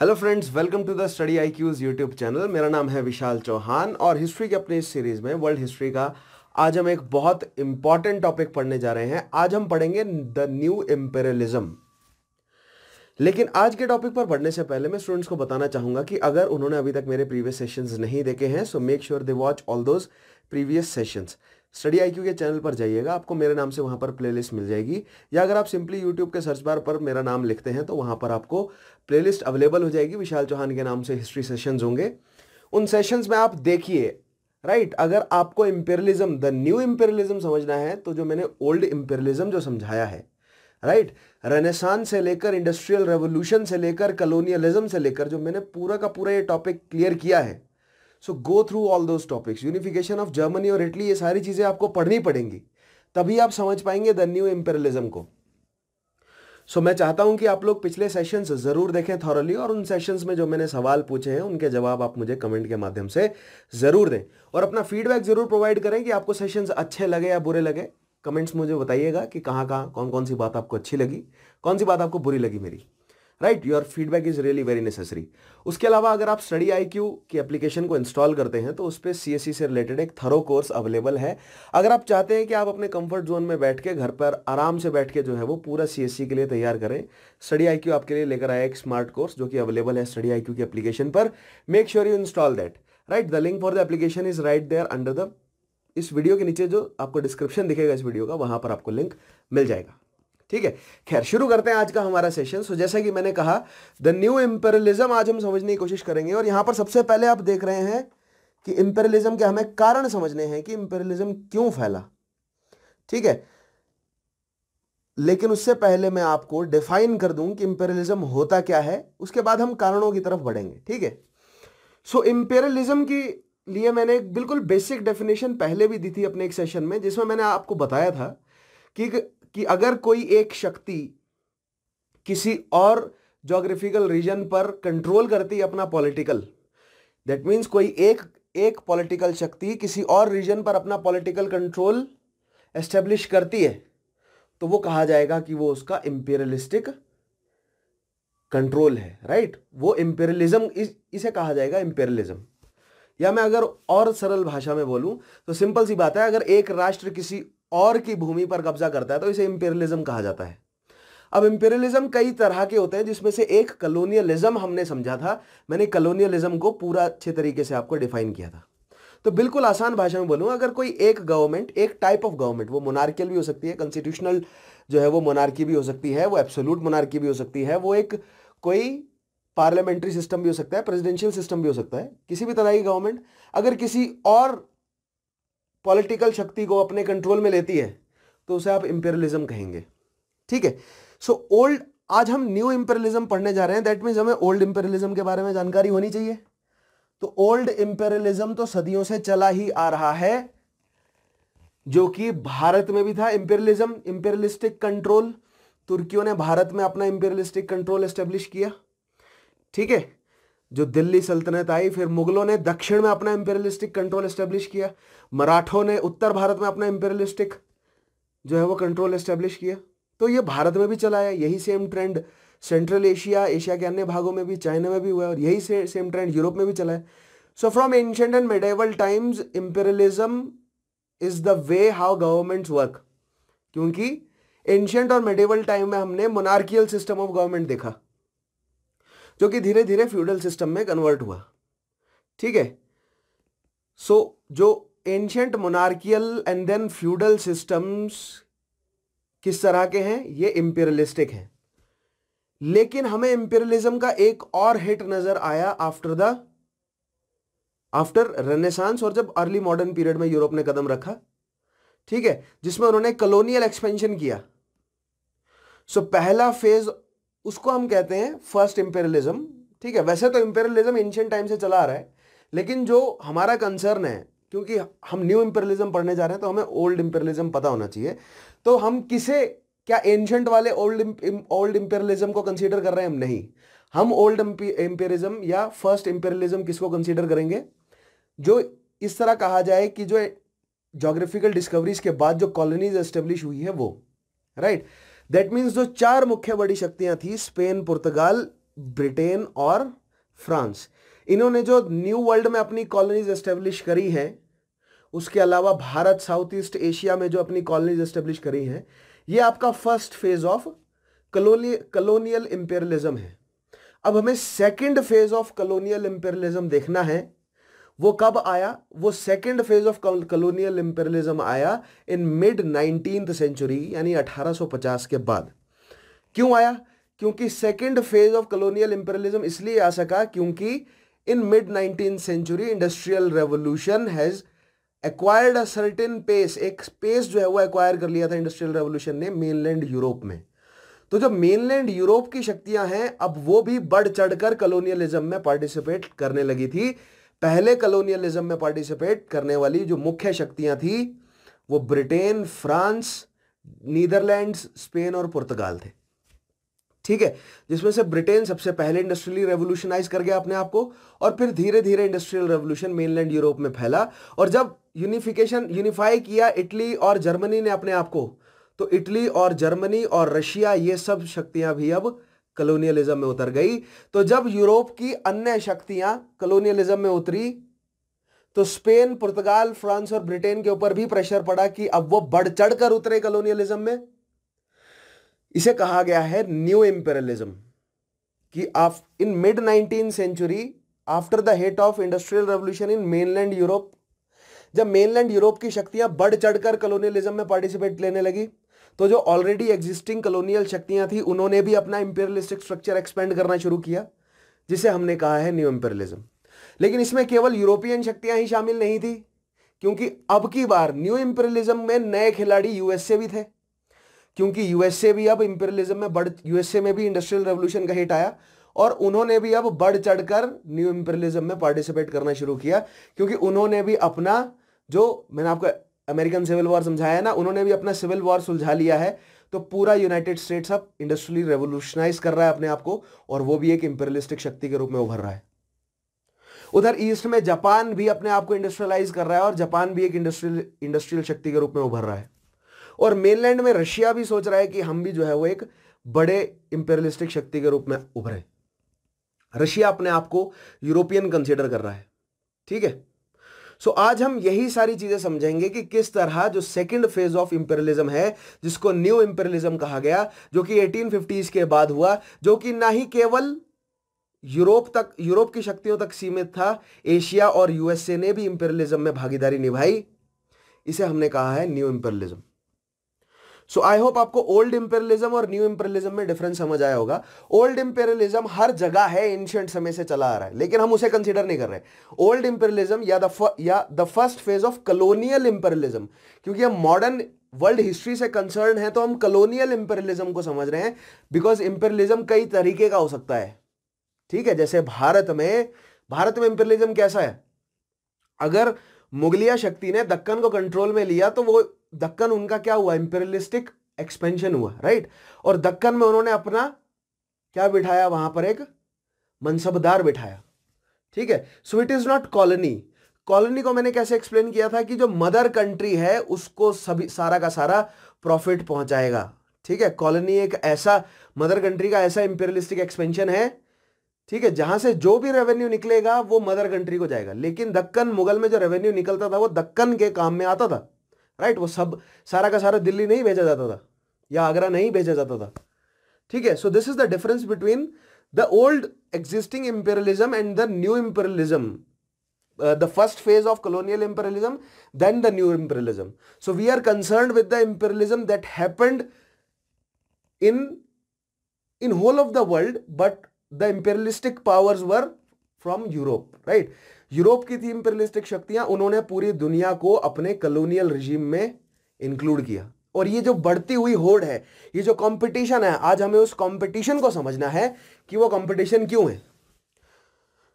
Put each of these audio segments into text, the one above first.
Hello friends welcome to the study I Q's YouTube channel मेरा नाम है विशाल चौहान और हिस्ट्री के अपने इस सीरीज़ में वर्ल्ड हिस्ट्री का आज हम एक बहुत इंपॉर्टेंट टॉपिक पढ़ने जा रहे हैं आज हम पढ़ेंगे द न्यू एम्पेरियलिज्म लेकिन आज के टॉपिक पर बढ़ने से पहले मैं स्टूडेंट्स को बताना चाहूंगा कि अगर उन्होंने अभी तक मेरे प्रीवियस सेशंस नहीं देखे हैं so make sure they watch all those previous sessions study I के चैनल पर जाइएगा आपको मेरे नाम से वहाँ पर प्लेलिस्ट मिल जाएगी या अगर आप सिंपली यूट्यूब के सर्च बार पर मेरा नाम लिखते हैं तो वहाँ पर आपको प्लेलिस्ट अवेलेबल हो जाएगी विशाल चौहान के नाम से हिस्ट्री सेशंस होंगे उन सेशंस में आप देखिए राइट अगर आपको इम्पेरियलिज्म द न्यू इंपेरियलिज्म समझना है तो जो मैंने ओल्ड इंपेरियलिज्म जो समझाया है राइट रेनेसान से लेकर इंडस्ट्रियल रेवोल्यूशन से लेकर कलोनियलिज्म से लेकर जो मैंने पूरा का पूरा ये टॉपिक क्लियर किया है so go through all those topics unification of Germany और इटली ये सारी चीज़ें आपको पढ़नी पड़ेंगी तभी आप समझ पाएंगे द न्यू एम्पेरलिज्म को सो so, मैं चाहता हूं कि आप लोग पिछले सेशंस जरूर देखें थॉरली और उन सेशंस में जो मैंने सवाल पूछे हैं उनके जवाब आप मुझे कमेंट के माध्यम से जरूर दें और अपना फीडबैक जरूर प्रोवाइड करें कि आपको सेशंस अच्छे लगे या बुरे लगे कमेंट्स मुझे बताइएगा कि कहाँ कहाँ कौन कौन सी बात आपको अच्छी लगी कौन सी बात आपको बुरी लगी मेरी right your feedback is really very necessary उसके अलावा अगर आप स्टडी आई क्यू की एप्लीकेशन को इंस्टॉल करते हैं तो उस पर सी एस सी से रिलेटेड एक थरो कोर्स अवेलेबल है अगर आप चाहते हैं कि आप अपने कंफर्ट जोन में बैठ के घर पर आराम से बैठ के जो है वो पूरा सी के लिए तैयार करें स्टडी आई क्यू आपके लिए लेकर आया एक स्मार्ट कोर्स जो कि अवेलेबल है स्टडी आई क्यू की एप्लीकेशन पर make sure you install that right the link for the application is right there under the इस वीडियो के नीचे जो आपको डिस्क्रिप्शन दिखेगा इस वीडियो का वहां पर आपको लिंक मिल जाएगा ठीक है खैर शुरू करते हैं आज का हमारा सेशन सो जैसा कि मैंने कहा द न्यू इम्पेरियलिज्म आज हम समझने की कोशिश करेंगे और यहां पर सबसे पहले आप देख रहे हैं कि इम्पेरियलिज्म के हमें कारण समझने हैं कि इम्पेरियलिज्म क्यों फैला ठीक है लेकिन उससे पहले मैं आपको डिफाइन कर दूं कि इम्पेरियलिज्म होता क्या है उसके बाद हम कारणों की तरफ बढ़ेंगे ठीक है सो इम्पेरियलिज्म की लिए मैंने एक बिल्कुल बेसिक डेफिनेशन पहले भी दी थी अपने एक सेशन में जिसमें मैंने आपको बताया था कि कि अगर कोई एक शक्ति किसी और जोग्राफिकल रीजन पर कंट्रोल करती अपना पॉलिटिकल दैट मींस कोई एक एक पॉलिटिकल शक्ति किसी और रीजन पर अपना पॉलिटिकल कंट्रोल एस्टेब्लिश करती है तो वो कहा जाएगा कि वो उसका इम्पेरियलिस्टिक कंट्रोल है राइट right? वो इम्पेरियलिज्म इस, इसे कहा जाएगा इम्पेरियलिज्म या मैं अगर और सरल भाषा में बोलूं तो सिंपल सी बात है अगर एक राष्ट्र किसी और की भूमि पर कब्जा करता है तो इसे इम्पेरियलिज्म कहा जाता है अब इम्पेरियलिज्म कई तरह के होते हैं जिसमें से एक कलोनियलिज्म हमने समझा था मैंने कलोनियलिज्म को पूरा अच्छे तरीके से आपको डिफाइन किया था तो बिल्कुल आसान भाषा में बोलूँ अगर कोई एक गवर्नमेंट एक टाइप ऑफ गवर्नमेंट वो मोनार्कियल भी हो सकती है कॉन्स्टिट्यूशनल जो है वो मोनार्की भी हो सकती है वो एब्सोलूट मोनार्की भी हो सकती है वो एक कोई पार्लियामेंट्री सिस्टम भी हो सकता है प्रेसिडेंशियल सिस्टम भी हो सकता है किसी भी तरह की गवर्नमेंट अगर किसी और पॉलिटिकल शक्ति को अपने कंट्रोल में लेती है तो उसे आप इंपेरियलिज्म कहेंगे ठीक है सो ओल्ड आज हम न्यू इंपेरियलिज्म पढ़ने जा रहे हैं दैट मीन्स हमें ओल्ड इंपेरियलिज्म के बारे में जानकारी होनी चाहिए तो ओल्ड इंपेरियलिज्म तो सदियों से चला ही आ रहा है जो कि भारत में भी था इंपेरियलिज्म इंपेरियलिस्टिक कंट्रोल तुर्कियों ने भारत में अपना इंपेरियलिस्टिक कंट्रोल एस्टेब्लिश किया ठीक है जो दिल्ली सल्तनत आई फिर मुगलों ने दक्षिण में अपना इंपेरियलिस्टिक कंट्रोल एस्टेब्लिश किया मराठों ने उत्तर भारत में अपना इंपेरियलिस्टिक जो है वो कंट्रोल एस्टेब्लिश किया तो ये भारत में भी चलाया यही same trend central Asia Asia के अन्य भागों में भी चाइना में भी हुआ है और यही से, सेम ट्रेंड यूरोप में भी चला है so from ancient and medieval times imperialism is the way how governments work क्योंकि एंशेंट और मेडेवल टाइम में हमने मोनार्कियल सिस्टम ऑफ गवर्नमेंट देखा जो कि धीरे धीरे फ्यूडल सिस्टम में कन्वर्ट हुआ ठीक है सो so, जो ancient monarchial and then feudal systems किस तरह के हैं ये इम्पेरियलिस्टिक हैं लेकिन हमें इंपेरियलिज्म का एक और हिट नजर आया आफ्टर द आफ्टर रेनेसांस और जब अर्ली मॉडर्न पीरियड में यूरोप ने कदम रखा ठीक है जिसमें उन्होंने कॉलोनियल एक्सपेंशन किया सो so, पहला फेज उसको हम कहते हैं फर्स्ट इम्पेरियलिज्म ठीक है वैसे तो इम्पेरियलिज्म एंशियंट टाइम से चला आ रहा है लेकिन जो हमारा कंसर्न है क्योंकि हम न्यू इम्पेरियलिज्म पढ़ने जा रहे हैं तो हमें ओल्ड इम्पेरियलिज्म पता होना चाहिए तो हम किसे क्या एंशंट वाले ओल्ड ओल्ड इम्पेरियलिज्म को कंसीडर कर रहे हैं हम नहीं हम ओल्ड इम्पेरियलिज्म या फर्स्ट इम्पेरियलिज्म किसको कंसीडर करेंगे जो इस तरह कहा जाए कि जो जोग्राफिकल डिस्कवरीज के बाद जो कॉलोनीज एस्टेब्लिश हुई है वो राइट right? दैट मीन्स जो चार मुख्य बड़ी शक्तियां थी स्पेन पुर्तगाल ब्रिटेन और फ्रांस इन्होंने जो न्यू वर्ल्ड में अपनी कॉलोनीज एस्टेब्लिश करी हैं उसके अलावा भारत साउथ ईस्ट एशिया में जो अपनी कॉलोनीज एस्टेब्लिश करी हैं ये आपका first phase of colonial imperialism है अब हमें second phase of colonial imperialism देखना है वो कब आया वो second phase of colonial imperialism आया इन मिड नाइनटीन सेंचुरी यानी 1850 के बाद क्यों आया क्योंकि second phase of colonial imperialism इसलिए आ सका क्योंकि in mid nineteen century industrial revolution has acquired a certain pace एक स्पेस जो है वो एक्वायर कर लिया था इंडस्ट्रियल रेवोल्यूशन ने मेनलैंड यूरोप में तो जो मेनलैंड यूरोप की शक्तियां हैं अब वो भी बढ़ चढ़कर कॉलोनियलिज्म में पार्टिसिपेट करने लगी थी पहले कलोनियलिज्म में पार्टिसिपेट करने वाली जो मुख्य शक्तियां थी वो ब्रिटेन फ्रांस नीदरलैंड्स स्पेन और पुर्तगाल थे ठीक है जिसमें से ब्रिटेन सबसे पहले इंडस्ट्रियली रेवोल्यूशनाइज कर गया अपने आप को और फिर धीरे धीरे इंडस्ट्रियल रेवोल्यूशन मेनलैंड यूरोप में फैला और जब यूनिफिकेशन यूनिफाई किया इटली और जर्मनी ने अपने आप को तो इटली और जर्मनी और रशिया ये सब शक्तियां भी अब कलोनियलिज्म में उतर गई तो जब यूरोप की अन्य शक्तियां कलोनियलिज्म में उतरी तो स्पेन पुर्तगाल फ्रांस और ब्रिटेन के ऊपर भी प्रेशर पड़ा कि अब वो बढ़ चढ़कर उतरे कलोनियलिज्म में इसे कहा गया है न्यू इंपेरियलिज्म कि आप in mid nineteen century after the height of industrial revolution in mainland Europe जब मेनलैंड यूरोप की शक्तियां बढ़ चढ़कर कलोनियलिज्म में पार्टिसिपेट लेने लगी तो जो ऑलरेडी एग्जिस्टिंग कॉलोनियल शक्तियां थी उन्होंने भी अपना इंपेरियलिस्टिक स्ट्रक्चर एक्सपेंड करना शुरू किया जिसे हमने कहा है न्यू इंपेरियलिज्म लेकिन इसमें केवल यूरोपियन शक्तियां ही शामिल नहीं थी क्योंकि अब की बार न्यू इंपेरियलिज्म में नए खिलाड़ी यूएसए भी थे क्योंकि यूएसए भी अब इंपेरियलिज्म में बढ़ यूएसए में भी इंडस्ट्रियल रेवोल्यूशन का हिट आया और उन्होंने भी अब बढ़ चढ़कर न्यू इंपेरियलिज्म में पार्टिसिपेट करना शुरू किया क्योंकि उन्होंने भी अपना जो मैंने आपको अमेरिकन सिविल वॉर समझाया ना उन्होंने भी अपना सिविल वॉर सुलझा लिया है तो पूरा यूनाइटेड स्टेट्स अब इंडस्ट्रियली रेवोल्यूशनाइज कर रहा है अपने आप को और वो भी एक इंपेरियलिस्टिक शक्ति के रूप में उभर रहा है उधर ईस्ट में जापान भी अपने आप को इंडस्ट्रियलाइज कर रहा है और जापान भी एक इंडस्ट्रियल इंडस्ट्रियल शक्ति के रूप में उभर रहा है और मेनलैंड में रशिया भी सोच रहा है कि हम भी जो है वो एक बड़े इंपेरियलिस्टिक शक्ति के रूप में उभरे रशिया अपने आप को यूरोपियन कंसिडर कर रहा है ठीक है सो आज हम यही सारी चीजें समझेंगे कि किस तरह जो सेकंड फेज ऑफ इंपेरियलिज्म है जिसको न्यू इंपेरियलिज्म कहा गया जो कि एटीन के बाद हुआ जो कि ना ही केवल यूरोप तक यूरोप की शक्तियों तक सीमित था एशिया और यूएसए ने भी इंपेरियलिज्म में भागीदारी निभाई इसे हमने कहा है new imperialism so I hope आपको ओल्ड इंपेरियलिज्म और न्यू इंपेरियलिज्म में डिफरेंस समझ आया होगा ओल्ड इंपेरियलिज्म हर जगह है एंशियंट समय से चला आ रहा है लेकिन हम उसे कंसिडर नहीं कर रहे ओल्ड इंपेरियलिज्म या the first phase of colonial imperialism क्योंकि हम मॉडर्न वर्ल्ड हिस्ट्री से कंसर्न है तो हम कलोनियल इंपेरियलिज्म को समझ रहे हैं बिकॉज इंपेरियलिज्म कई तरीके का हो सकता है ठीक है जैसे भारत में भारत में इंपेरियलिज्म कैसा है अगर मुगलिया शक्ति ने दक्कन को कंट्रोल में लिया तो वो दक्कन उनका क्या हुआ इंपेरियलिस्टिक एक्सपेंशन हुआ राइट और दक्कन में उन्होंने अपना क्या बिठाया वहां पर एक मनसबदार बिठाया ठीक है so it is not colony colony को मैंने कैसे एक्सप्लेन किया था कि जो मदर कंट्री है उसको सभी सारा का सारा प्रॉफिट पहुंचाएगा ठीक है कॉलोनी एक ऐसा मदर कंट्री का ऐसा इंपेरियलिस्टिक एक्सपेंशन है ठीक है जहां से जो भी रेवेन्यू निकलेगा वो मदर कंट्री को जाएगा लेकिन दक्कन मुगल में जो रेवेन्यू निकलता था वो दक्कन के काम में आता था राइट वो सब सारा का सारा दिल्ली नहीं भेजा जाता था या आगरा नहीं भेजा जाता था ठीक है so this is the difference between the old existing imperialism and the new imperialism the first phase of colonial imperialism then the new imperialism so we are concern with the imperialism that happened in in whole of the world but the imperialistic powers were from Europe right Europe की थी imperialistic शक्तियां उन्होंने पूरी दुनिया को अपने colonial regime में include किया और ये जो बढ़ती हुई होड़ है ये जो कंपटीशन है आज हमें उस कंपटीशन को समझना है कि वो कंपटीशन क्यों है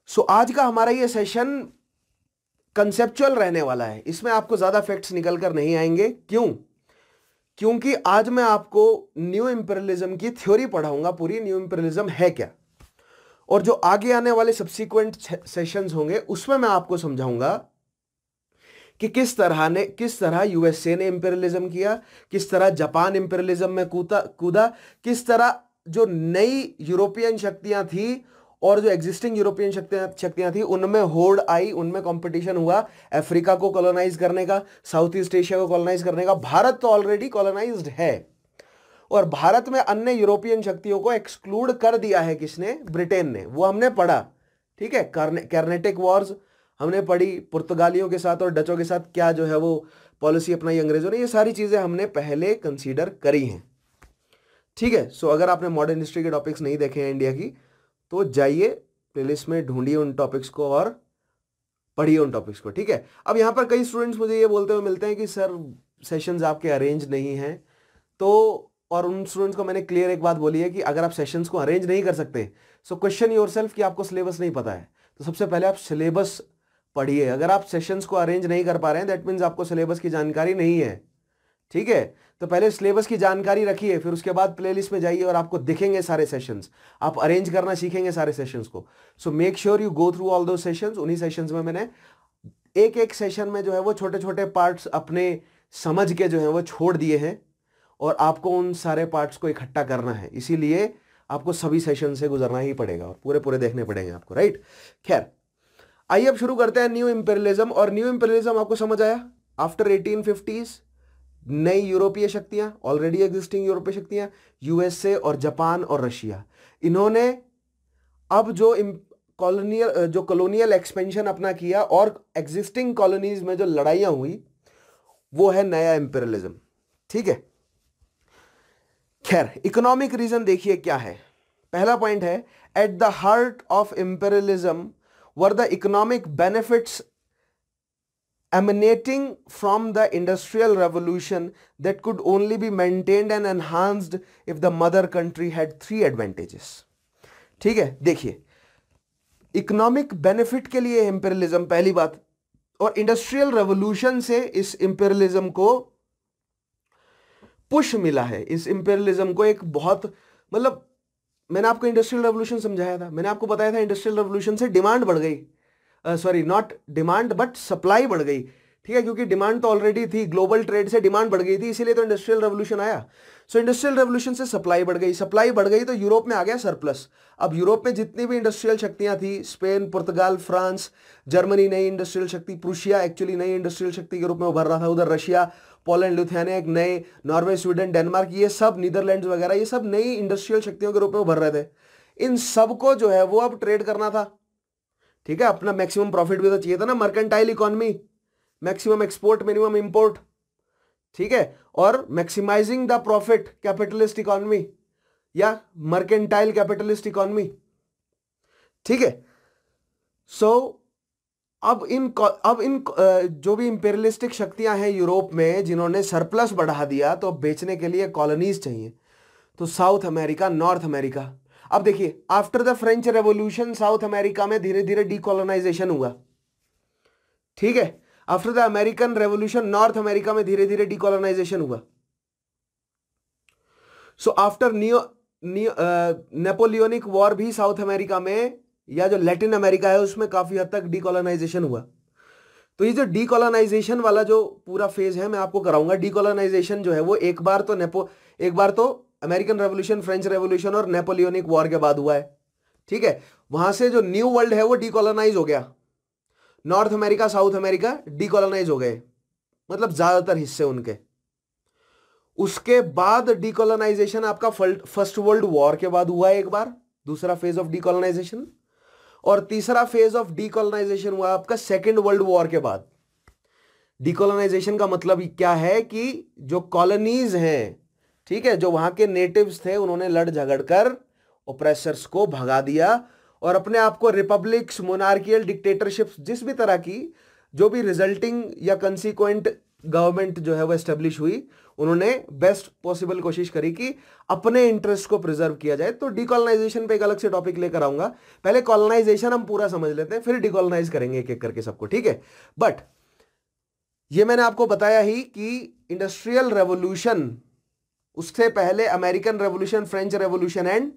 सो so, आज का हमारा ये सेशन कंसेप्चुअल रहने वाला है इसमें आपको ज़्यादा फैक्ट्स निकल कर नहीं आएंगे क्यों क्योंकि आज मैं आपको न्यू इंपेरियलिज्म की थ्योरी पढ़ाऊंगा पूरी न्यू इंपेरियलिज्म है क्या और जो आगे आने वाले सब्सिक्वेंट सेशंस होंगे उसमें मैं आपको समझाऊंगा कि किस तरह ने किस तरह यूएसए ने इंपेरियलिज्म किया किस तरह जापान इंपेरियलिज्म में कूदा कूदा किस तरह जो नई यूरोपियन शक्तियां थी और जो एग्जिस्टिंग यूरोपियन शक्तियां शक्तियां थी उनमें होड़ आई उनमें कंपटीशन हुआ अफ्रीका को कॉलोनाइज करने का साउथ ईस्ट एशिया को कॉलोनाइज करने का भारत तो ऑलरेडी कॉलोनाइज्ड है और भारत में अन्य यूरोपियन शक्तियों को एक्सक्लूड कर दिया है किसने ब्रिटेन ने वो हमने पढ़ा ठीक है कैर्नेटिक वॉर्स हमने पढ़ी पुर्तगालियों के साथ और डचों के साथ क्या जो है वो पॉलिसी अपनाई अंग्रेजों ने ये सारी चीज़ें हमने पहले कंसीडर करी हैं ठीक है सो अगर आपने मॉडर्न हिस्ट्री के टॉपिक्स नहीं देखे हैं इंडिया की तो जाइए प्लेलिस्ट में ढूंढिए उन टॉपिक्स को और पढ़िए उन टॉपिक्स को ठीक है अब यहाँ पर कई स्टूडेंट्स मुझे ये बोलते हुए मिलते हैं कि सर सेशंस आपके अरेंज नहीं हैं तो और उन स्टूडेंट्स को मैंने क्लियर एक बात बोली है कि अगर आप सेशंस को अरेंज नहीं कर सकते सो क्वेश्चन योर कि आपको सिलेबस नहीं पता है तो सबसे पहले आप सिलेबस पढ़िए अगर आप सेशंस को अरेंज नहीं कर पा रहे हैं दैट मीन्स आपको सिलेबस की जानकारी नहीं है ठीक है तो पहले सिलेबस की जानकारी रखिए फिर उसके बाद प्लेलिस्ट में जाइए और आपको दिखेंगे सारे सेशंस आप अरेंज करना सीखेंगे सारे सेशंस को so make sure you go through all दो सेशंस उन्हीं सेशंस में मैंने एक एक सेशन में जो है वो छोटे छोटे पार्ट्स अपने समझ के जो है वो छोड़ दिए हैं और आपको उन सारे पार्ट्स को इकट्ठा करना है इसीलिए आपको सभी सेशन से गुजरना ही पड़ेगा और पूरे पूरे देखने पड़ेंगे आपको राइट खैर आइए अब शुरू करते हैं न्यू इंपेरियलिज्म और न्यू इंपेरियलिज्म आपको समझ आया आफ्टर एटीन फिफ्टीज़ नई यूरोपीय शक्तियां ऑलरेडी एग्जिस्टिंग यूरोपीय शक्तियां यूएसए और जापान और रशिया इन्होंने अब जो कॉलोनियल जो कॉलोनियल एक्सपेंशन अपना किया और एग्जिस्टिंग कॉलोनीज में जो लड़ाइयां हुई वो है नया इंपेरियलिज्म ठीक है खैर इकोनॉमिक रीजन देखिए क्या है पहला पॉइंट है at the heart of imperialism were the economic benefits emanating from the industrial revolution that could only be maintained and enhanced if the mother country had three advantages ठीक है देखिए economic benefit के लिए imperialism पहली बात और industrial revolution से इस इंपेरियलिज्म को पुश मिला है इस इंपेरियलिज्म को एक बहुत मतलब मैंने आपको इंडस्ट्रियल रेवोल्यूशन समझाया था मैंने आपको बताया था इंडस्ट्रियल रेवोल्यूशन से डिमांड बढ़ गई sorry not demand but supply बढ़ गई ठीक है क्योंकि डिमांड तो ऑलरेडी थी ग्लोबल ट्रेड से डिमांड बढ़ गई थी इसीलिए तो इंडस्ट्रियल रेवोल्यूशन आया सो इंडस्ट्रियल रेवोल्यूशन से सप्लाई बढ़ गई सप्लाई बढ़ गई तो यूरोप में आ गया सरप्लस अब यूरोप में जितनी भी इंडस्ट्रियल शक्तियां थी स्पेन पुर्तगाल फ्रांस जर्मनी नई इंडस्ट्रियल शक्ति प्रूशिया एक्चुअली नई इंडस्ट्रियल शक्ति के रूप में उभर रहा था उधर रशिया पोलैंड लुथियाना एक नए नॉर्वे स्वीडन डेनमार्क ये सब नीदरलैंड वगैरह ये सब नई इंडस्ट्रियल शक्तियों के रूप में उभर रहे थे इन सबको जो है वो अब ट्रेड करना था ठीक है अपना मैक्सिमम प्रॉफिट भी तो चाहिए था ना mercantile economy maximum export minimum import ठीक है और maximising the profit capitalist economy या मर्केंटाइल कैपिटलिस्ट इकोनॉमी ठीक है सो अब इन अब इन जो भी इंपेरियलिस्टिक शक्तियां हैं यूरोप में जिन्होंने सरप्लस बढ़ा दिया तो अब बेचने के लिए कॉलोनीज चाहिए तो साउथ अमेरिका नॉर्थ अमेरिका अब देखिए after the French revolution South America में धीरे धीरे डीकोलोनाइजेशन हुआ ठीक है after the American revolution North America में धीरे धीरे डिकोलोनाइजेशन हुआ so after neo Napoleonic war भी साउथ अमेरिका में या जो लैटिन अमेरिका है उसमें काफ़ी हद तक डीकोलोनाइजेशन हुआ तो ये जो डीकोलोनाइजेशन वाला जो पूरा फेज है मैं आपको कराऊंगा डीकोलोनाइजेशन जो है वो एक बार तो नेपो एक बार तो अमेरिकन रेवोल्यूशन फ्रेंच रेवोल्यूशन और नेपोलियोनिक वॉर के बाद हुआ है ठीक है वहां से जो न्यू वर्ल्ड है वो डीकोलोनाइज हो गया North America South America decolonise हो गए मतलब ज्यादातर हिस्से उनके उसके बाद डीकोलोनाइजेशन आपका फर्स्ट वर्ल्ड वॉर के बाद हुआ है एक बार दूसरा फेज ऑफ डीकोलोनाइजेशन और तीसरा फेज ऑफ डीकोलोनाइजेशन हुआ आपका सेकेंड वर्ल्ड वॉर के बाद डिकोलोनाइजेशन का मतलब क्या है कि जो कॉलोनीज हैं ठीक है जो वहां के नेटिव्स थे उन्होंने लड़ झगड़ कर ओप्रेसर्स को भगा दिया और अपने आप को रिपब्लिक्स मोनार्कियल डिक्टेटरशिप्स जिस भी तरह की जो भी रिजल्टिंग या कंसिक्वेंट गवर्नमेंट जो है वो एस्टेब्लिश हुई उन्होंने बेस्ट पॉसिबल कोशिश करी कि अपने इंटरेस्ट को प्रिजर्व किया जाए तो डिकॉलोनाइजेशन पे एक अलग से टॉपिक लेकर आऊंगा पहले कॉलोनाइजेशन हम पूरा समझ लेते हैं फिर डिकॉलोनाइज करेंगे एक एक करके सबको ठीक है बट ये मैंने आपको बताया ही कि इंडस्ट्रियल रेवोल्यूशन उससे पहले American revolution French revolution and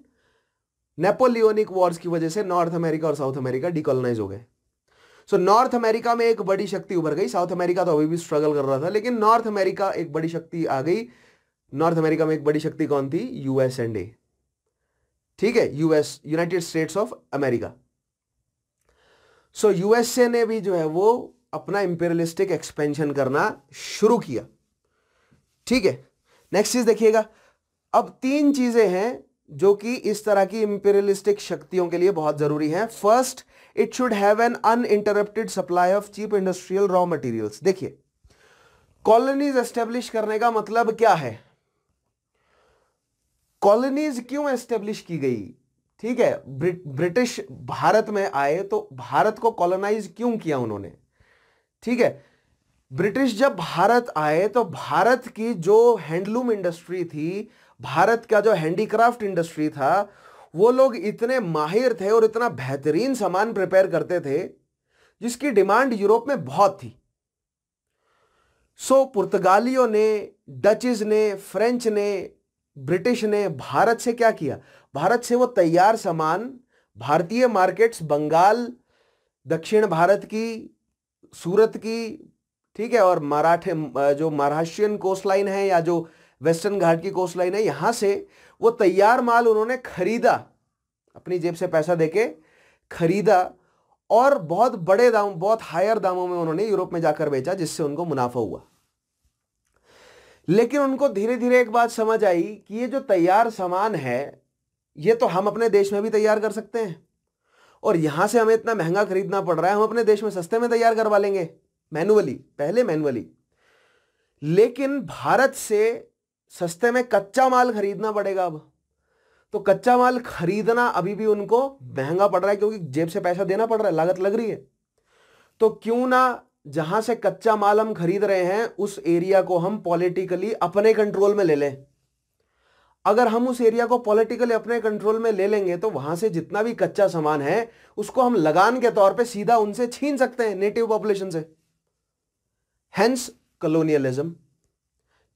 Napoleonic wars की वजह से नॉर्थ अमेरिका और साउथ अमेरिका डिकॉलोनाइज हो गए सो नॉर्थ अमेरिका में एक बड़ी शक्ति उभर गई साउथ अमेरिका तो अभी भी स्ट्रगल कर रहा था लेकिन नॉर्थ अमेरिका एक बड़ी शक्ति आ गई नॉर्थ अमेरिका में एक बड़ी शक्ति कौन थी यूएस एंड ए ठीक है US United States of America so USA ने भी जो है वो अपना इंपेरियलिस्टिक एक्सपेंशन करना शुरू किया ठीक है नेक्स्ट चीज देखिएगा अब तीन चीजें हैं जो कि इस तरह की इंपेरियलिस्टिक शक्तियों के लिए बहुत जरूरी है first it should have an uninterrupted supply of cheap industrial raw materials देखिए कॉलोनीज एस्टेब्लिश करने का मतलब क्या है कॉलोनीज क्यों एस्टेब्लिश की गई ठीक है ब्रिटिश भारत में आए तो भारत को कॉलोनाइज क्यों किया उन्होंने ठीक है ब्रिटिश जब भारत आए तो भारत की जो हैंडलूम इंडस्ट्री थी भारत का जो हैंडीक्राफ्ट इंडस्ट्री था वो लोग इतने माहिर थे और इतना बेहतरीन सामान प्रिपेयर करते थे जिसकी डिमांड यूरोप में बहुत थी सो so, पुर्तगालियों ने डचिज ने फ्रेंच ने ब्रिटिश ने भारत से क्या किया भारत से वो तैयार सामान भारतीय मार्केट्स बंगाल दक्षिण भारत की सूरत की ठीक है और मराठे जो महाराष्ट्रियन कोस्ट लाइन है या जो वेस्टर्न घाट की कोस्ट लाइन है यहाँ से वो तैयार माल उन्होंने खरीदा अपनी जेब से पैसा देके खरीदा और बहुत बड़े दाम बहुत हायर दामों में उन्होंने यूरोप में जाकर बेचा जिससे उनको मुनाफा हुआ लेकिन उनको धीरे धीरे एक बात समझ आई कि ये जो तैयार सामान है ये तो हम अपने देश में भी तैयार कर सकते हैं और यहां से हमें इतना महंगा खरीदना पड़ रहा है हम अपने देश में सस्ते में तैयार करवा लेंगे मैनुअली पहले मैनुअली लेकिन भारत से सस्ते में कच्चा माल खरीदना पड़ेगा अब तो कच्चा माल खरीदना अभी भी उनको महंगा पड़ रहा है क्योंकि जेब से पैसा देना पड़ रहा है लागत लग रही है तो क्यों ना जहां से कच्चा माल हम खरीद रहे हैं उस एरिया को हम पॉलिटिकली अपने कंट्रोल में ले लें अगर हम उस एरिया को पॉलिटिकली अपने कंट्रोल में ले लेंगे तो वहां से जितना भी कच्चा सामान है उसको हम लगान के तौर पे सीधा उनसे छीन सकते हैं नेटिव पॉपुलेशन से हैंस कलोनियलिज्म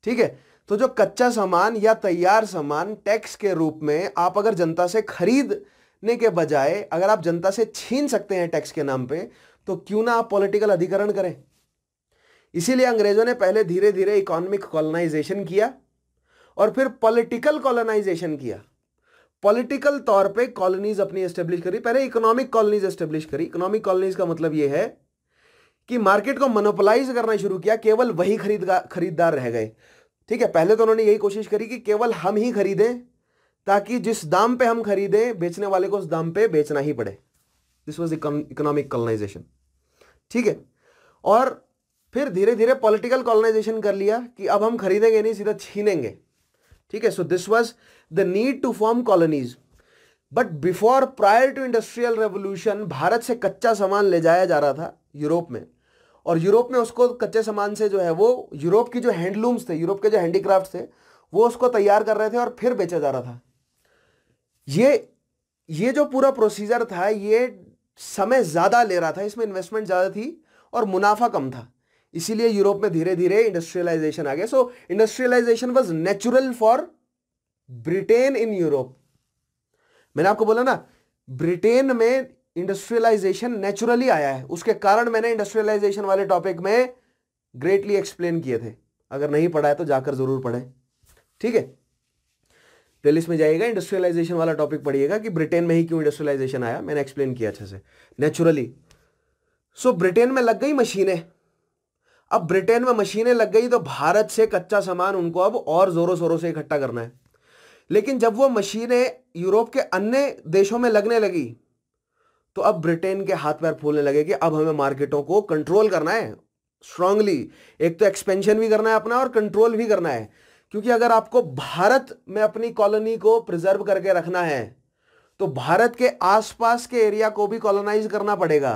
ठीक है तो जो कच्चा सामान या तैयार सामान टैक्स के रूप में आप अगर जनता से खरीदने के बजाय अगर आप जनता से छीन सकते हैं टैक्स के नाम पे तो क्यों ना आप पॉलिटिकल अधिकरण करें इसीलिए अंग्रेजों ने पहले धीरे धीरे इकोनॉमिक कॉलोनाइजेशन किया और फिर पॉलिटिकल कॉलोनाइजेशन किया पॉलिटिकल तौर पे कॉलोनीज अपनी एस्टेब्लिश करी पहले इकोनॉमिक कॉलोनीज एस्टेब्लिश करी इकोनॉमिक कॉलोनीज का मतलब यह है कि मार्केट को मोनोपोलाइज करना शुरू किया केवल वही खरीद खरीदार रह गए ठीक है पहले तो उन्होंने यही कोशिश करी कि केवल हम ही खरीदें ताकि जिस दाम पे हम खरीदें बेचने वाले को उस दाम पे बेचना ही पड़े दिस वॉज इकोनॉमिक कॉलोनाइजेशन ठीक है और फिर धीरे धीरे पॉलिटिकल कॉलोनाइजेशन कर लिया कि अब हम खरीदेंगे नहीं सीधा छीनेंगे ठीक है so this was the need to form colonies but before prior to industrial revolution Bharat से कच्चा सामान ले जाया जा रहा था यूरोप में और यूरोप में उसको कच्चे सामान से जो है वो यूरोप की जो हैंडलूम्स थे यूरोप के जो हैंडीक्राफ्ट थे वो उसको तैयार कर रहे थे और फिर बेचा जा रहा था ये ये जो पूरा प्रोसीजर था ये समय ज़्यादा ले रहा था इसमें इन्वेस्टमेंट ज़्यादा थी और मुनाफा कम था इसीलिए यूरोप में धीरे धीरे इंडस्ट्रियलाइजेशन आ गया so industrialisation was natural for Britain in Europe मैंने आपको बोला ना ब्रिटेन में इंडस्ट्रियलाइजेशन नेचुरली आया है उसके कारण मैंने इंडस्ट्रियलाइजेशन वाले टॉपिक में ग्रेटली एक्सप्लेन किए थे अगर नहीं पढ़ा है तो जाकर जरूर पढ़े ठीक है प्लेलिस्ट में जाइएगा इंडस्ट्रियलाइजेशन वाला टॉपिक पढ़िएगा कि ब्रिटेन में ही क्यों इंडस्ट्रियलाइजेशन आया मैंने एक्सप्लेन किया अच्छे से नेचुरली सो ब्रिटेन में लग गई मशीनें अब ब्रिटेन में मशीनें लग गई तो भारत से कच्चा सामान उनको अब और जोरों शोरों से इकट्ठा करना है लेकिन जब वो मशीनें यूरोप के अन्य देशों में लगने लगी तो अब ब्रिटेन के हाथ पैर फूलने लगे कि अब हमें मार्केटों को कंट्रोल करना है स्ट्रांगली एक तो एक्सपेंशन भी करना है अपना और कंट्रोल भी करना है क्योंकि अगर आपको भारत में अपनी कॉलोनी को प्रिजर्व करके रखना है तो भारत के आसपास के एरिया को भी कॉलोनाइज करना पड़ेगा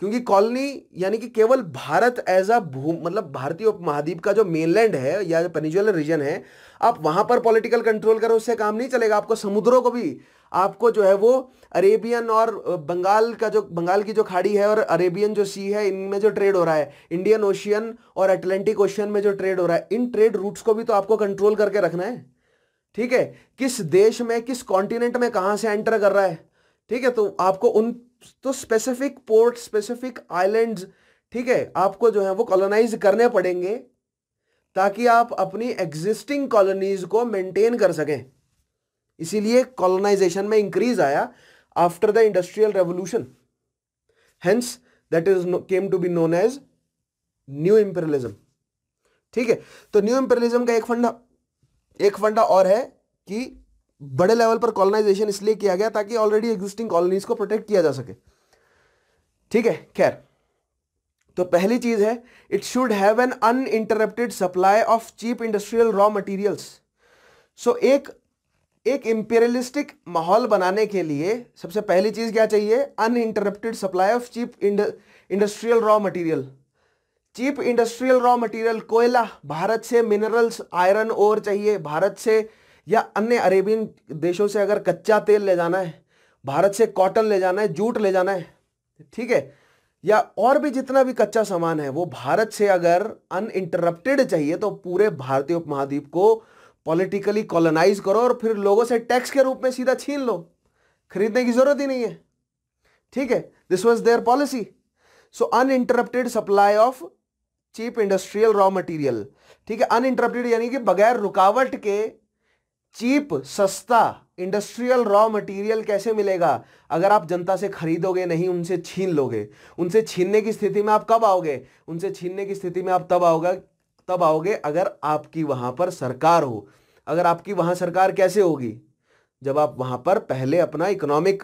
क्योंकि कॉलोनी यानी कि केवल भारत एज अ भू मतलब भारतीय उपमहाद्वीप का जो मेनलैंड है या पेनिजुलर रीजन है आप वहां पर पॉलिटिकल कंट्रोल करो उससे काम नहीं चलेगा आपको समुद्रों को भी आपको जो है वो अरेबियन और बंगाल का जो बंगाल की जो खाड़ी है और अरेबियन जो सी है इनमें जो ट्रेड हो रहा है इंडियन ओशियन और अटलांटिक ओशियन में जो ट्रेड हो रहा है इन ट्रेड रूट्स को भी तो आपको कंट्रोल करके रखना है ठीक है किस देश में किस कॉन्टिनेंट में कहाँ से एंटर कर रहा है ठीक है तो आपको उन तो स्पेसिफिक पोर्ट स्पेसिफिक आइलैंड्स ठीक है आपको जो है वो कॉलोनाइज करने पड़ेंगे ताकि आप अपनी एग्जिस्टिंग कॉलोनीज को मेंटेन कर सकें इसीलिए कॉलोनाइजेशन में इंक्रीज आया after the industrial revolution hence that is came to be known as new imperialism ठीक है तो न्यू इंपेरियलिज्म का एक फंडा एक फंडा और है कि बड़े लेवल पर कॉलोनाइजेशन इसलिए किया गया ताकि ऑलरेडी एग्जिस्टिंग कॉलोनीज को प्रोटेक्ट किया जा सके ठीक है खैर तो पहली चीज है it should have an uninterrupted supply of cheap industrial raw materials so एक एक इंपेरियलिस्टिक माहौल बनाने के लिए सबसे पहली चीज़ क्या चाहिए uninterrupted supply of cheap industrial raw material cheap industrial raw material कोयला भारत से मिनरल्स आयरन और चाहिए भारत से या अन्य अरेबियन देशों से अगर कच्चा तेल ले जाना है भारत से कॉटन ले जाना है जूट ले जाना है ठीक है या और भी जितना भी कच्चा सामान है वो भारत से अगर अनइंटरप्टेड चाहिए तो पूरे भारतीय उपमहाद्वीप को पॉलिटिकली कॉलोनाइज करो और फिर लोगों से टैक्स के रूप में सीधा छीन लो खरीदने की जरूरत ही नहीं है ठीक है this was their policy so uninterrupted supply of cheap industrial raw material ठीक है अनइंटरप्टेड यानी कि बगैर रुकावट के चीप सस्ता इंडस्ट्रियल रॉ मटेरियल कैसे मिलेगा अगर आप जनता से खरीदोगे नहीं उनसे छीन लोगे उनसे छीनने की स्थिति में आप कब आओगे उनसे छीनने की स्थिति में आप तब आओगे तब आओगे अगर आपकी वहां पर सरकार हो अगर आपकी वहां सरकार कैसे होगी जब आप वहां पर पहले अपना इकोनॉमिक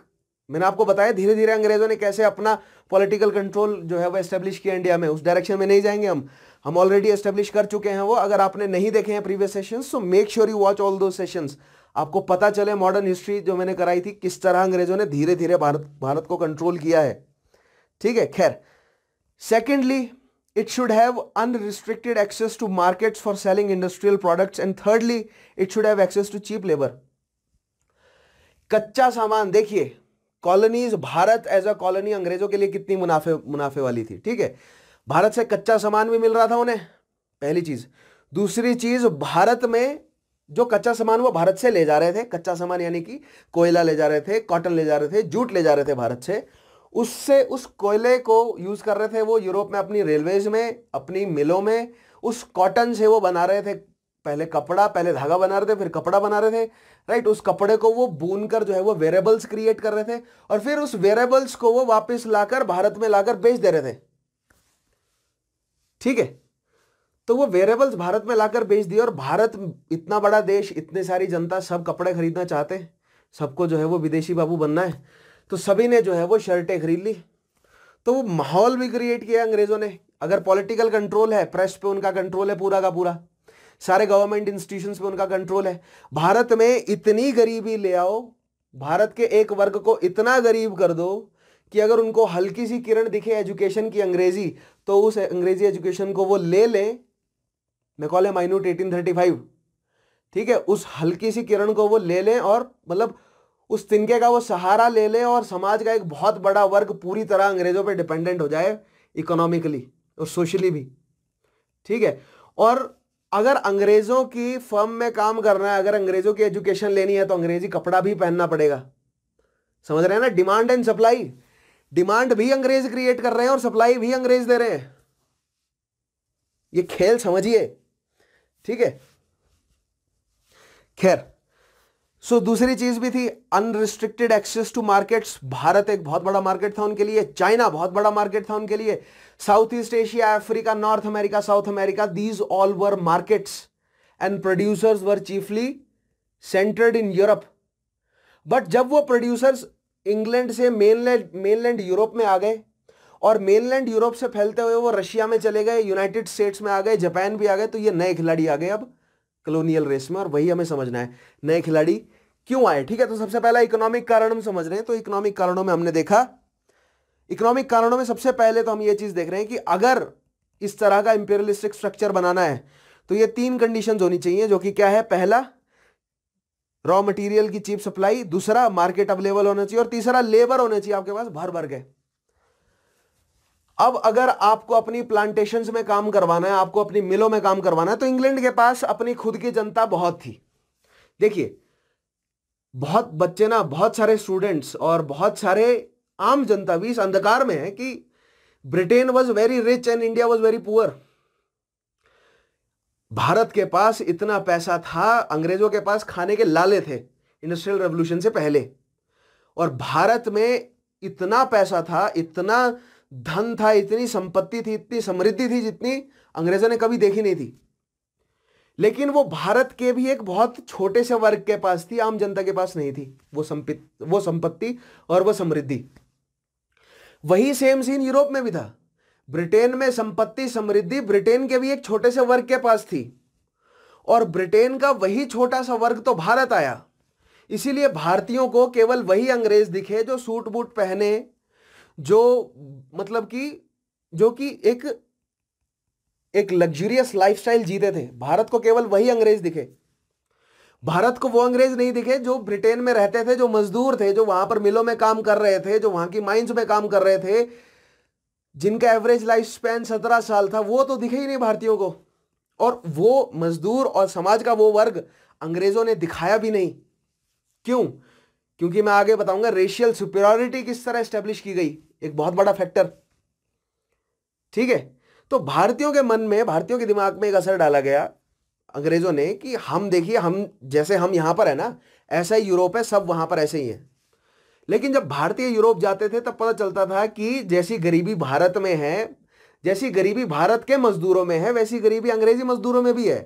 मैंने आपको बताया धीरे धीरे अंग्रेज़ों ने कैसे अपना पॉलिटिकल कंट्रोल जो है वो एस्टेब्लिश किया इंडिया में उस डायरेक्शन में नहीं जाएंगे हम हम ऑलरेडी एस्टेब्लिश कर चुके हैं वो अगर आपने नहीं देखे हैं previous session so make sure you watch all दो सेशंस आपको पता चले मॉडर्न हिस्ट्री जो मैंने कराई थी किस तरह अंग्रेजों ने धीरे धीरे भारत भारत को कंट्रोल किया है ठीक है खैर secondly it should have unrestricted access to markets for selling industrial products and thirdly it should have access to cheap labor कच्चा सामान देखिए colonies Bharat as a colony अंग्रेजों के लिए कितनी मुनाफे मुनाफे वाली थी ठीक है भारत से कच्चा सामान भी मिल रहा था उन्हें पहली चीज दूसरी चीज भारत में जो कच्चा सामान वो भारत से ले जा रहे थे कच्चा सामान यानी कि कोयला ले जा रहे थे कॉटन ले जा रहे थे जूट ले जा रहे थे भारत से उससे उस कोयले को यूज़ कर रहे थे वो यूरोप में अपनी रेलवेज में अपनी मिलों में उस कॉटन से वो बना रहे थे पहले कपड़ा पहले धागा बना रहे थे फिर कपड़ा बना रहे थे राइट उस कपड़े को वो बुन कर जो है वो वेरेबल्स क्रिएट कर रहे थे और फिर उस वेरेबल्स को वो वापस लाकर भारत में लाकर बेच दे रहे थे ठीक है तो वो वेरेबल्स भारत में लाकर बेच दिए और भारत इतना बड़ा देश इतने सारी जनता सब कपड़े खरीदना चाहते हैं सबको जो है वो विदेशी बाबू बनना है तो सभी ने जो है वो शर्टें खरीद ली तो वो माहौल भी क्रिएट किया अंग्रेजों ने अगर पॉलिटिकल कंट्रोल है प्रेस पे उनका कंट्रोल है पूरा का पूरा सारे गवर्नमेंट इंस्टीट्यूशन पे उनका कंट्रोल है भारत में इतनी गरीबी ले आओ भारत के एक वर्ग को इतना गरीब कर दो कि अगर उनको हल्की सी किरण दिखे एजुकेशन की अंग्रेजी तो उस अंग्रेजी एजुकेशन को वो ले लें है माइनूट एटीन थर्टी फाइव ठीक है उस हल्की सी किरण को वो ले लें और मतलब उस तिनके का वो सहारा ले ले और समाज का एक बहुत बड़ा वर्ग पूरी तरह अंग्रेज़ों पे डिपेंडेंट हो जाए इकोनॉमिकली और सोशली भी ठीक है और अगर अंग्रेज़ों की फर्म में काम करना है अगर अंग्रेज़ों की एजुकेशन लेनी है तो अंग्रेज़ी कपड़ा भी पहनना पड़ेगा समझ रहे हैं ना डिमांड एंड सप्लाई डिमांड भी अंग्रेज क्रिएट कर रहे हैं और सप्लाई भी अंग्रेज दे रहे हैं ये खेल समझिए ठीक है खैर सो so, दूसरी चीज भी थी unrestricted access to markets Bharat एक बहुत बड़ा मार्केट था उनके लिए चाइना बहुत बड़ा मार्केट था उनके लिए South east Asia Africa North America South America these all were markets and producers were chiefly centred in Europe but जब वो प्रोड्यूसर्स इंग्लैंड से मेनलैंड मेनलैंड यूरोप में आ गए और मेनलैंड यूरोप से फैलते हुए वो रशिया में चले गए यूनाइटेड स्टेट्स में आ गए जापान भी आ गए तो ये नए खिलाड़ी आ गए अब कलोनियल रेस में और वही हमें समझना है नए खिलाड़ी क्यों आए ठीक है तो सबसे पहला इकोनॉमिक कारण हम समझ रहे हैं तो इकोनॉमिक कारणों में हमने देखा इकोनॉमिक कारणों में सबसे पहले तो हम ये चीज देख रहे हैं कि अगर इस तरह का इंपेरियलिस्टिक स्ट्रक्चर बनाना है तो ये तीन कंडीशन होनी चाहिए जो कि क्या है पहला रॉ मटेरियल की चीप सप्लाई दूसरा मार्केट अवेलेबल होना चाहिए और तीसरा लेबर होना चाहिए आपके पास भर भर के अब अगर आपको अपनी प्लांटेशन में काम करवाना है आपको अपनी मिलों में काम करवाना है तो इंग्लैंड के पास अपनी खुद की जनता बहुत थी देखिए बहुत बच्चे ना बहुत सारे स्टूडेंट्स और बहुत सारे आम जनता भी इस अंधकार में है कि Britain was very rich and India was very poor Bharat के पास इतना पैसा था अंग्रेजों के पास खाने के लाले थे इंडस्ट्रियल रेवोल्यूशन से पहले और भारत में इतना पैसा था इतना धन था इतनी संपत्ति थी इतनी समृद्धि थी जितनी अंग्रेजों ने कभी देखी नहीं थी लेकिन वो भारत के भी एक बहुत छोटे से वर्ग के पास थी आम जनता के पास नहीं थी वो संपित वो संपत्ति और वो समृद्धि वही सेम सीन यूरोप में भी था ब्रिटेन में संपत्ति समृद्धि ब्रिटेन के भी एक छोटे से वर्ग के पास थी और ब्रिटेन का वही छोटा सा वर्ग तो भारत आया इसीलिए भारतीयों को केवल वही अंग्रेज दिखे जो सूट बूट पहने जो मतलब कि जो कि एक एक लग्जूरियस लाइफस्टाइल जीते थे भारत को केवल वही अंग्रेज दिखे भारत को वो अंग्रेज नहीं दिखे जो ब्रिटेन में रहते थे जो मजदूर थे जो वहां पर मिलों में काम कर रहे थे जो वहां की माइंस में काम कर रहे थे जिनका एवरेज लाइफ स्पैन सत्रह साल था वो तो दिखे ही नहीं भारतीयों को और वो मजदूर और समाज का वो वर्ग अंग्रेजों ने दिखाया भी नहीं क्यों क्योंकि मैं आगे बताऊंगा रेशियल सुपेरियोरिटी किस तरह स्टेब्लिश की गई एक बहुत बड़ा फैक्टर ठीक है तो भारतीयों के मन में भारतीयों के दिमाग में एक असर डाला गया अंग्रेज़ों ने कि हम देखिए हम जैसे हम यहाँ पर है ना ऐसा ही यूरोप है सब वहाँ पर ऐसे ही है लेकिन जब भारतीय यूरोप जाते थे तब पता चलता था कि जैसी गरीबी भारत में है जैसी गरीबी भारत के मजदूरों में है वैसी गरीबी अंग्रेजी मजदूरों में भी है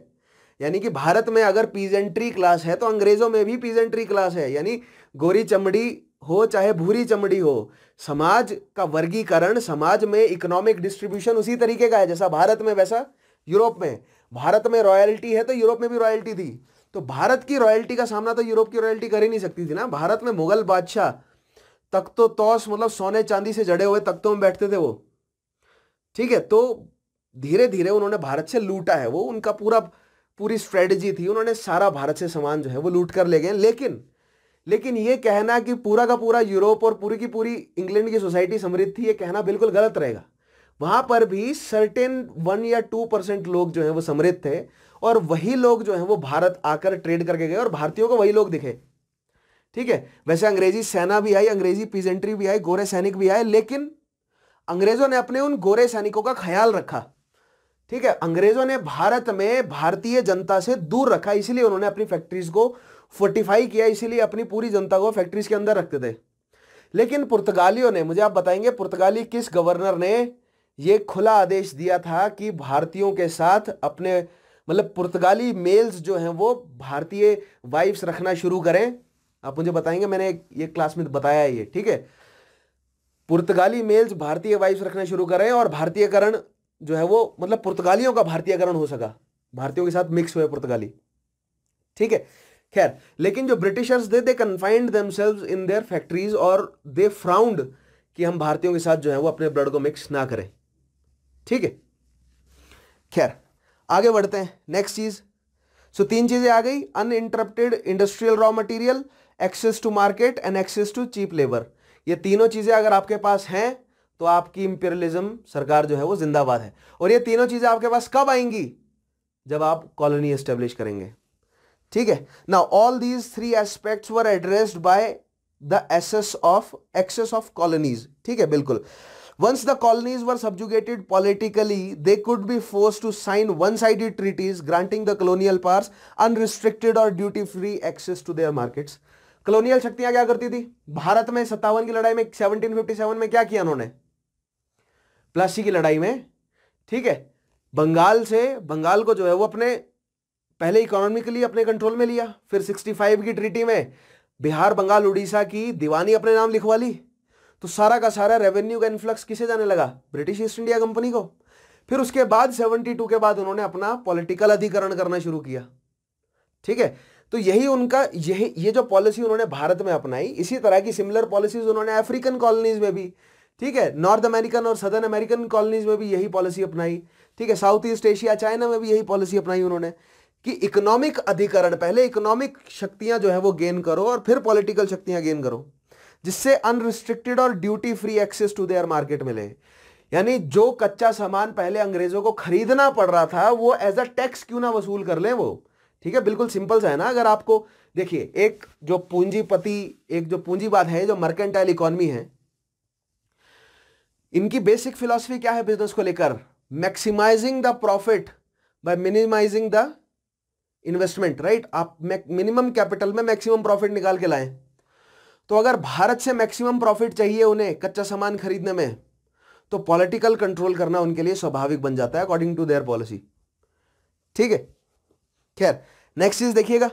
यानी कि भारत में अगर पीजेंट्री क्लास है तो अंग्रेज़ों में भी पीजेंट्री क्लास है यानी गोरी चमड़ी हो चाहे भूरी चमड़ी हो समाज का वर्गीकरण समाज में इकोनॉमिक डिस्ट्रीब्यूशन उसी तरीके का है जैसा भारत में वैसा यूरोप में भारत में रॉयल्टी है तो यूरोप में भी रॉयल्टी थी तो भारत की रॉयल्टी का सामना तो यूरोप की रॉयल्टी कर ही नहीं सकती थी ना भारत में मुगल बादशाह तक तो तोस मतलब सोने चांदी से जड़े हुए तख्तों में बैठते थे वो ठीक है तो धीरे धीरे उन्होंने भारत से लूटा है वो उनका पूरा पूरी स्ट्रेटजी थी उन्होंने सारा भारत से सामान जो है वो लूट कर ले गए लेकिन लेकिन ये कहना कि पूरा का पूरा यूरोप और पूरी की पूरी इंग्लैंड की सोसाइटी समृद्ध थी ये कहना बिल्कुल गलत रहेगा वहां पर भी सर्टेन वन या टू परसेंट लोग जो है वो समृद्ध थे और वही लोग जो है वो भारत आकर ट्रेड करके गए और भारतीयों को वही लोग दिखे ठीक है वैसे अंग्रेजी सेना भी आई अंग्रेजी पीजेंट्री भी आई गोरे सैनिक भी आए लेकिन अंग्रेजों ने अपने उन गोरे सैनिकों का ख्याल रखा ठीक है अंग्रेजों ने भारत में भारतीय जनता से दूर रखा इसलिए उन्होंने अपनी फैक्ट्रीज को फोर्टिफाई किया इसीलिए अपनी पूरी जनता को फैक्ट्रीज के अंदर रखते थे लेकिन पुर्तगालियों ने मुझे आप बताएंगे पुर्तगाली किस गवर्नर ने यह खुला आदेश दिया था कि भारतीयों के साथ अपने मतलब पुर्तगाली मेल्स जो हैं वो भारतीय वाइफ्स रखना शुरू करें आप मुझे बताएंगे मैंने ये क्लास में बताया ये ठीक है पुर्तगाली मेल्स भारतीय वाइफ्स रखना शुरू करें और भारतीयकरण जो है वो मतलब पुर्तगालियों का भारतीयकरण हो सका भारतीयों के साथ मिक्स हुए पुर्तगाली ठीक है खैर लेकिन जो Britishers they they confined themselves in their factories और दे फ्राउंड कि हम भारतीयों के साथ जो है वो अपने ब्लड को मिक्स ना करें ठीक है खैर आगे बढ़ते हैं नेक्स्ट चीज सो तीन चीजें आ गई uninterrupted industrial raw material access to market and access to cheap labour ये तीनों चीजें अगर आपके पास हैं तो आपकी इंपेरियलिज्म सरकार जो है वो जिंदाबाद है और ये तीनों चीजें आपके पास कब आएंगी जब आप कॉलोनी एस्टेब्लिश करेंगे ठीक है ना all these three aspect were addressed by the access of access of colonies ठीक है बिल्कुल once the colonies were subjugated politically they could be force to sign one sided treaties granting the colonial powers unrestricted और duty free access to their markets colonial शक्तियां क्या करती थी भारत में सत्तावन की लड़ाई में सेवनटीन फिफ्टी सेवन में क्या किया उन्होंने प्लासी की लड़ाई में ठीक है बंगाल से बंगाल को जो है वो अपने पहले इकोनॉमिकली अपने कंट्रोल में लिया फिर 65 की ट्रीटी में बिहार बंगाल उड़ीसा की दीवानी अपने नाम लिखवा ली तो सारा का सारा रेवेन्यू का इन्फ्लक्स किसे जाने लगा ब्रिटिश ईस्ट इंडिया कंपनी को फिर उसके बाद 72 के बाद उन्होंने अपना पॉलिटिकल अधिकरण करना शुरू किया ठीक है तो यही उनका यही ये जो पॉलिसी उन्होंने भारत में अपनाई इसी तरह की सिमिलर पॉलिसीज उन्होंने अफ्रीकन कॉलोनीज में भी ठीक है नॉर्थ अमेरिकन और सदर्न अमेरिकन कॉलोनीज में भी यही पॉलिसी अपनाई ठीक है साउथ ईस्ट एशिया चाइना में भी यही पॉलिसी अपनाई उन्होंने कि इकोनॉमिक अधिकरण पहले इकोनॉमिक शक्तियां जो है वो गेन करो और फिर पॉलिटिकल शक्तियां गेन करो जिससे अनरिस्ट्रिक्टेड और duty free access to their market मिले यानी जो कच्चा सामान पहले अंग्रेजों को खरीदना पड़ रहा था वो एज अ टैक्स क्यों ना वसूल कर लें वो ठीक है बिल्कुल सिंपल सा है ना अगर आपको देखिए एक जो पूंजीपति एक जो पूंजीवाद है जो मर्केंटाइल इकोनॉमी है इनकी बेसिक फिलॉसफी क्या है बिजनेस को लेकर maximising the profit by minimising the investment right आप मिनिमम कैपिटल में मैक्सिमम प्रॉफिट निकाल के लाए तो अगर भारत से मैक्सिमम प्रॉफिट चाहिए उन्हें कच्चा सामान खरीदने में तो पॉलिटिकल कंट्रोल करना उनके लिए स्वाभाविक बन जाता है अकॉर्डिंग टू देयर पॉलिसी ठीक है खैर नेक्स्ट चीज देखिएगा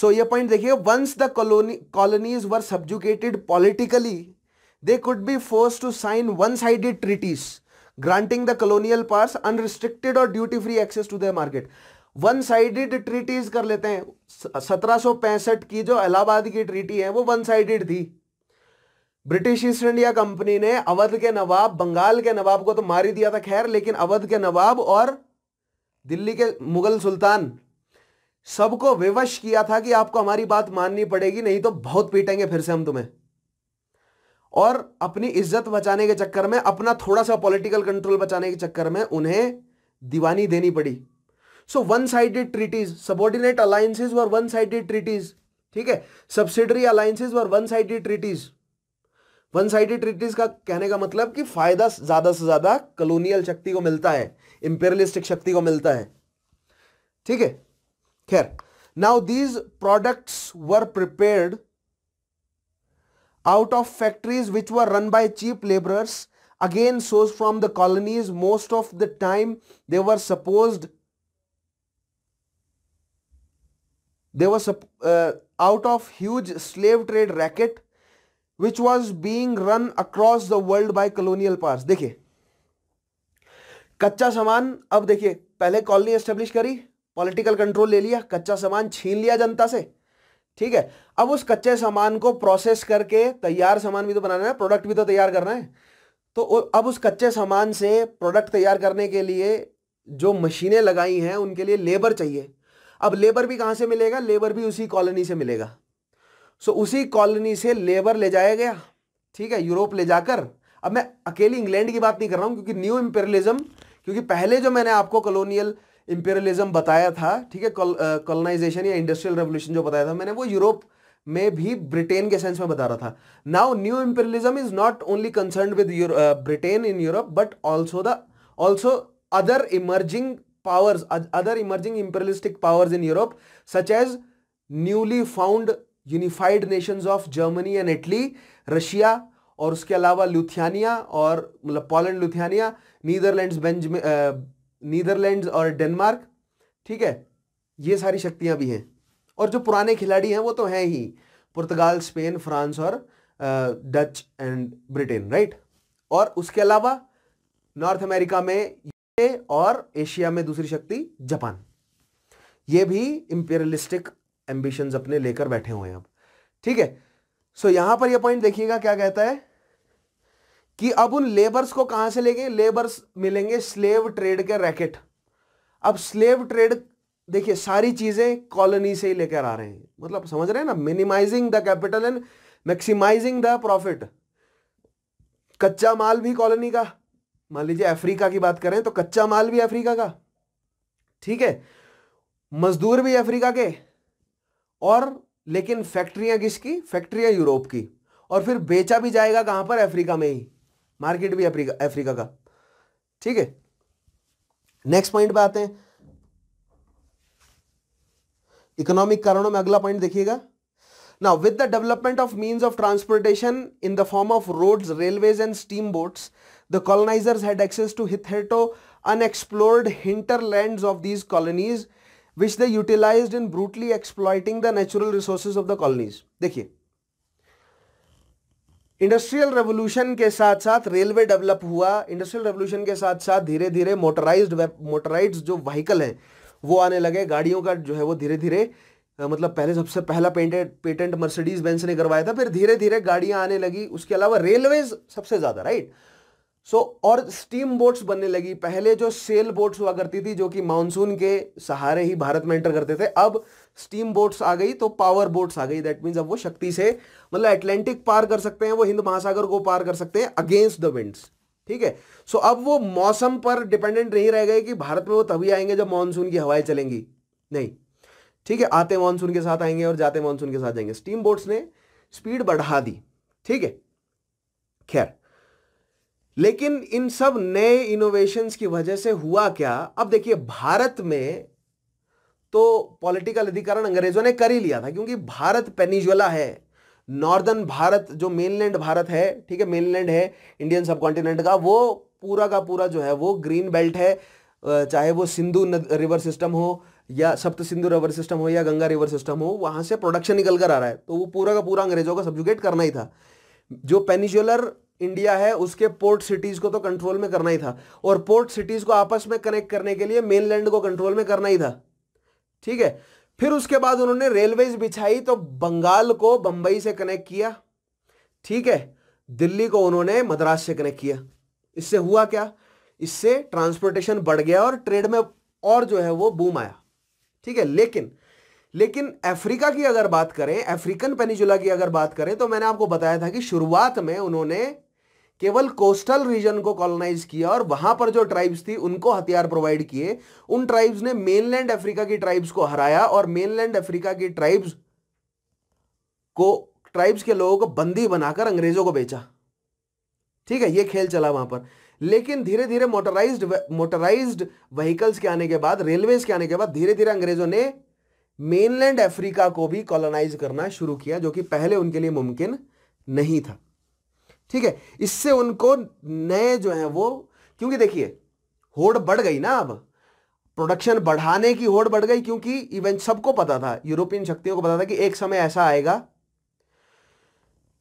सो ये पॉइंट देखिए once the colony colonies were subjugated politically they could be force to sign one sided treaties granting the colonial powers unrestricted और duty free access to the market one sided treaties कर लेते हैं सत्रह की जो इलाहाबाद की treaty है वो वन साइडेड थी ब्रिटिश ईस्ट इंडिया कंपनी ने अवध के नवाब बंगाल के नवाब को तो मारी दिया था खैर लेकिन अवध के नवाब और दिल्ली के मुगल सुल्तान सबको विवश किया था कि आपको हमारी बात माननी पड़ेगी नहीं तो बहुत पीटेंगे फिर से हम तुम्हें और अपनी इज्जत बचाने के चक्कर में अपना थोड़ा सा पॉलिटिकल कंट्रोल बचाने के चक्कर में उन्हें दीवानी देनी पड़ी so one sided treaties subordinate alliances were one sided treaties ठीक है subsidiary alliances were one sided treaties one sided treaties का कहने का मतलब कि फायदा ज्यादा से ज्यादा कलोनियल शक्ति को मिलता है इंपेरियलिस्टिक शक्ति को मिलता है ठीक है खैर now these products were prepared out of factories which were run by cheap labourers again sourced from the colonies most of the time they were supposed They were uh, out of huge slave trade racket which was being run across the world by colonial powers. देखिए कच्चा सामान अब देखिए पहले colony establish करी political control ले लिया कच्चा सामान छीन लिया जनता से ठीक है अब उस कच्चे सामान को प्रोसेस करके तैयार सामान भी तो बनाना है प्रोडक्ट भी तो तैयार करना है तो अब उस कच्चे सामान से प्रोडक्ट तैयार करने के लिए जो मशीनें लगाई हैं उनके लिए लेबर चाहिए अब लेबर भी कहां से मिलेगा लेबर भी उसी कॉलोनी से मिलेगा सो so, उसी कॉलोनी से लेबर ले जाया गया ठीक है यूरोप ले जाकर अब मैं अकेली इंग्लैंड की बात नहीं कर रहा हूं क्योंकि न्यू इंपेरियलिज्म क्योंकि पहले जो मैंने आपको कॉलोनियल इंपेरियलिज्म बताया था ठीक है कॉलोनाइजेशन या इंडस्ट्रियल रेवोल्यूशन जो बताया था मैंने वो यूरोप में भी ब्रिटेन के सेंस में बता रहा था now new imperialism is not only concern with Britain in Europe but also the also other emerging powers, other emerging imperialistic powers in Europe, such as newly found unified nations of Germany and Italy, Russia, और उसके अलावा Lithuania और मतलब Poland Lithuania Netherlands बेंज Netherlands और Denmark ठीक है ये सारी शक्तियां भी हैं और जो पुराने खिलाड़ी हैं वो तो हैं ही पुर्तगाल स्पेन फ्रांस और डच एंड ब्रिटेन राइट और उसके अलावा नॉर्थ अमेरिका में और एशिया में दूसरी शक्ति जापान ये भी इंपेरियलिस्टिक एम्बिशन अपने लेकर बैठे हुए हैं अब ठीक है सो so, यहां पर यह पॉइंट देखिएगा क्या कहता है कि अब उन लेबर्स को कहां से लेंगे लेबर्स मिलेंगे स्लेव ट्रेड के रैकेट अब स्लेव ट्रेड देखिए सारी चीजें कॉलोनी से ही लेकर आ रहे हैं मतलब समझ रहे हैं ना minimising the capital and maximising the profit कच्चा माल भी कॉलोनी का मान लीजिए अफ्रीका की बात करें तो कच्चा माल भी अफ्रीका का ठीक है मजदूर भी अफ्रीका के और लेकिन फैक्ट्रियां किसकी फैक्ट्रियां यूरोप की और फिर बेचा भी जाएगा कहां पर अफ्रीका में ही मार्केट भी अफ्रीका अफ्रीका का ठीक है नेक्स्ट पॉइंट पे आते हैं इकोनॉमिक कारणों में अगला पॉइंट देखिएगा with the development of of of transportation in the form of roads railways and steam boats The colonizers had access to hitherto unexplored hinterlands of these colonies which they utilized in brutally exploiting the natural resources of the colonies. देखिए industrial revolution के साथ साथ railway develop हुआ industrial revolution के साथ साथ धीरे धीरे मोटराइज्ड मोटराइज जो व्हीकल हैं वो आने लगे गाड़ियों का जो है वो धीरे धीरे मतलब पहले सबसे पहला पेंटेड पेटेंट मर्सिडीज बेंस ने करवाया था फिर धीरे धीरे गाड़ियां आने लगी उसके अलावा रेलवेज सबसे ज़्यादा राइट right? सो so, और स्टीम बोट्स बनने लगी पहले जो सेल बोट्स हुआ करती थी जो कि मानसून के सहारे ही भारत में एंटर करते थे अब स्टीम बोट्स आ गई तो पावर बोट्स आ गई दैट मीन्स अब वो शक्ति से मतलब एटलांटिक पार कर सकते हैं वो हिंद महासागर को पार कर सकते हैं अगेंस्ट द विंड्स ठीक है सो so, अब वो मौसम पर डिपेंडेंट नहीं रह गए कि भारत में वो तभी आएंगे जब मानसून की हवाएं चलेंगी नहीं ठीक है आते मानसून के साथ आएंगे और जाते मानसून के साथ जाएंगे स्टीम बोट्स ने स्पीड बढ़ा दी ठीक है खैर लेकिन इन सब नए इनोवेशंस की वजह से हुआ क्या अब देखिए भारत में तो पॉलिटिकल अधिकरण अंग्रेजों ने कर ही लिया था क्योंकि भारत पेनिजुला है नॉर्दर्न भारत जो मेनलैंड भारत है ठीक है मेनलैंड है इंडियन सब कॉन्टिनेंट का वो पूरा का पूरा जो है वो ग्रीन बेल्ट है चाहे वो सिंधु रिवर सिस्टम हो या सप्त सिंधु रिवर सिस्टम हो या गंगा रिवर सिस्टम हो वहाँ से प्रोडक्शन निकल कर आ रहा है तो वो पूरा का पूरा अंग्रेजों का सब्जुकेट करना ही था जो पेनिजुलर इंडिया है उसके पोर्ट सिटीज को तो कंट्रोल में करना ही था और पोर्ट सिटीज को आपस में कनेक्ट करने के लिए मेनलैंड को कंट्रोल में करना ही था ठीक है फिर उसके बाद उन्होंने रेलवेज बिछाई तो बंगाल को बंबई से कनेक्ट किया ठीक है दिल्ली को उन्होंने मद्रास से कनेक्ट किया इससे हुआ क्या इससे ट्रांसपोर्टेशन बढ़ गया और ट्रेड में और जो है वो बूम आया ठीक है लेकिन लेकिन अफ्रीका की अगर बात करें अफ्रीकन पेनिजुला की अगर बात करें तो मैंने आपको बताया था कि शुरुआत में उन्होंने केवल कोस्टल रीजन को कॉलोनाइज किया और वहां पर जो ट्राइब्स थी उनको हथियार प्रोवाइड किए उन ट्राइब्स ने मेनलैंड अफ्रीका की ट्राइब्स को हराया और मेनलैंड अफ्रीका की ट्राइब्स को ट्राइब्स के लोगों को बंदी बनाकर अंग्रेजों को बेचा ठीक है ये खेल चला वहां पर लेकिन धीरे धीरे मोटराइज्ड मोटराइज्ड व्हीकल्स के आने के बाद रेलवेज के आने के बाद धीरे धीरे अंग्रेजों ने मेनलैंड अफ्रीका को भी कॉलोनाइज करना शुरू किया जो कि पहले उनके लिए मुमकिन नहीं था ठीक है इससे उनको नए जो है वो क्योंकि देखिए होड़ बढ़ गई ना अब प्रोडक्शन बढ़ाने की होड़ बढ़ गई क्योंकि इवन सबको पता था यूरोपियन शक्तियों को पता था कि एक समय ऐसा आएगा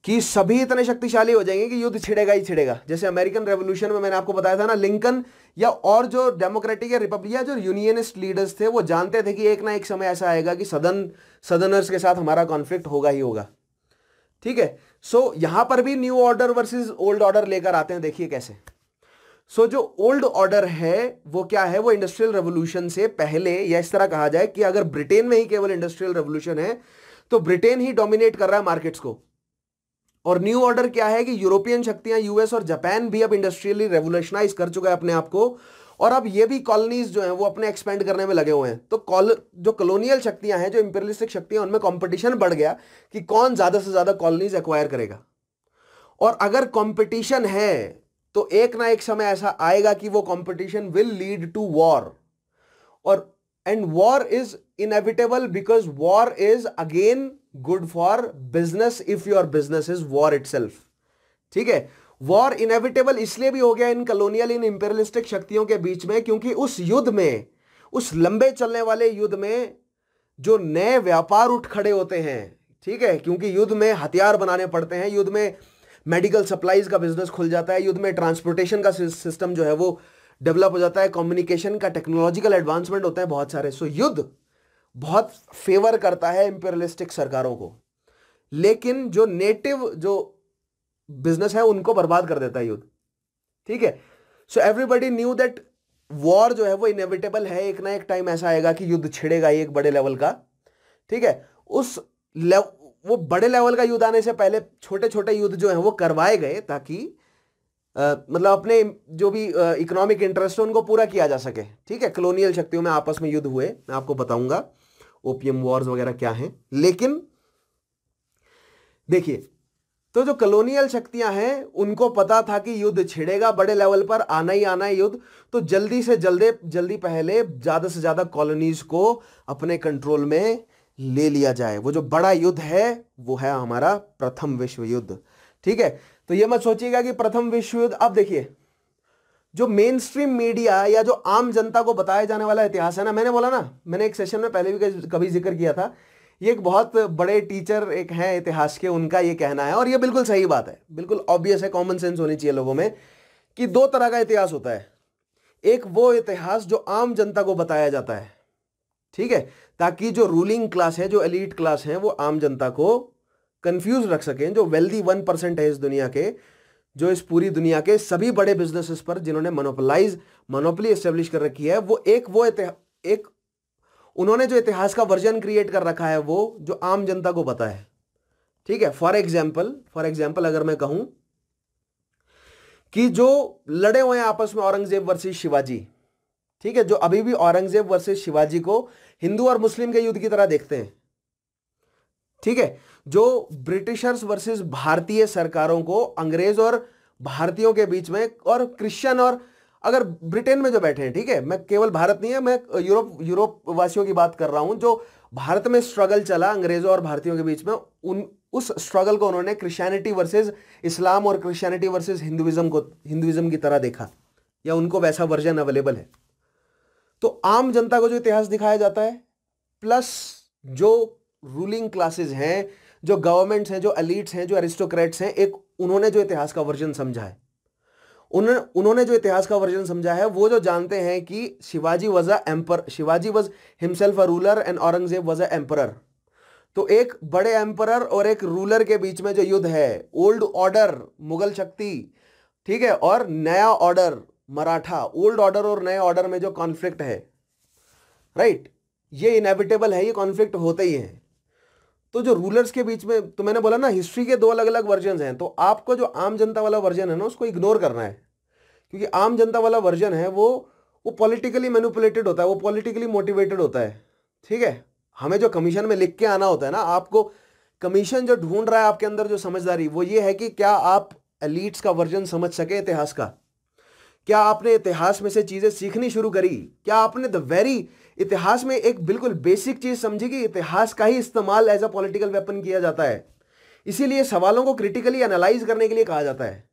कि सभी इतने शक्तिशाली हो जाएंगे कि युद्ध छिड़ेगा ही छिड़ेगा जैसे अमेरिकन रेवोल्यूशन में मैंने आपको बताया था ना लिंकन या और जो डेमोक्रेटिक या रिपब्लिक या जो यूनियनिस्ट लीडर्स थे वो जानते थे कि एक ना एक समय ऐसा आएगा कि सदन सदनर्स के साथ हमारा कॉन्फ्लिक्ट होगा ही होगा ठीक है सो so, यहां पर भी new order versus old order लेकर आते हैं देखिए कैसे सो so, जो ओल्ड ऑर्डर है वो क्या है वो इंडस्ट्रियल रेवोल्यूशन से पहले या इस तरह कहा जाए कि अगर ब्रिटेन में ही केवल इंडस्ट्रियल रेवोल्यूशन है तो ब्रिटेन ही डोमिनेट कर रहा है मार्केट्स को और न्यू ऑर्डर क्या है कि यूरोपियन शक्तियां यूएस और जापान भी अब इंडस्ट्रियली रेवोल्यूशनाइज कर चुका है अपने आप को और अब ये भी कॉलोनीज जो हैं वो अपने एक्सपेंड करने में लगे हुए हैं तो कॉल जो कॉलोनियल शक्तियां हैं जो इंपेरियलिस्टिक शक्तियां उनमें कंपटीशन बढ़ गया कि कौन ज़्यादा से ज़्यादा कॉलोनीज एक्वायर करेगा और अगर कंपटीशन है तो एक ना एक समय ऐसा आएगा कि वो competition will lead to war और and war is inevitable because war is again good for business if your business is war it ठीक है वॉर इनएविटेबल इसलिए भी हो गया इन कॉलोनियल इन इंपेरियलिस्टिक शक्तियों के बीच में क्योंकि उस युद्ध में उस लंबे चलने वाले युद्ध में जो नए व्यापार उठ खड़े होते हैं ठीक है क्योंकि युद्ध में हथियार बनाने पड़ते हैं युद्ध में मेडिकल सप्लाईज का बिजनेस खुल जाता है युद्ध में ट्रांसपोर्टेशन का सिस्टम जो है वो डेवलप हो जाता है कम्युनिकेशन का टेक्नोलॉजिकल एडवांसमेंट होता है बहुत सारे सो युद्ध बहुत फेवर करता है इंपेरियलिस्टिक सरकारों को लेकिन जो नेटिव जो बिजनेस है उनको बर्बाद कर देता है युद्ध ठीक है so everybody knew that war जो है वो इनएविटेबल है एक ना एक टाइम ऐसा आएगा कि युद्ध छिड़ेगा ही एक बड़े लेवल का ठीक है उस लेव वो बड़े लेवल का युद्ध आने से पहले छोटे छोटे युद्ध जो है वो करवाए गए ताकि आ, मतलब अपने जो भी इकोनॉमिक इंटरेस्ट है उनको पूरा किया जा सके ठीक है कलोनियल शक्तियों में आपस में युद्ध हुए मैं आपको बताऊंगा ओपीएम वॉर्स वगैरह क्या हैं लेकिन देखिए तो जो कॉलोनियल शक्तियां हैं उनको पता था कि युद्ध छिड़ेगा बड़े लेवल पर आना ही आना है युद्ध तो जल्दी से जल्दी जल्दी पहले ज़्यादा से ज़्यादा कॉलोनीज को अपने कंट्रोल में ले लिया जाए वो जो बड़ा युद्ध है वो है हमारा प्रथम विश्व युद्ध ठीक है तो ये मत सोचिएगा कि प्रथम विश्व युद्ध अब देखिए जो मेन स्ट्रीम मीडिया या जो आम जनता को बताया जाने वाला इतिहास है ना मैंने बोला ना मैंने एक सेशन में पहले भी कभी जिक्र किया था ये एक बहुत बड़े टीचर एक हैं इतिहास के उनका ये कहना है और ये बिल्कुल सही बात है बिल्कुल ऑब्वियस है कॉमन सेंस होनी चाहिए लोगों में कि दो तरह का इतिहास होता है एक वो इतिहास जो आम जनता को बताया जाता है ठीक है ताकि जो रूलिंग क्लास है जो एलिट क्लास है वो आम जनता को कंफ्यूज रख सकें जो वेल्दी वन परसेंट है इस दुनिया के जो इस पूरी दुनिया के सभी बड़े बिजनेसेस पर जिन्होंने मोनोपलाइज मोनोपली एस्टेब्लिश कर रखी है वो एक वो एक उन्होंने जो इतिहास का वर्जन क्रिएट कर रखा है वो जो आम जनता को पता है ठीक है फॉर एग्जाम्पल फॉर एग्जाम्पल अगर मैं कहूं कि जो लड़े हुए हैं आपस में औरंगजेब वर्सेज शिवाजी ठीक है जो अभी भी औरंगजेब वर्सेज शिवाजी को हिंदू और मुस्लिम के युद्ध की तरह देखते हैं ठीक है जो ब्रिटिशर्स वर्सेज भारतीय सरकारों को अंग्रेज और भारतीयों के बीच में और क्रिश्चियन और अगर ब्रिटेन में जो बैठे हैं ठीक है मैं केवल भारत नहीं है मैं यूरोप यूरोप वासियों की बात कर रहा हूं जो भारत में स्ट्रगल चला अंग्रेजों और भारतीयों के बीच में उन उस स्ट्रगल को उन्होंने क्रिश्चियनिटी वर्सेस इस्लाम और क्रिश्चियनिटी वर्सेस हिंदुइज्म को हिंदुइज्म की तरह देखा या उनको वैसा वर्जन अवेलेबल है तो आम जनता को जो इतिहास दिखाया जाता है प्लस जो रूलिंग क्लासेज हैं जो गवर्नमेंट्स हैं जो अलीट्स हैं जो एरिस्टोक्रेट्स हैं एक उन्होंने जो इतिहास का वर्जन समझा है उन उन्होंने जो इतिहास का वर्जन समझा है वो जो जानते हैं कि Shivaji was a emperor Shivaji was himself a ruler and Aurangzeb was a emperor तो एक बड़े एम्परर और एक रूलर के बीच में जो युद्ध है ओल्ड ऑर्डर मुगल शक्ति ठीक है और नया ऑर्डर मराठा ओल्ड ऑर्डर और नए ऑर्डर में जो कॉन्फ्लिक्ट है राइट right? ये इनएविटेबल है ये कॉन्फ्लिक्ट होते ही हैं तो जो रूलर्स के बीच में तो मैंने बोला ना हिस्ट्री के दो अलग अलग वर्जन हैं तो आपको जो आम जनता वाला वर्जन है ना उसको इग्नोर करना है क्योंकि आम जनता वाला वर्जन है वो वो पॉलिटिकली मैनुपुलेटेड होता है वो पॉलिटिकली मोटिवेटेड होता है ठीक है हमें जो कमीशन में लिख के आना होता है ना आपको कमीशन जो ढूंढ रहा है आपके अंदर जो समझदारी वो ये है कि क्या आप एलिट्स का वर्जन समझ सके इतिहास का क्या आपने इतिहास में से चीज़ें सीखनी शुरू करी क्या आपने द वेरी इतिहास में एक बिल्कुल बेसिक चीज समझी कि इतिहास का ही इस्तेमाल एज अ पॉलिटिकल वेपन किया जाता है इसीलिए सवालों को क्रिटिकली एनालाइज करने के लिए कहा जाता है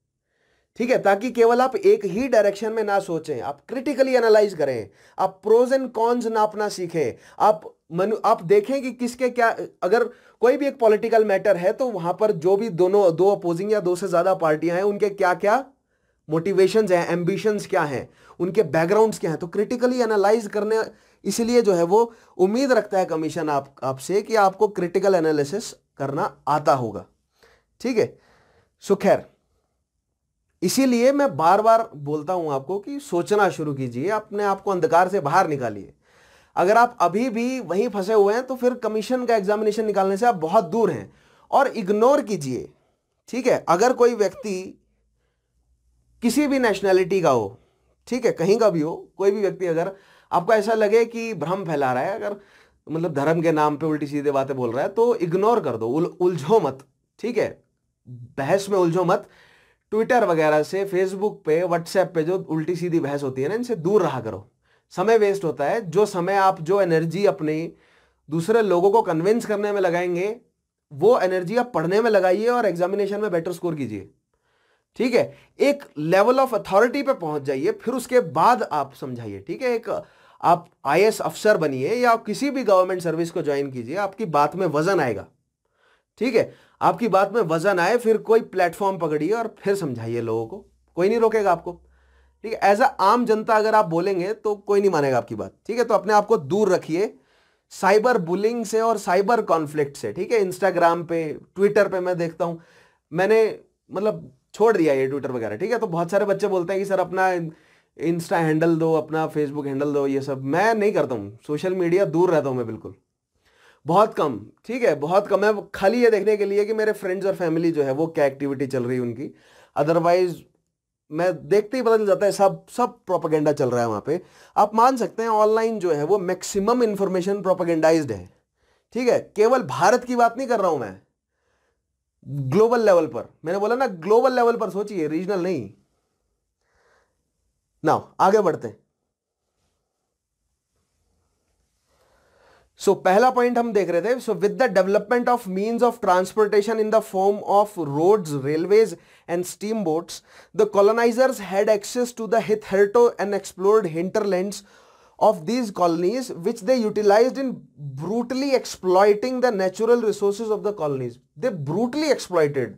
ठीक है ताकि केवल आप एक ही डायरेक्शन में ना सोचें आप क्रिटिकली एनालाइज करें आप प्रोज एंड कॉन्स नापना सीखें आप मनु आप देखें कि किसके क्या अगर कोई भी एक पॉलिटिकल मैटर है तो वहां पर जो भी दोनों दो अपोजिंग या दो से ज्यादा पार्टियां हैं उनके क्या क्या मोटिवेशंस हैं एम्बिशंस क्या हैं उनके बैकग्राउंड्स क्या हैं तो क्रिटिकली एनालाइज करने इसलिए जो है वो उम्मीद रखता है कमीशन आप आपसे कि आपको क्रिटिकल एनालिसिस करना आता होगा ठीक है सो खैर इसीलिए मैं बार बार बोलता हूं आपको कि सोचना शुरू कीजिए अपने आप को अंधकार से बाहर निकालिए अगर आप अभी भी वहीं फंसे हुए हैं तो फिर कमीशन का एग्जामिनेशन निकालने से आप बहुत दूर हैं और इग्नोर कीजिए ठीक है अगर कोई व्यक्ति किसी भी नेशनैलिटी का हो ठीक है कहीं का भी हो कोई भी व्यक्ति अगर आपको ऐसा लगे कि भ्रम फैला रहा है अगर मतलब धर्म के नाम पे उल्टी सीधे बातें बोल रहा है तो इग्नोर कर दो उलझो मत ठीक है बहस में उलझो मत ट्विटर वगैरह से फेसबुक पे व्हाट्सएप पे जो उल्टी सीधी बहस होती है ना इनसे दूर रहा करो समय वेस्ट होता है जो समय आप जो एनर्जी अपनी दूसरे लोगों को कन्विंस करने में लगाएंगे वो एनर्जी आप पढ़ने में लगाइए और एग्जामिनेशन में बेटर स्कोर कीजिए ठीक है एक लेवल ऑफ अथॉरिटी पे पहुंच जाइए फिर उसके बाद आप समझाइए ठीक है एक आप आई अफसर बनिए या आप किसी भी गवर्नमेंट सर्विस को ज्वाइन कीजिए आपकी बात में वजन आएगा ठीक है आपकी बात में वजन आए फिर कोई प्लेटफॉर्म पकड़िए और फिर समझाइए लोगों को कोई नहीं रोकेगा आपको ठीक है एज अ आम जनता अगर आप बोलेंगे तो कोई नहीं मानेगा आपकी बात ठीक है तो अपने आप को दूर रखिए साइबर बुलिंग से और साइबर कॉन्फ्लिक्ट से ठीक है इंस्टाग्राम पे ट्विटर पे मैं देखता हूँ मैंने मतलब छोड़ दिया ये ट्विटर वगैरह ठीक है तो बहुत सारे बच्चे बोलते हैं कि सर अपना इंस्टा हैंडल दो अपना फेसबुक हैंडल दो ये सब मैं नहीं करता हूँ सोशल मीडिया दूर रहता हूँ मैं बिल्कुल बहुत कम ठीक है बहुत कम है खाली ये देखने के लिए कि मेरे फ्रेंड्स और फैमिली जो है वो क्या एक्टिविटी चल रही है उनकी अदरवाइज मैं देखते ही पता चल जाता है सब सब प्रोपागेंडा चल रहा है वहाँ पे आप मान सकते हैं ऑनलाइन जो है वो मैक्सिमम इन्फॉर्मेशन प्रोपागेंडाइज है ठीक है केवल भारत की बात नहीं कर रहा हूँ मैं ग्लोबल लेवल पर मैंने बोला ना ग्लोबल लेवल पर सोचिए रीजनल नहीं नाउ आगे बढ़ते हैं सो so, पहला पॉइंट हम देख रहे थे so with the development of means of transportation in the form of roads railways and steam boats the colonisers had access to the hitherto unexplored hinterlands of these colonies which they utilise in brutally exploiting the natural resources of the colonies they brutally exploited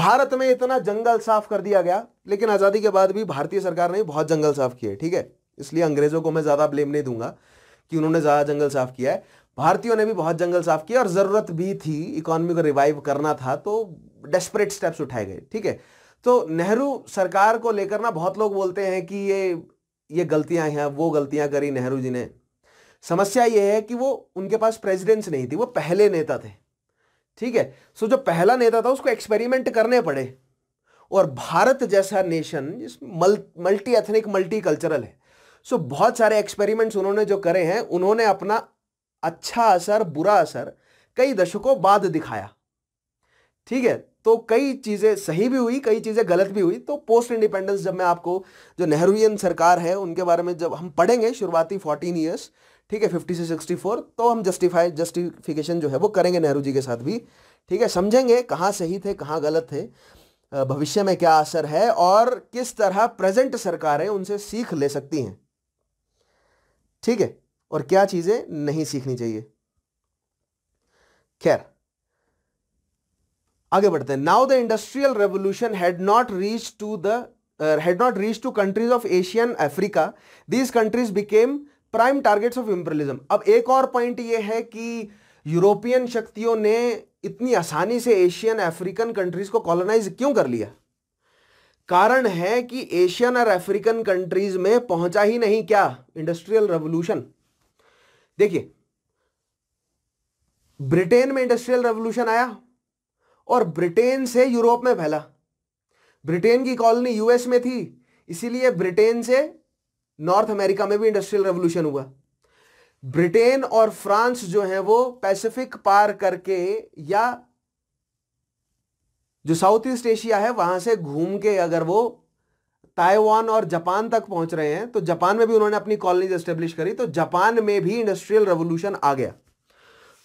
Bharat में इतना जंगल साफ कर दिया गया लेकिन आज़ादी के बाद भी भारतीय सरकार ने बहुत जंगल साफ किए ठीक है इसलिए अंग्रेज़ों को मैं ज़्यादा ब्लेम नहीं दूंगा कि उन्होंने ज़्यादा जंगल साफ किया है भारतीयों ने भी बहुत जंगल साफ किया और ज़रूरत भी थी इकोनॉमी को रिवाइव करना था तो डेस्परेट स्टेप्स उठाए गए ठीक है तो नेहरू सरकार को लेकर ना बहुत लोग बोलते हैं कि ये ये गलतियां हैं वो गलतियां करी नेहरू जी ने समस्या ये है कि वो उनके पास प्रेसिडेंस नहीं थी वो पहले नेता थे ठीक है सो जो पहला नेता था उसको एक्सपेरिमेंट करने पड़े और भारत जैसा नेशन जिस मल, मल्टी एथनिक मल्टी कल्चरल है सो बहुत सारे एक्सपेरिमेंट्स उन्होंने जो करे हैं उन्होंने अपना अच्छा असर बुरा असर कई दशकों बाद दिखाया ठीक है तो कई चीज़ें सही भी हुई कई चीज़ें गलत भी हुई तो पोस्ट इंडिपेंडेंस जब मैं आपको जो नेहरून सरकार है उनके बारे में जब हम पढ़ेंगे शुरुआती फोर्टीन ईयर्स ठीक है फिफ्टी से सिक्सटी फोर तो हम जस्टिफाई जस्टिफिकेशन जो है वो करेंगे नेहरू जी के साथ भी ठीक है समझेंगे कहाँ सही थे कहाँ गलत थे भविष्य में क्या असर है और किस तरह प्रेजेंट सरकारें उनसे सीख ले सकती हैं ठीक है और क्या चीज़ें नहीं सीखनी चाहिए खैर आगे बढ़ते हैं now the industrial revolution had not reach to the had not reach to countries of Asian Africa these countries became prime targets of imperialism अब एक और पॉइंट ये है कि यूरोपियन शक्तियों ने इतनी आसानी से एशियन अफ्रीकन कंट्रीज को कॉलोनाइज क्यों कर लिया कारण है कि एशियन और अफ्रीकन कंट्रीज में पहुंचा ही नहीं क्या इंडस्ट्रियल रेवोल्यूशन देखिए ब्रिटेन में इंडस्ट्रियल रेवोल्यूशन आया और ब्रिटेन से यूरोप में फैला ब्रिटेन की कॉलोनी यूएस में थी इसीलिए ब्रिटेन से नॉर्थ अमेरिका में भी इंडस्ट्रियल रेवोल्यूशन हुआ ब्रिटेन और फ्रांस जो है वो पैसिफिक पार करके या जो साउथ ईस्ट एशिया है वहां से घूम के अगर वो ताइवान और जापान तक पहुंच रहे हैं तो जापान में भी उन्होंने अपनी कॉलोनीज एस्टेब्लिश करी तो जापान में भी इंडस्ट्रियल रेवोल्यूशन आ गया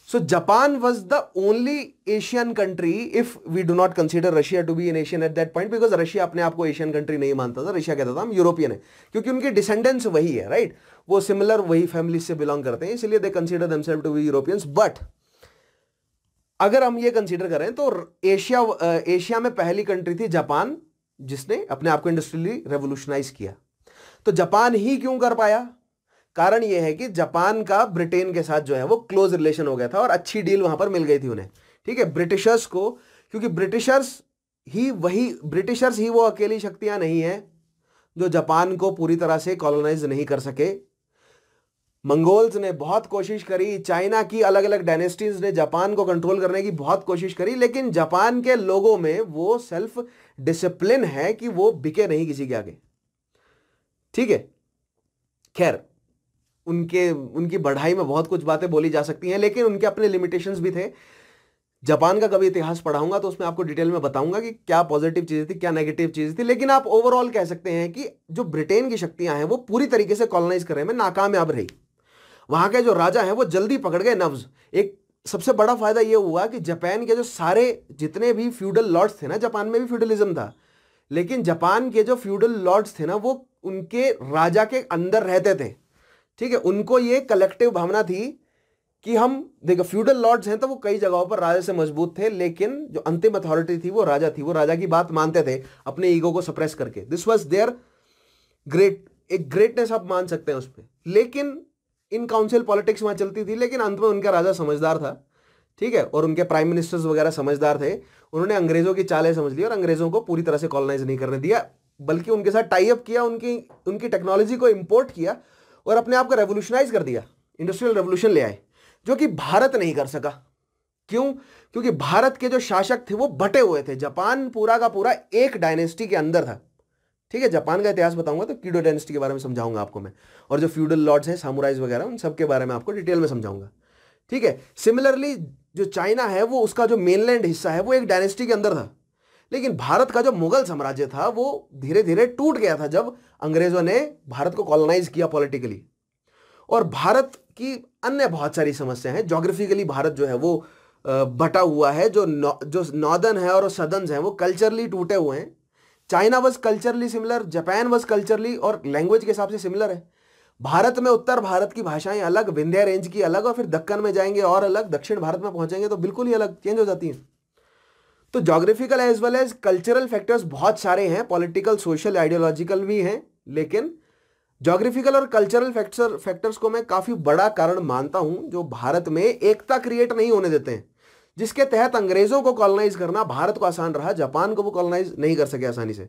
So Japan was the only Asian country if we do not consider Russia to be an Asian at that point because Russia अपने आप को Asian country नहीं मानता था Russia कहता था हम European है क्योंकि उनके descendants वही है right वो similar वही family से belong करते हैं इसलिए they consider themselves to be Europeans but अगर हम ये कंसीडर करें तो एशिया एशिया में पहली कंट्री थी जापान जिसने अपने आप को इंडस्ट्रियली रेवोल्यूशनाइज किया तो जापान ही क्यों कर पाया कारण यह है कि जापान का ब्रिटेन के साथ जो है वो क्लोज रिलेशन हो गया था और अच्छी डील वहां पर मिल गई थी उन्हें ठीक है ब्रिटिशर्स को क्योंकि ब्रिटिशर्स ही वही ब्रिटिशर्स ही वो अकेली शक्तियां नहीं है जो जापान को पूरी तरह से कॉलोनाइज नहीं कर सके मंगोल्स ने बहुत कोशिश करी चाइना की अलग अलग डायनेस्टीज ने जापान को कंट्रोल करने की बहुत कोशिश करी लेकिन जापान के लोगों में वो सेल्फ डिसिप्लिन है कि वो बिके नहीं किसी के आगे ठीक है खैर उनके उनकी बढ़ाई में बहुत कुछ बातें बोली जा सकती हैं लेकिन उनके अपने लिमिटेशंस भी थे जापान का कभी इतिहास पढ़ाऊंगा तो उसमें आपको डिटेल में बताऊंगा कि क्या पॉजिटिव चीज़ें थी क्या नेगेटिव चीज़ थी लेकिन आप ओवरऑल कह सकते हैं कि जो ब्रिटेन की शक्तियां हैं वो पूरी तरीके से कॉलोनाइज करने में नाकामयाब रही वहां के जो राजा हैं वो जल्दी पकड़ गए नफ्ज एक सबसे बड़ा फायदा ये हुआ कि जापान के जो सारे जितने भी फ्यूडल लॉर्ड्स थे ना जापान में भी फ्यूडलिज्म था लेकिन जापान के जो फ्यूडल लॉर्ड्स थे ना वो उनके राजा के अंदर रहते थे ठीक है उनको ये कलेक्टिव भावना थी कि हम देखो फ्यूडल लॉर्ड्स हैं तो वो कई जगहों पर राजा से मजबूत थे लेकिन जो अंतिम अथॉरिटी थी वो राजा थी वो राजा की बात मानते थे अपने ईगो को सप्रेस करके दिस वॉज देयर ग्रेट एक ग्रेटनेस आप मान सकते हैं पर लेकिन इन काउंसिल पॉलिटिक्स वहां चलती थी लेकिन अंत में उनका राजा समझदार था ठीक है और उनके प्राइम मिनिस्टर्स वगैरह समझदार थे उन्होंने अंग्रेजों की चालें समझ ली और अंग्रेजों को पूरी तरह से कॉलोनाइज नहीं करने दिया बल्कि उनके साथ टाई अप किया उनकी उनकी टेक्नोलॉजी को इम्पोर्ट किया और अपने आप को रेवोल्यूशनाइज कर दिया इंडस्ट्रियल रेवोल्यूशन ले आए जो कि भारत नहीं कर सका क्यों क्योंकि भारत के जो शासक थे वो बटे हुए थे जापान पूरा का पूरा एक डायनेस्टी के अंदर था ठीक है जापान का इतिहास बताऊंगा तो कीडो डायनेस्टी के बारे में समझाऊंगा आपको मैं और जो फ्यूडल लॉर्ड्स हैं सामुराइज वगैरह उन सब के बारे में आपको डिटेल में समझाऊंगा ठीक है सिमिलरली जो चाइना है वो उसका जो मेनलैंड हिस्सा है वो एक डायनेस्टी के अंदर था लेकिन भारत का जो मुगल साम्राज्य था वो धीरे धीरे टूट गया था जब अंग्रेजों ने भारत को कॉलोनाइज किया पॉलिटिकली और भारत की अन्य बहुत सारी समस्याएं हैं जोग्राफिकली भारत जो है वो बटा हुआ है जो नौ, जो नॉर्दर्न है और सदर्न है वो कल्चरली टूटे हुए हैं China was culturally similar Japan was culturally और लैंग्वेज के हिसाब से सिमिलर है भारत में उत्तर भारत की भाषाएं अलग विंध्या रेंज की अलग और फिर दक्कन में जाएंगे और अलग दक्षिण भारत में पहुंचेंगे तो बिल्कुल ही अलग चेंज हो जाती हैं तो geographical as well as cultural factors बहुत सारे हैं पॉलिटिकल सोशल आइडियोलॉजिकल भी हैं लेकिन जोग्राफिकल और कल्चरल फैक्टर फैक्टर्स को मैं काफ़ी बड़ा कारण मानता हूं जो भारत में एकता क्रिएट नहीं होने देते हैं जिसके तहत अंग्रेज़ों को कॉलोनाइज करना भारत को आसान रहा जापान को वो कॉलोनाइज नहीं कर सके आसानी से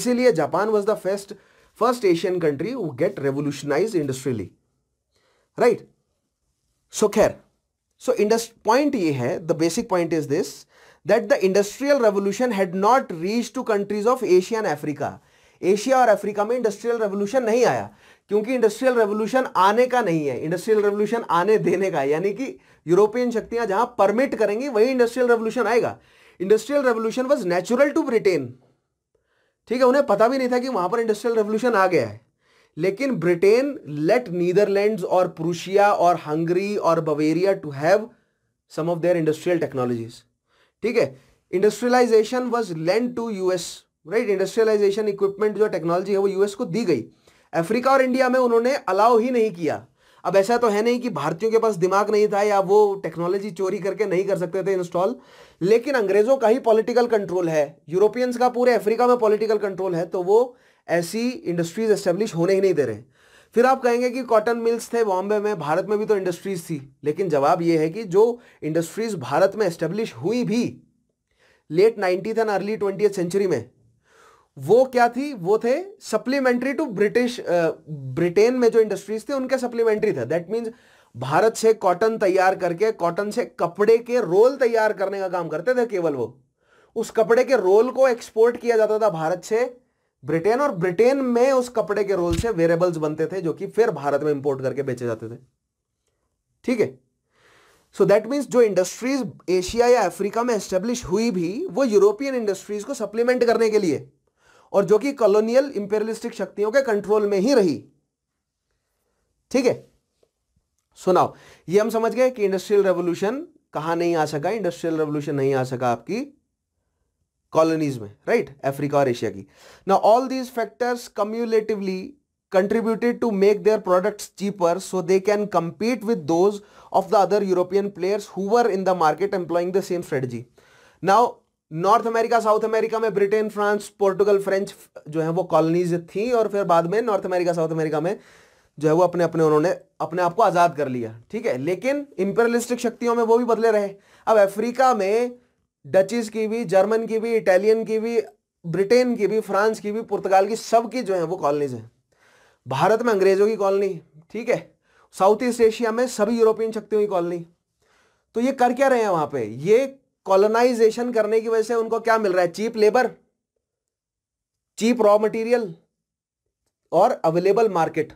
इसीलिए Japan was the first first Asian country वो get revolutionise industrially right so खैर सो इंडस्ट पॉइंट ये है the basic point is this that the industrial revolution had not reach to countries of Asia and Africa Asia और Africa में industrial revolution नहीं आया क्योंकि इंडस्ट्रियल रेवोल्यूशन आने का नहीं है इंडस्ट्रियल रेवोल्यूशन आने देने का यानी कि यूरोपियन शक्तियां जहां परमिट करेंगी वही इंडस्ट्रियल रेवोल्यूशन आएगा industrial revolution was natural to Britain ठीक है उन्हें पता भी नहीं था कि वहां पर इंडस्ट्रियल रेवोल्यूशन आ गया है लेकिन ब्रिटेन लेट नीदरलैंड्स और प्रूशिया और हंगरी और Bavaria to have some of their industrial technologies ठीक है industrialisation was lend to US right industrialisation equipment जो टेक्नोलॉजी है वो यूएस को दी गई अफ्रीका और इंडिया में उन्होंने अलाउ ही नहीं किया अब ऐसा तो है नहीं कि भारतीयों के पास दिमाग नहीं था या वो टेक्नोलॉजी चोरी करके नहीं कर सकते थे इंस्टॉल लेकिन अंग्रेजों का ही पॉलिटिकल कंट्रोल है यूरोपियंस का पूरे अफ्रीका में पॉलिटिकल कंट्रोल है तो वो ऐसी इंडस्ट्रीज एस्टेब्लिश होने ही नहीं दे रहे फिर आप कहेंगे कि कॉटन मिल्स थे बॉम्बे में भारत में भी तो इंडस्ट्रीज थी लेकिन जवाब ये है कि जो इंडस्ट्रीज भारत में एस्टेब्लिश हुई भी late nineteenth and early twenty century में वो क्या थी वो थे सप्लीमेंट्री टू ब्रिटिश ब्रिटेन में जो इंडस्ट्रीज थी उनके सप्लीमेंट्री थे दैट मीन्स भारत से कॉटन तैयार करके कॉटन से कपड़े के रोल तैयार करने का काम करते थे केवल वो उस कपड़े के रोल को एक्सपोर्ट किया जाता था भारत से ब्रिटेन और ब्रिटेन में उस कपड़े के रोल से वेरेबल्स बनते थे जो कि फिर भारत में इंपोर्ट करके बेचे जाते थे ठीक है सो दैट मीन्स जो इंडस्ट्रीज एशिया या अफ्रीका में एस्टेब्लिश हुई भी वो यूरोपियन इंडस्ट्रीज को सप्लीमेंट करने के लिए और जो कि कॉलोनियल इंपेरियलिस्टिक शक्तियों के कंट्रोल में ही रही ठीक है सुनाओ ये हम समझ गए कि इंडस्ट्रियल रेवोल्यूशन कहा नहीं आ सका इंडस्ट्रियल रेवोल्यूशन नहीं आ सका आपकी कॉलोनीज में राइट अफ्रीका और एशिया की ना all these factors cumulatively contributed to make their product cheaper so they can compete with those of the other European players हुआ in the market employing the same strategy now North America South America में Britain France Portugal French जो है वो colonies थी और फिर बाद में नॉर्थ अमेरिका साउथ अमेरिका में जो है वो अपने अपने उन्होंने अपने आप को आज़ाद कर लिया ठीक है लेकिन इंपेरियलिस्टिक शक्तियों में वो भी बदले रहे अब अफ्रीका में डचिस की भी जर्मन की भी इटालियन की भी ब्रिटेन की भी फ्रांस की भी पुर्तगाल की सब की जो है वो कॉलोनीज हैं भारत में अंग्रेजों की कॉलोनी ठीक है साउथ ईस्ट एशिया में सभी यूरोपियन शक्तियों की कॉलोनी तो ये कर क्या रहे हैं वहां पे ये कॉलोनाइजेशन करने की वजह से उनको क्या मिल रहा है cheap labour cheap raw material और अवेलेबल मार्केट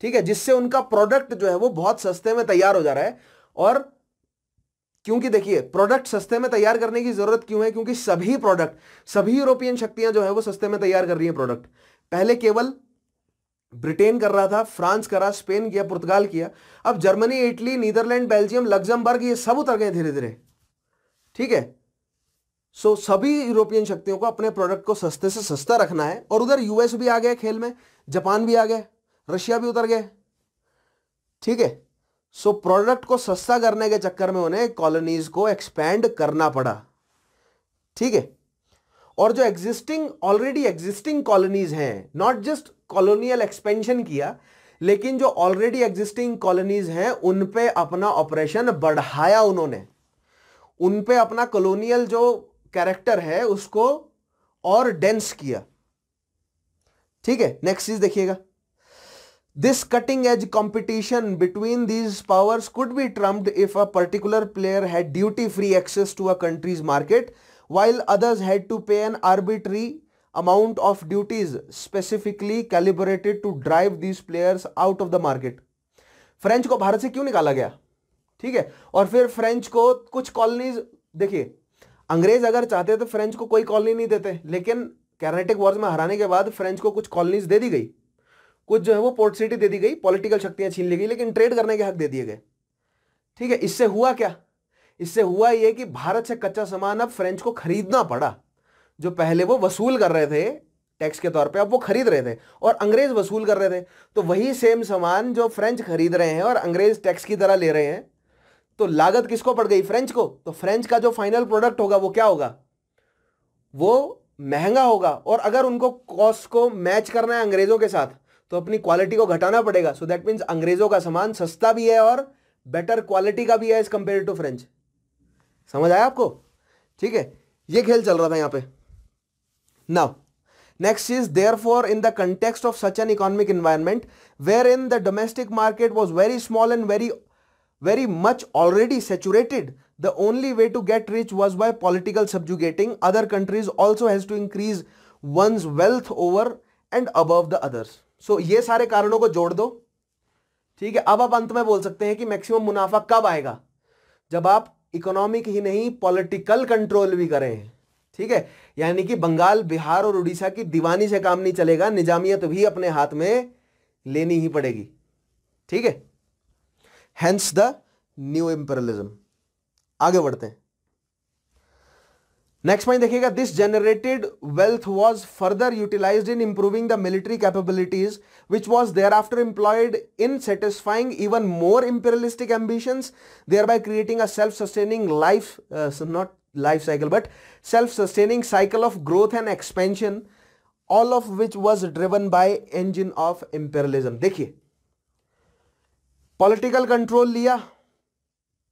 ठीक है जिससे उनका प्रोडक्ट जो है वो बहुत सस्ते में तैयार हो जा रहा है और क्योंकि देखिए प्रोडक्ट सस्ते में तैयार करने की जरूरत क्यों है क्योंकि सभी प्रोडक्ट सभी यूरोपियन शक्तियां जो है वो सस्ते में तैयार कर रही हैं प्रोडक्ट पहले केवल ब्रिटेन कर रहा था फ्रांस करा स्पेन किया पुर्तगाल किया अब Germany Italy Netherland Belgium Luxembourg ये सब उतर गए धीरे धीरे ठीक है सो so, सभी यूरोपियन शक्तियों को अपने प्रोडक्ट को सस्ते से सस्ता रखना है और उधर यूएस भी आ गए खेल में जापान भी आ गए रशिया भी उतर गए ठीक है सो so, प्रोडक्ट को सस्ता करने के चक्कर में उन्हें कॉलोनीज को एक्सपैंड करना पड़ा ठीक है और जो एग्जिस्टिंग ऑलरेडी एग्जिस्टिंग कॉलोनीज हैं नॉट जस्ट कॉलोनियल एक्सपेंशन किया लेकिन जो ऑलरेडी एग्जिस्टिंग कॉलोनीज हैं उन पे अपना ऑपरेशन बढ़ाया उन्होंने उन पे अपना कॉलोनियल जो कैरेक्टर है उसको और डेंस किया ठीक है नेक्स्ट चीज देखिएगा this cutting edge competition between these powers could be trumped if a particular player had duty free access to a country's market while others had to pay an arbitrary amount of duties specifically calibrated to drive these players out of the market French को भारत से क्यों निकाला गया ठीक है और फिर French को कुछ कॉलोनीज देखिए अंग्रेज अगर चाहते तो फ्रेंच को कोई कॉलोनी नहीं देते लेकिन कैरनेटिक वॉर्स में हराने के बाद फ्रेंच को कुछ कॉलोनीज दे दी गई कुछ जो है वो पोर्ट सिटी दे दी गई पॉलिटिकल शक्तियां छीन ली गई लेकिन ट्रेड करने के हक दे दिए गए ठीक है इससे हुआ क्या इससे हुआ ये कि भारत से कच्चा सामान अब फ्रेंच को खरीदना पड़ा जो पहले वो वसूल कर रहे थे टैक्स के तौर पे अब वो खरीद रहे थे और अंग्रेज वसूल कर रहे थे तो वही सेम सामान जो फ्रेंच खरीद रहे हैं और अंग्रेज टैक्स की तरह ले रहे हैं तो लागत किसको पड़ गई फ्रेंच को तो फ्रेंच का जो फाइनल प्रोडक्ट होगा वो क्या होगा वो महंगा होगा और अगर उनको कॉस्ट को मैच करना है अंग्रेजों के साथ तो अपनी क्वालिटी को घटाना पड़ेगा सो दैट मीन्स अंग्रेजों का सामान सस्ता भी है और बेटर क्वालिटी का भी है एज कंपेयर टू फ्रेंच समझ आया आपको ठीक है ये खेल चल रहा था यहां पे now next is therefore in the context of such an economic environment where in the domestic market was very small and very very much already saturated, the only way to get rich was by political subjugating other countries also has to increase one's wealth over and above the others. So ye sare karanon ko jod do theek hai ab aap ant mein bol sakte hain ki maximum munafa kab aayega jab aap economic ही नहीं political control भी करें ठीक है यानी कि बंगाल बिहार और उड़ीसा की दीवानी से काम नहीं चलेगा निजामियत भी अपने हाथ में लेनी ही पड़ेगी ठीक है हैंस द न्यू इंपेरियलिज्म आगे बढ़ते हैं नेक्स्ट पॉइंट देखिएगा this generated wealth was further utilise in improving the military capabilities which was thereafter employed in satisfying even more imperialistic ambitions thereby creating a self sustaining life not life cycle but self sustaining cycle of growth and expansion all of which was driven by engine of imperialism देखिए political control लिया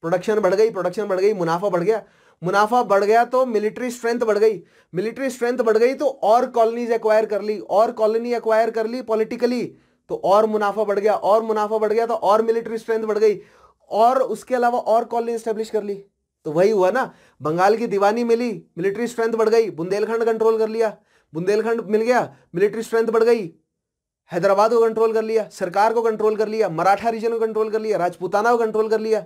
production बढ़ गई production बढ़ गई मुनाफा बढ़ गया मुनाफा बढ़ गया तो मिलिट्री स्ट्रेंथ बढ़ गई मिलिट्री स्ट्रेंथ बढ़ गई तो और कॉलोनीज एक्वायर कर ली और कॉलोनी एक्वायर कर ली पॉलिटिकली तो और मुनाफा बढ़ गया और मुनाफा बढ़ गया तो और मिलिट्री स्ट्रेंथ बढ़ गई और उसके अलावा और कॉलोनी स्टेब्लिश कर ली तो वही हुआ ना बंगाल की दीवानी मिली मिलिट्री स्ट्रेंथ बढ़ गई बुंदेलखंड कंट्रोल कर लिया बुंदेलखंड मिल गया मिलिट्री स्ट्रेंथ बढ़ गई हैदराबाद को कंट्रोल कर लिया सरकार को कंट्रोल कर लिया मराठा रीजन को कंट्रोल कर लिया राजपूताना को कंट्रोल कर लिया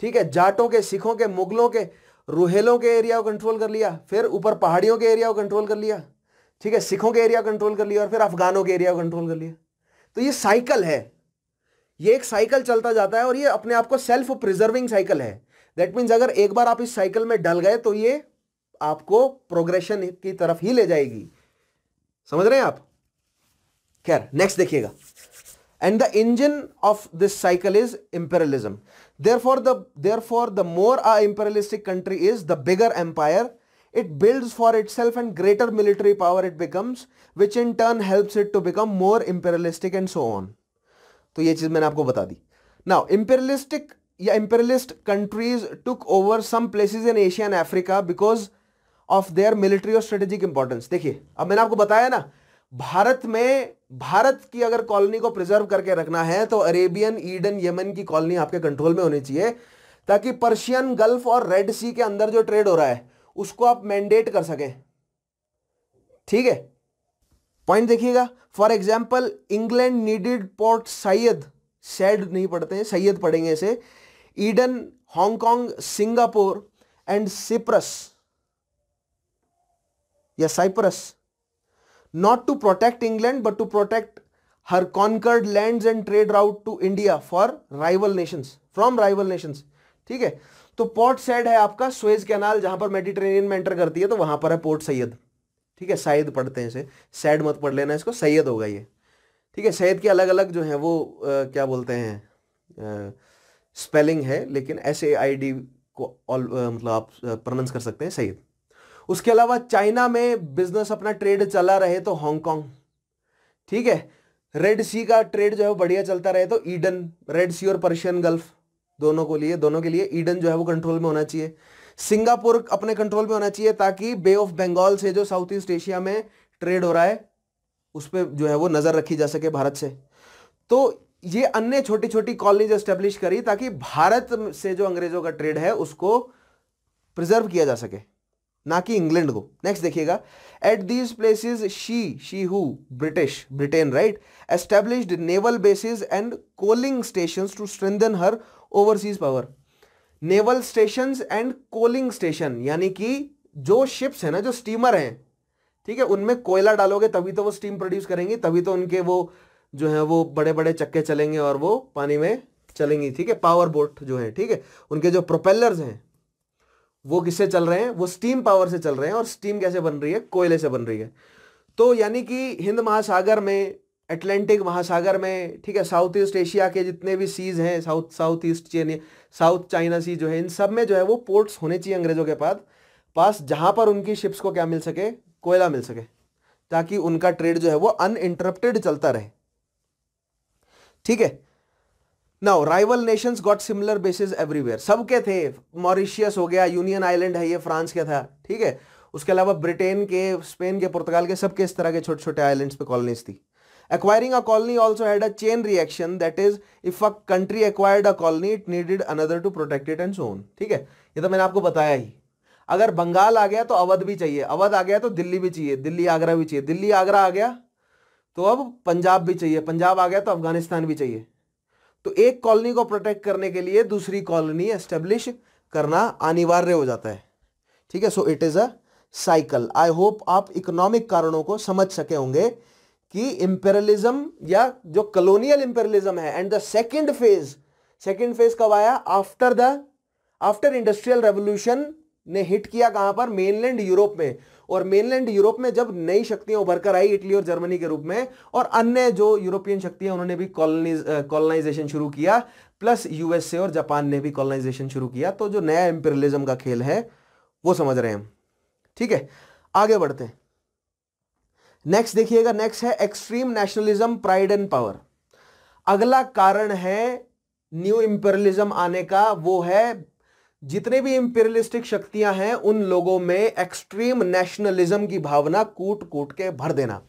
ठीक है जाटों के सिखों के मुगलों के रोहेलों के एरिया को कंट्रोल कर लिया फिर ऊपर पहाड़ियों के एरिया को कंट्रोल कर लिया ठीक है सिखों के एरिया को कंट्रोल कर लिया और फिर अफगानों के एरिया को कंट्रोल कर लिया तो ये साइकिल है ये एक साइकिल चलता जाता है और ये अपने आप को सेल्फ प्रिजर्विंग साइकिल है दैट मीन्स अगर एक बार आप इस साइकिल में डल गए तो ये आपको प्रोग्रेशन की तरफ ही ले जाएगी समझ रहे हैं आप खैर नेक्स्ट देखिएगा and the engine of this cycle is imperialism therefore the therefore the more a imperialistic country is the bigger empire it build for itself and greater military power it becomes which in turn helps it to become more imperialistic and so on तो ये चीज मैंने आपको बता दी now imperialistic या imperialist countries took over some places in Asia and Africa because of their military और strategic importance देखिए अब मैंने आपको बताया ना भारत में भारत की अगर कॉलोनी को प्रिजर्व करके रखना है तो अरेबियन ईडन यमन की कॉलोनी आपके कंट्रोल में होनी चाहिए ताकि पर्शियन गल्फ और रेड सी के अंदर जो ट्रेड हो रहा है उसको आप मैंडेट कर सकें ठीक है पॉइंट देखिएगा for example England needed Port Said said नहीं पढ़ते हैं सैयद पढ़ेंगे इसे Aden Hong Kong Singapore and Cyprus या Cyprus not to protect England but to protect her conquered lands and trade route to India for rival nations from rival nations ठीक है तो port sad है आपका स्वेज कैनाल जहां पर Mediterranean में enter करती है तो वहां पर है पोर्ट सैयद ठीक है शायद पढ़ते हैं इसे सैड मत पढ़ लेना इसको सैयद होगा ये ठीक है सैयद के अलग अलग जो है वो आ, क्या बोलते हैं आ, स्पेलिंग है लेकिन एस ए आई डी को ऑल मतलब आप प्रोनाउंस कर सकते हैं सैयद उसके अलावा चाइना में बिजनेस अपना ट्रेड चला रहे तो हांगकांग ठीक है रेड सी का ट्रेड जो है वो बढ़िया चलता रहे तो ईडन रेड सी और पर्शियन गल्फ दोनों को लिए दोनों के लिए ईडन जो है वो कंट्रोल में होना चाहिए सिंगापुर अपने कंट्रोल में होना चाहिए ताकि बे ऑफ बंगाल से जो साउथ ईस्ट एशिया में ट्रेड हो रहा है उस पर जो है वो नज़र रखी जा सके भारत से तो ये अन्य छोटी छोटी कॉलोनीज एस्टेब्लिश करी ताकि भारत से जो अंग्रेजों का ट्रेड है उसको प्रिजर्व किया जा सके ना कि इंग्लैंड को नेक्स्ट देखिएगा at these places she she who British Britain right establish naval bases and coaling station to strengthen her overseas power naval station and coaling station यानी कि जो शिप्स हैं ना जो स्टीमर हैं ठीक है उनमें कोयला डालोगे तभी तो वो स्टीम प्रोड्यूस करेंगी तभी तो उनके वो जो है वो बड़े बड़े चक्के चलेंगे और वो पानी में चलेंगी ठीक है पावर बोट जो है ठीक है उनके जो प्रोपेलर्स हैं वो किससे चल रहे हैं वो स्टीम पावर से चल रहे हैं और स्टीम कैसे बन रही है कोयले से बन रही है तो यानी कि हिंद महासागर में अटलांटिक महासागर में ठीक है साउथ ईस्ट एशिया के जितने भी सीज़ हैं साउथ साउथ ईस्ट चीन साउथ चाइना सी जो है इन सब में जो है वो पोर्ट्स होने चाहिए अंग्रेज़ों के पास पास जहां पर उनकी शिप्स को क्या मिल सके कोयला मिल सके ताकि उनका ट्रेड जो है वो अनइंटरप्टेड चलता रहे ठीक है now rival nations got similar bases everywhere सबके थे मॉरिशियस हो गया यूनियन आइलैंड है ये फ्रांस के था ठीक है उसके अलावा ब्रिटेन के स्पेन के पुर्तगाल के सबके इस तरह के छोटे छोटे आइलैंड्स पे कॉलोनीज थी acquiring a colony also had a chain reaction that is if a country acquired a colony it needed another to protect it and so on ठीक है ये तो मैंने आपको बताया ही अगर बंगाल आ गया तो अवध भी चाहिए अवध आ गया तो दिल्ली भी चाहिए दिल्ली आगरा भी चाहिए दिल्ली आगरा आ गया तो अब पंजाब भी चाहिए पंजाब आ गया तो अफगानिस्तान भी चाहिए तो एक कॉलोनी को प्रोटेक्ट करने के लिए दूसरी कॉलोनी एस्टेब्लिश करना अनिवार्य हो जाता है ठीक है so it is a cycle I hope आप इकोनॉमिक कारणों को समझ सके होंगे कि इंपेरियलिज्म या जो कलोनियल इंपेरलिज्म है and the second phase second phase कब आया after the after industrial revolution ने हिट किया कहां पर मेनलैंड यूरोप में और मेनलैंड यूरोप में जब नई शक्तियां उभर कर आई इटली और जर्मनी के रूप में और अन्य जो यूरोपियन शक्तियां उन्होंने भी कॉलोनाइजेशन शुरू किया प्लस यूएसए और जापान ने भी कॉलोनाइजेशन शुरू किया तो जो नया एम्पेरियलिज्म का खेल है वो समझ रहे हैं हम ठीक है आगे बढ़ते हैं नेक्स्ट देखिएगा नेक्स्ट है extreme nationalism pride and power अगला कारण है न्यू इंपेरियलिज्म आने का वो है जितने भी इंपेरियलिस्टिक शक्तियां हैं उन लोगों में एक्सट्रीम नेशनलिज्म की भावना कूट कूट के भर देना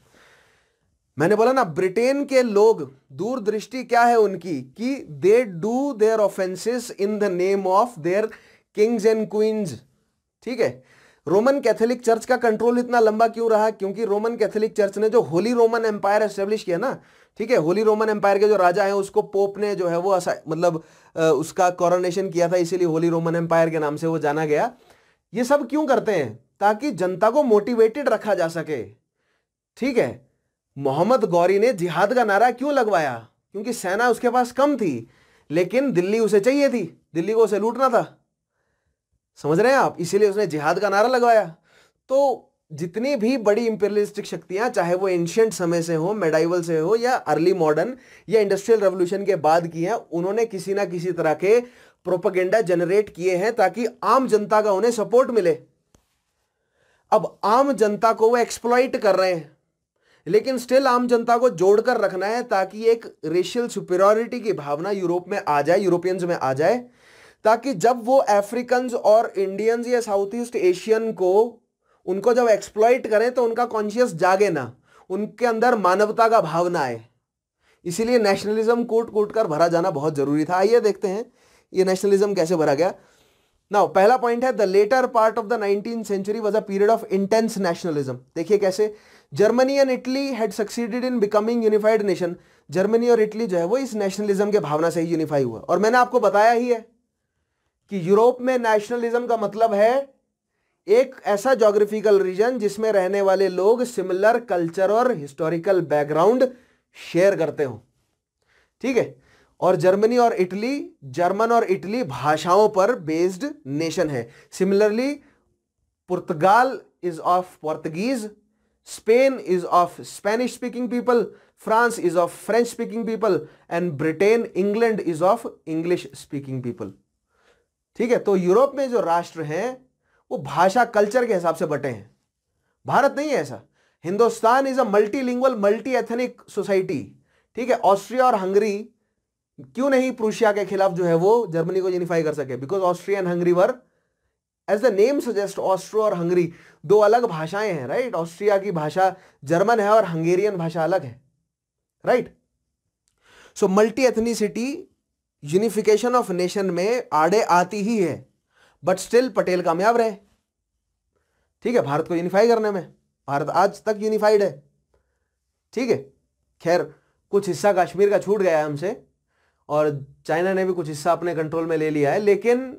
मैंने बोला ना ब्रिटेन के लोग दूरदृष्टि क्या है उनकी कि they do their offences in the name of their kings and queens ठीक है रोमन कैथोलिक चर्च का कंट्रोल इतना लंबा क्यों रहा क्योंकि रोमन कैथोलिक चर्च ने जो होली रोमन एम्पायर एस्टेब्लिश किया ना ठीक है होली रोमन एम्पायर के जो राजा हैं उसको पोप ने जो है वो मतलब उसका कॉरोनेशन किया था इसीलिए होली रोमन एम्पायर के नाम से वो जाना गया ये सब क्यों करते हैं ताकि जनता को मोटिवेटेड रखा जा सके ठीक है मोहम्मद गौरी ने जिहाद का नारा क्यों लगवाया क्योंकि सेना उसके पास कम थी लेकिन दिल्ली उसे चाहिए थी दिल्ली को उसे लूटना था समझ रहे हैं आप इसीलिए उसने जिहाद का नारा लगवाया तो जितनी भी बड़ी इंपेरियलिस्टिक शक्तियां चाहे वो एंशियंट समय से हो मेडाइवल से हो या अर्ली मॉडर्न या इंडस्ट्रियल रेवोल्यूशन के बाद की हैं उन्होंने किसी ना किसी तरह के प्रोपागेंडा जनरेट किए हैं ताकि आम जनता का उन्हें सपोर्ट मिले अब आम जनता को वो एक्सप्लॉइट कर रहे हैं लेकिन स्टिल आम जनता को जोड़कर रखना है ताकि एक रेशियल सुपेरियोरिटी की भावना यूरोप में आ जाए यूरोपियंस में आ जाए ताकि जब वो अफ्रीकन्स और इंडियंस या साउथ ईस्ट एशियन को उनको जब एक्सप्लॉइट करें तो उनका कॉन्शियस जागे ना उनके अंदर मानवता का भावना आए इसीलिए नेशनलिज्म कूट कूट कर भरा जाना बहुत जरूरी था आइए देखते हैं ये नेशनलिज्म कैसे भरा गया ना पहला पॉइंट है the later part of the nineteen century was a period of intense nationalism देखिए कैसे Germany and Italy had succeeded in becoming unified nation Germany और इटली जो है वो इस नेशनलिज्म के भावना से ही यूनिफाई हुआ और मैंने आपको बताया ही है कि यूरोप में नेशनलिज्म का मतलब है एक ऐसा जोग्राफिकल रीजन जिसमें रहने वाले लोग सिमिलर कल्चर और हिस्टोरिकल बैकग्राउंड शेयर करते हो ठीक है और जर्मनी और इटली जर्मन और इटली भाषाओं पर बेस्ड नेशन है similarly Portugal is of Portuguese Spain is of Spanish speaking people France is of French speaking people and Britain England is of English speaking people ठीक है तो Europe में जो राष्ट्र हैं वो भाषा कल्चर के हिसाब से बटे हैं भारत नहीं है ऐसा Hindustan is a multi multi ethnic society ठीक है ऑस्ट्रिया और हंगरी क्यों नहीं प्रूशिया के खिलाफ जो है वो जर्मनी को यूनिफाई कर सके because Austria and Hungary were as the name suggest Austro और हंगरी दो अलग भाषाएं हैं राइट ऑस्ट्रिया की भाषा जर्मन है और हंगेरियन भाषा अलग है right so multi ethnicity unification of nation में आड़े आती ही है बट स्टिल पटेल कामयाब रहे ठीक है भारत को यूनिफाई करने में भारत आज तक यूनिफाइड है ठीक है खैर कुछ हिस्सा कश्मीर का छूट गया है हमसे और चाइना ने भी कुछ हिस्सा अपने कंट्रोल में ले लिया है लेकिन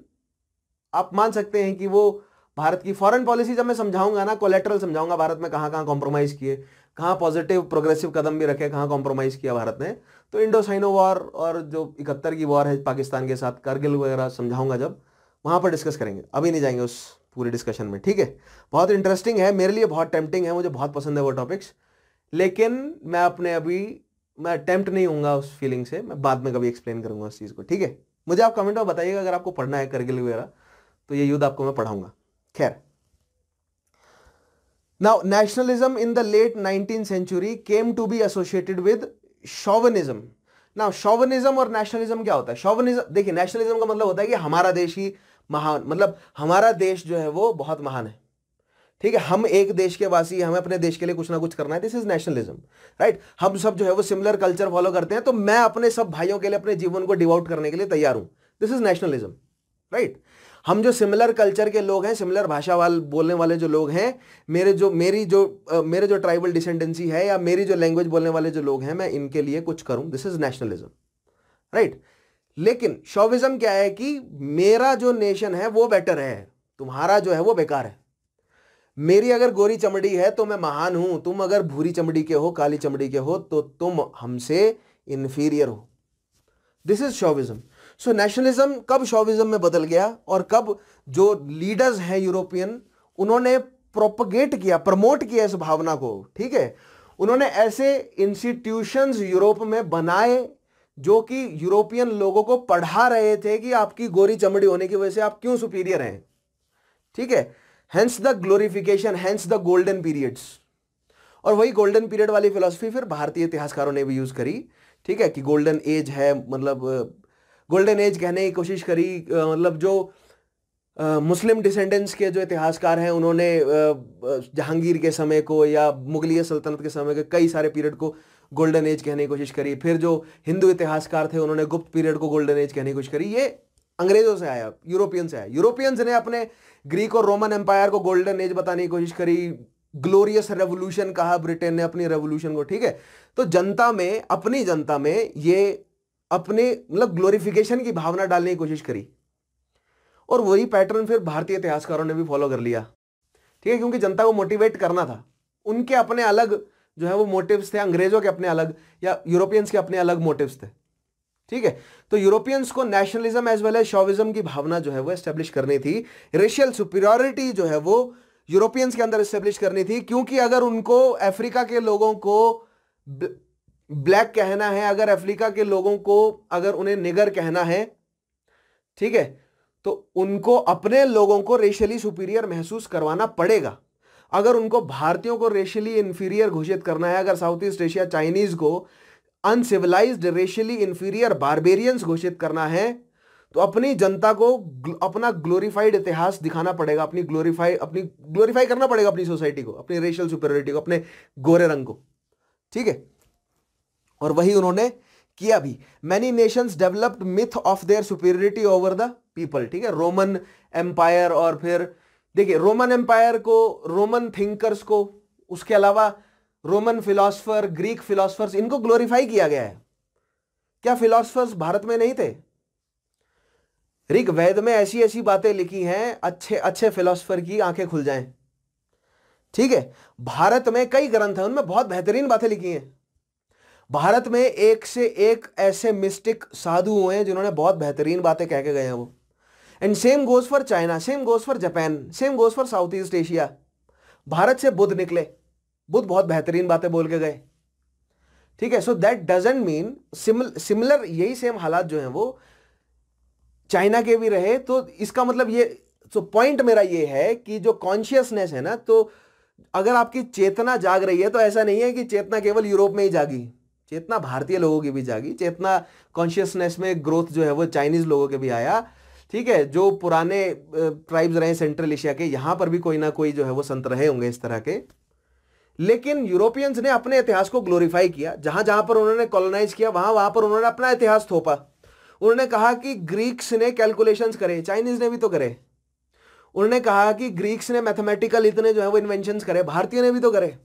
आप मान सकते हैं कि वो भारत की फॉरेन पॉलिसी जब मैं समझाऊंगा ना कोलेट्रल समझाऊंगा भारत में कहाँ कहाँ कॉम्प्रोमाइज किए कहाँ पॉजिटिव प्रोग्रेसिव कदम भी रखे कहाँ कॉम्प्रोमाइज़ किया भारत ने तो इंडो साइनो वॉर और जो इकहत्तर की वॉर है पाकिस्तान के साथ कारगिल वगैरह समझाऊंगा जब वहाँ पर डिस्कस करेंगे अभी नहीं जाएंगे उस पूरे डिस्कशन में ठीक है बहुत इंटरेस्टिंग है मेरे लिए बहुत टेम्पटिंग है मुझे बहुत पसंद है वो टॉपिक्स लेकिन मैं अपने अभी मैं अटैम्प्ट नहीं हूँ उस फीलिंग से मैं बाद में कभी एक्सप्लेन करूँगा उस चीज़ को ठीक है मुझे आप कमेंट में बताइएगा अगर आपको पढ़ना है करगिल वगैरह तो ये युद्ध आपको मैं पढ़ाऊंगा खैर now nationalism in the late nineteen century came to be associated with chauvinism now chauvinism और नेशनलिज्म क्या होता है शोवनिज्म देखिए नेशनलिज्म का मतलब होता है कि हमारा देश ही महान मतलब हमारा देश जो है वो बहुत महान है ठीक है हम एक देश के वासी हमें अपने देश के लिए कुछ ना कुछ करना है दिस इज नेशनलिज्म राइट हम सब जो है वो सिमिलर कल्चर फॉलो करते हैं तो मैं अपने सब भाइयों के लिए अपने जीवन को डिवाउट करने के लिए तैयार हूं दिस इज नेशनलिज्म राइट हम जो सिमिलर कल्चर के लोग हैं सिमिलर भाषा वाले बोलने वाले जो लोग हैं मेरे जो मेरी जो आ, मेरे जो ट्राइबल डिसेंडेंसी है या मेरी जो लैंग्वेज बोलने वाले जो लोग हैं मैं इनके लिए कुछ करूं दिस इज नेशनलिज्म राइट लेकिन शोविज्म क्या है कि मेरा जो नेशन है वो बेटर है तुम्हारा जो है वो बेकार है मेरी अगर गोरी चमड़ी है तो मैं महान हूं तुम अगर भूरी चमड़ी के हो काली चमड़ी के हो तो तुम हमसे इन्फीरियर हो this is chauvinism so nationalism कब शोविज्म में बदल गया और कब जो लीडर्स हैं यूरोपियन उन्होंने प्रोपगेट किया प्रमोट किया इस भावना को ठीक है उन्होंने ऐसे इंस्टीट्यूशंस यूरोप में बनाए जो कि यूरोपियन लोगों को पढ़ा रहे थे कि आपकी गोरी चमड़ी होने की वजह से आप क्यों सुपीरियर हैं ठीक है hence the glorification hence the golden periods और वही गोल्डन पीरियड वाली फिलोसफी फिर भारतीय इतिहासकारों ने भी यूज करी ठीक है कि गोल्डन एज है मतलब गोल्डन एज कहने की कोशिश करी मतलब जो मुस्लिम डिसेंडेंट्स के जो इतिहासकार हैं उन्होंने जहांगीर के समय को या मुगलिया सल्तनत के समय के कई सारे पीरियड को गोल्डन एज कहने की कोशिश करी फिर जो हिंदू इतिहासकार थे उन्होंने गुप्त पीरियड को गोल्डन एज कहने की कोशिश करी ये अंग्रेजों से आया यूरोपियन से आया यूरोपियंस ने अपने ग्रीक और रोमन एम्पायर को गोल्डन एज बताने की कोशिश करी ग्लोरियस रेवोल्यूशन कहा ब्रिटेन ने अपनी रेवोल्यूशन को ठीक है तो जनता में अपनी जनता में ये अपने मतलब ग्लोरिफिकेशन की भावना डालने की कोशिश करी और वही पैटर्न फिर भारतीय इतिहासकारों ने भी फॉलो कर लिया ठीक है क्योंकि जनता को मोटिवेट करना था उनके अपने अलग जो है वो मोटिव्स थे अंग्रेजों के अपने अलग या यूरोपियंस के अपने अलग मोटिव्स थे ठीक है तो यूरोपियंस को nationalism as well as chauvinism की भावना जो है वो एस्टेब्लिश करनी थी रेशियल सुपीरियोरिटी जो है वो यूरोपियंस के अंदर एस्टेब्लिश करनी थी क्योंकि अगर उनको अफ्रीका के लोगों को ब्लैक कहना है अगर अफ्रीका के लोगों को अगर उन्हें निगर कहना है ठीक है तो उनको अपने लोगों को रेशियली सुपीरियर महसूस करवाना पड़ेगा अगर उनको भारतीयों को रेशियली इन्फीरियर घोषित करना है अगर साउथ ईस्ट एशिया चाइनीज को अनसिविलाइज रेशियली इन्फीरियर बारबेरियंस घोषित करना है तो अपनी जनता को अपना ग्लोरीफाइड इतिहास दिखाना पड़ेगा अपनी ग्लोरीफाई अपनी ग्लोरीफाई करना पड़ेगा अपनी सोसाइटी को अपनी रेशियल सुपेरिटी को अपने गोरे रंग को ठीक है और वही उन्होंने किया भी many nations developed myth of their superiority over the people ठीक है रोमन एम्पायर और फिर देखिए रोमन एम्पायर को रोमन थिंकर्स को उसके अलावा रोमन फिलोसफर ग्रीक फिलोसफर्स इनको ग्लोरीफाई किया गया है क्या फिलोसफर्स भारत में नहीं थे ऋग वेद में ऐसी ऐसी बातें लिखी हैं अच्छे अच्छे फिलोसफर की आंखें खुल जाएं ठीक है भारत में कई ग्रंथ हैं उनमें बहुत बेहतरीन बातें लिखी हैं भारत में एक से एक ऐसे मिस्टिक साधु हुए हैं जिन्होंने बहुत बेहतरीन बातें कह के गए हैं वो and same goes for China same goes for Japan same goes for South east Asia Bharat से बुद्ध निकले बुद्ध बहुत बेहतरीन बातें बोल के गए ठीक है so that doesn't mean similar यही सेम हालात जो है वो चाइना के भी रहे तो इसका मतलब ये सो so पॉइंट मेरा ये है कि जो कॉन्शियसनेस है ना तो अगर आपकी चेतना जाग रही है तो ऐसा नहीं है कि चेतना केवल यूरोप में ही जागी चेतना भारतीय लोगों की भी जागी चेतना कॉन्शियसनेस में ग्रोथ जो है वो चाइनीज लोगों के भी आया ठीक है जो पुराने ट्राइब्स रहे सेंट्रल एशिया के यहां पर भी कोई ना कोई जो है वो संत रहे होंगे इस तरह के लेकिन यूरोपियंस ने अपने इतिहास को ग्लोरीफाई किया जहां जहां पर उन्होंने कॉलोनाइज किया वहां वहां पर उन्होंने अपना इतिहास थोपा उन्होंने कहा कि ग्रीक्स ने कैलकुलेशंस करे चाइनीज ने भी तो करे उन्होंने कहा कि ग्रीक्स ने मैथमेटिकल इतने जो है वो इन्वेंशन करे भारतीय ने भी तो करे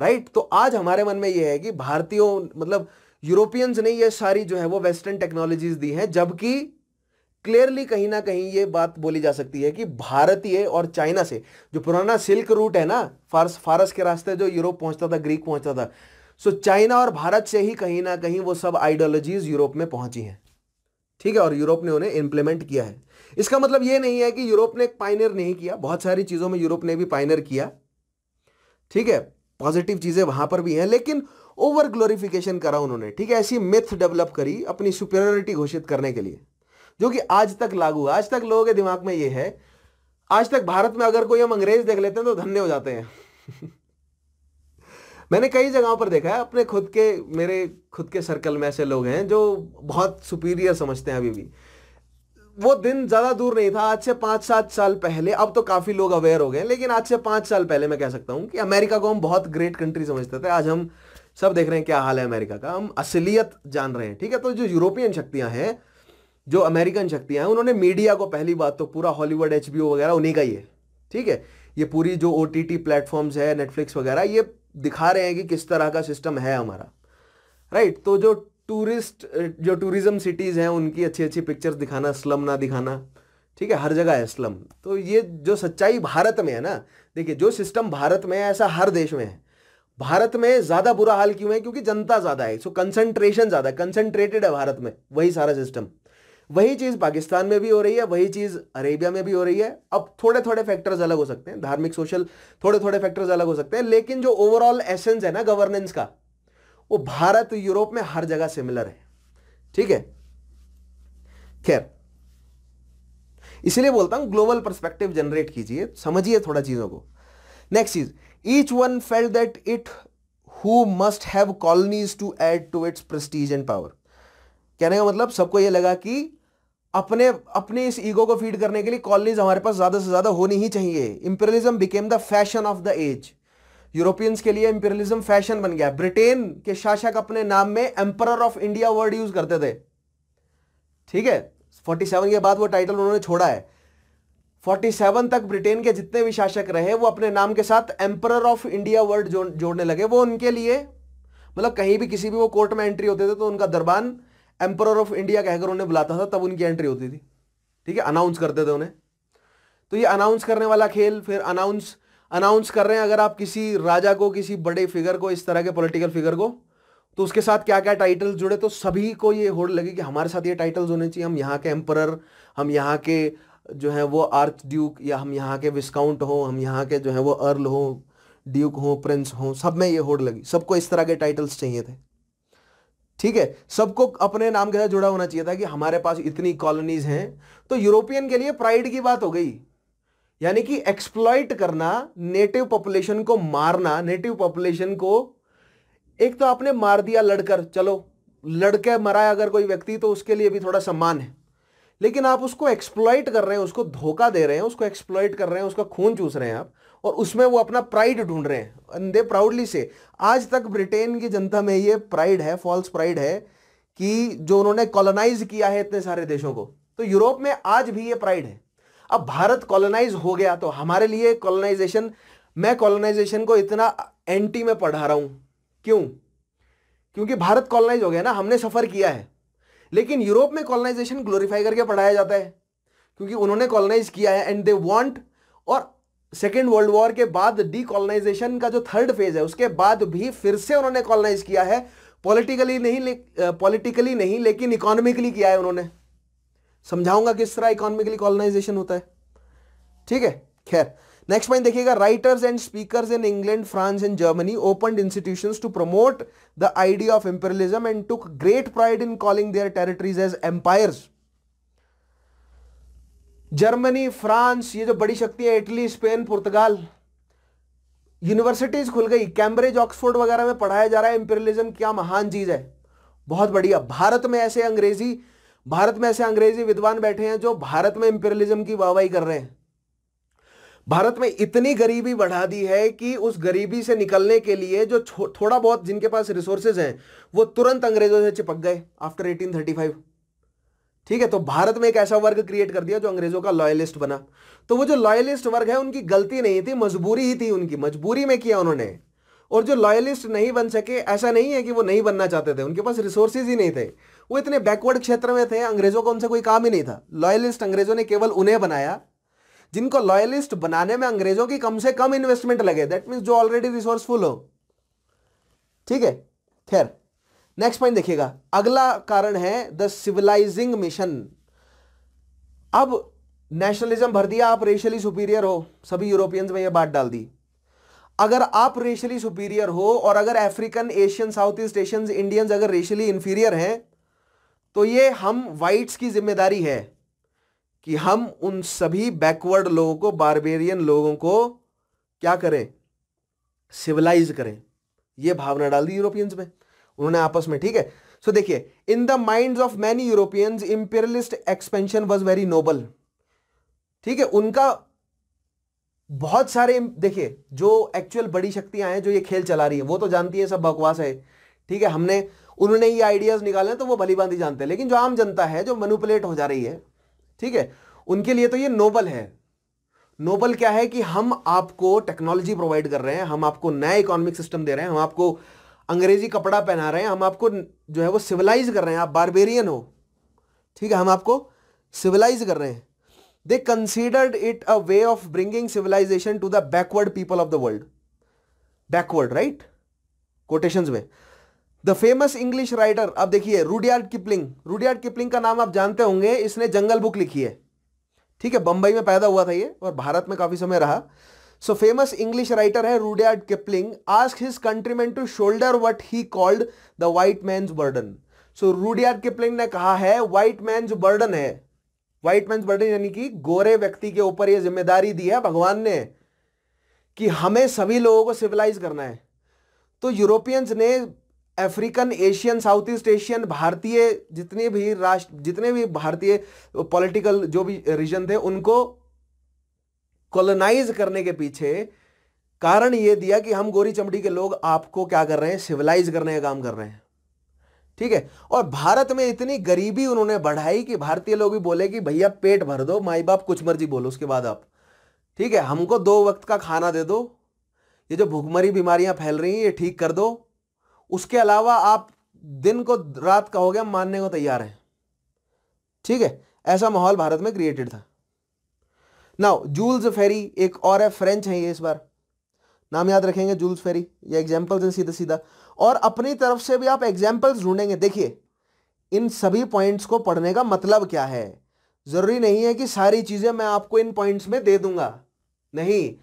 राइट तो आज हमारे मन में यह है कि भारतीयों मतलब यूरोपियंस ने ये सारी जो है वो वेस्टर्न टेक्नोलॉजीज दी हैं जबकि क्लियरली कहीं ना कहीं ये बात बोली जा सकती है कि भारतीय और चाइना से जो पुराना सिल्क रूट है ना फारस फारस के रास्ते जो यूरोप पहुंचता था ग्रीक पहुंचता था सो चाइना और भारत से ही कहीं ना कहीं वो सब आइडियोलॉजीज यूरोप में पहुंची हैं ठीक है और यूरोप ने उन्हें इंप्लीमेंट किया है इसका मतलब ये नहीं है कि यूरोप ने पाइनियर नहीं किया बहुत सारी चीज़ों में यूरोप ने भी पाइनियर किया ठीक है पॉजिटिव चीज़ें वहां पर भी हैं लेकिन ओवर ग्लोरिफिकेशन करा उन्होंने ठीक है ऐसी मिथ डेवलप करी अपनी सुपेरियरिटी घोषित करने के लिए जो कि आज तक लागू आज तक लोगों के दिमाग में ये है आज तक भारत में अगर कोई हम अंग्रेज देख लेते हैं तो धन्य हो जाते हैं मैंने कई जगहों पर देखा है अपने खुद के मेरे खुद के सर्कल में ऐसे लोग हैं जो बहुत सुपीरियर समझते हैं अभी भी वो दिन ज़्यादा दूर नहीं था आज से पाँच सात साल पहले अब तो काफ़ी लोग अवेयर हो गए लेकिन आज से पाँच साल पहले मैं कह सकता हूँ कि अमेरिका को हम बहुत ग्रेट कंट्री समझते थे आज हम सब देख रहे हैं क्या हाल है अमेरिका का हम असलियत जान रहे हैं ठीक है तो जो यूरोपियन शक्तियाँ हैं जो अमेरिकन शक्तियां हैं उन्होंने मीडिया को पहली बात तो पूरा हॉलीवुड एच वगैरह उन्हीं का ही है ठीक है ये पूरी जो ओ टी टी प्लेटफॉर्म्स है नेटफ्लिक्स वगैरह ये दिखा रहे हैं कि किस तरह का सिस्टम है हमारा राइट तो जो टूरिस्ट जो टूरिज्म सिटीज़ हैं उनकी अच्छी अच्छी पिक्चर्स दिखाना स्लम ना दिखाना ठीक है हर जगह है स्लम तो ये जो सच्चाई भारत में है ना देखिए जो सिस्टम भारत में है ऐसा हर देश में है भारत में ज़्यादा बुरा हाल क्यों है क्योंकि जनता ज़्यादा है सो कंसंट्रेशन ज़्यादा है कंसंट्रेटेड है भारत में वही सारा सिस्टम वही चीज़ पाकिस्तान में भी हो रही है वही चीज़ अरेबिया में भी हो रही है अब थोड़े थोड़े फैक्टर्स अलग हो सकते हैं धार्मिक सोशल थोड़े थोड़े फैक्टर्स अलग हो सकते हैं लेकिन जो ओवरऑल एसेंस है ना गवर्नेंस का वो भारत यूरोप में हर जगह सिमिलर है ठीक है खैर इसलिए बोलता हूं ग्लोबल परस्पेक्टिव जनरेट कीजिए समझिए थोड़ा चीजों को नेक्स्ट चीज each one felt that it who must have colonies to add to its prestige and power कहने का मतलब सबको यह लगा कि अपने अपने इस ईगो को फीड करने के लिए कॉलोनीज हमारे पास ज़्यादा से ज़्यादा होनी ही चाहिए imperialism became the fashion of the age Europeans के लिए इंपेरियलिज्म फैशन बन गया ब्रिटेन के शासक अपने नाम में emperor of India word use करते थे ठीक है 47 के बाद वो टाइटल उन्होंने छोड़ा है 47 तक ब्रिटेन के जितने भी शासक रहे वो अपने नाम के साथ एम्पर ऑफ इंडिया वर्ड जोड़ने लगे वो उनके लिए मतलब कहीं भी किसी भी वो कोर्ट में एंट्री होते थे तो उनका दरबान एम्पर ऑफ इंडिया कहकर उन्हें बुलाता था तब उनकी एंट्री होती थी ठीक है अनाउंस करते थे उन्हें तो ये अनाउंस करने वाला खेल फिर अनाउंस अनाउंस कर रहे हैं अगर आप किसी राजा को किसी बड़े फिगर को इस तरह के पॉलिटिकल फिगर को तो उसके साथ क्या क्या टाइटल्स जुड़े तो सभी को ये होड़ लगी कि हमारे साथ ये टाइटल्स होने चाहिए हम यहाँ के एम्पर हम यहाँ के जो है वो आर्च ड्यूक या हम यहाँ के विस्काउंट हो हम यहाँ के जो है वो अर्ल हो ड्यूक हो प्रिंस हो सब में ये होड़ लगी सबको इस तरह के टाइटल्स चाहिए थे ठीक है सबको अपने नाम के साथ जुड़ा होना चाहिए था कि हमारे पास इतनी कॉलोनीज हैं तो यूरोपियन के लिए प्राइड की बात हो गई यानी कि एक्सप्लॉइट करना नेटिव पॉपुलेशन को मारना नेटिव पॉपुलेशन को एक तो आपने मार दिया लड़कर चलो लड़के मरा अगर कोई व्यक्ति तो उसके लिए भी थोड़ा सम्मान है लेकिन आप उसको एक्सप्लॉइट कर रहे हैं उसको धोखा दे रहे हैं उसको एक्सप्लॉइट कर रहे हैं उसका खून चूस रहे हैं आप और उसमें वो अपना प्राइड ढूंढ रहे हैं एंड दे प्राउडली से आज तक ब्रिटेन की जनता में ये प्राइड है फॉल्स प्राइड है कि जो उन्होंने कॉलोनाइज किया है इतने सारे देशों को तो यूरोप में आज भी ये प्राइड है अब भारत कॉलोनाइज हो गया तो हमारे लिए कॉलोनाइजेशन मैं कॉलोनाइजेशन को इतना एंटी में पढ़ा रहा हूं क्यों क्योंकि भारत कॉलोनाइज हो गया ना हमने सफ़र किया है लेकिन यूरोप में कॉलोनाइजेशन ग्लोरीफाई करके पढ़ाया जाता है क्योंकि उन्होंने कॉलोनाइज किया है एंड दे वांट और सेकेंड वर्ल्ड वॉर के बाद डीकॉलोनाइजेशन का जो थर्ड फेज है उसके बाद भी फिर से उन्होंने कॉलोनाइज किया है पॉलिटिकली नहीं पॉलिटिकली नहीं लेकिन इकोनॉमिकली किया है उन्होंने समझाऊंगा किस तरह इकोनॉमिकली कॉलोनाइजेशन होता है ठीक है खैर नेक्स्ट पॉइंट देखिएगा writers and speakers in England France and Germany open institutions to promote the idea of imperialism and took great pride in calling their territories as empires Germany France ये जो बड़ी शक्ति है इटली स्पेन पुर्तगाल universities खुल गई Cambridge Oxford वगैरह में पढ़ाया जा रहा है इंपेरियलिज्म क्या महान चीज है बहुत बढ़िया भारत में ऐसे अंग्रेजी भारत में ऐसे अंग्रेजी विद्वान बैठे हैं जो भारत में इंपेरियलिज्म की वाहवाही कर रहे हैं भारत में इतनी गरीबी बढ़ा दी है कि उस गरीबी से निकलने के लिए जो थोड़ा बहुत जिनके पास रिसोर्सेज हैं वो तुरंत अंग्रेजों से चिपक गए आफ्टर 1835 ठीक है तो भारत में एक ऐसा वर्ग क्रिएट कर दिया जो अंग्रेजों का लॉयलिस्ट बना तो वो जो लॉयलिस्ट वर्ग है उनकी गलती नहीं थी मजबूरी ही थी उनकी मजबूरी में किया उन्होंने और जो लॉयलिस्ट नहीं बन सके ऐसा नहीं है कि वो नहीं बनना चाहते थे उनके पास रिसोर्सेज ही नहीं थे वो इतने बैकवर्ड क्षेत्र में थे अंग्रेजों का उनसे कोई काम ही नहीं था लॉयलिस्ट अंग्रेजों ने केवल उन्हें बनाया जिनको लॉयलिस्ट बनाने में अंग्रेजों की कम से कम इन्वेस्टमेंट लगे दैट मीन्स जो ऑलरेडी रिसोर्सफुल हो ठीक है खैर नेक्स्ट पॉइंट देखिएगा अगला कारण है द सिविलाइजिंग मिशन अब नेशनलिज्म भर दिया आप रेशली सुपीरियर हो सभी यूरोपियंस में यह बात डाल दी अगर आप रेशली सुपीरियर हो और अगर African Asian South East Asians Indians अगर रेशली इंफीरियर हैं तो ये हम वाइट्स की जिम्मेदारी है कि हम उन सभी बैकवर्ड लोगों को बारबेरियन लोगों को क्या करें सिविलाइज करें यह भावना डाल दी यूरोपियंस में उन्होंने आपस में ठीक है सो देखिए in the mind of many Europeans imperialist expansion was very noble ठीक है उनका बहुत सारे देखिए जो एक्चुअल बड़ी शक्तियां हैं जो ये खेल चला रही है वो तो जानती है सब बकवास है ठीक है हमने उन्होंने ये आइडियाज निकाले तो वो भली भांति जानते हैं लेकिन जो आम जनता है जो मनुपुलेट हो जा रही है ठीक है उनके लिए तो ये नोबल है नोबल क्या है कि हम आपको टेक्नोलॉजी प्रोवाइड कर रहे हैं हम आपको नया इकोनॉमिक सिस्टम दे रहे हैं हम आपको अंग्रेजी कपड़ा पहना रहे हैं हम आपको जो है वो सिविलाइज कर रहे हैं आप बारबेरियन हो ठीक है हम आपको सिविलाइज कर रहे हैं they considered it a way of bringing civilisation to the backward people of the world backward right quotation में द फेमस इंग्लिश राइटर अब देखिए रूडियार्ड किपलिंग रूडियार्ड किपलिंग का नाम आप जानते होंगे इसने जंगल बुक लिखी है ठीक है बंबई में पैदा हुआ था ये और भारत में काफी समय रहा सो फेमस इंग्लिश राइटर है Rudyard Kipling ask his countryman to shoulder what he called the white man's burden so Rudyard Kipling ने कहा है व्हाइट मैं बर्डन है व्हाइट मैंस बर्डन यानी कि गोरे व्यक्ति के ऊपर यह जिम्मेदारी दी है भगवान ने कि हमें सभी लोगों को सिविलाइज करना है तो यूरोपियंस ने African Asian South East Asian भारतीय जितने भी राष्ट्र जितने भी भारतीय पॉलिटिकल जो भी रीजन थे उनको कॉलोनाइज करने के पीछे कारण ये दिया कि हम गोरी चमड़ी के लोग आपको क्या कर रहे हैं सिविलाइज करने का काम कर रहे हैं ठीक है और भारत में इतनी गरीबी उन्होंने बढ़ाई कि भारतीय लोग भी बोले कि भैया पेट भर दो माई बाप कुछ मर्जी बोलो उसके बाद आप ठीक है हमको दो वक्त का खाना दे दो ये जो भुखमरी बीमारियां फैल रही हैं ये ठीक कर दो उसके अलावा आप दिन को रात कहोगे हम मानने को तैयार हैं ठीक है ऐसा माहौल भारत में क्रिएटेड था नाउ जूल्स फेरी एक और है फ्रेंच है ये इस बार नाम याद रखेंगे जूल्स फेरी ये एग्जाम्पल्स हैं सीधा सीधा और अपनी तरफ से भी आप एग्जाम्पल्स ढूंढेंगे देखिए इन सभी पॉइंट्स को पढ़ने का मतलब क्या है ज़रूरी नहीं है कि सारी चीज़ें मैं आपको इन पॉइंट्स में दे दूंगा नहीं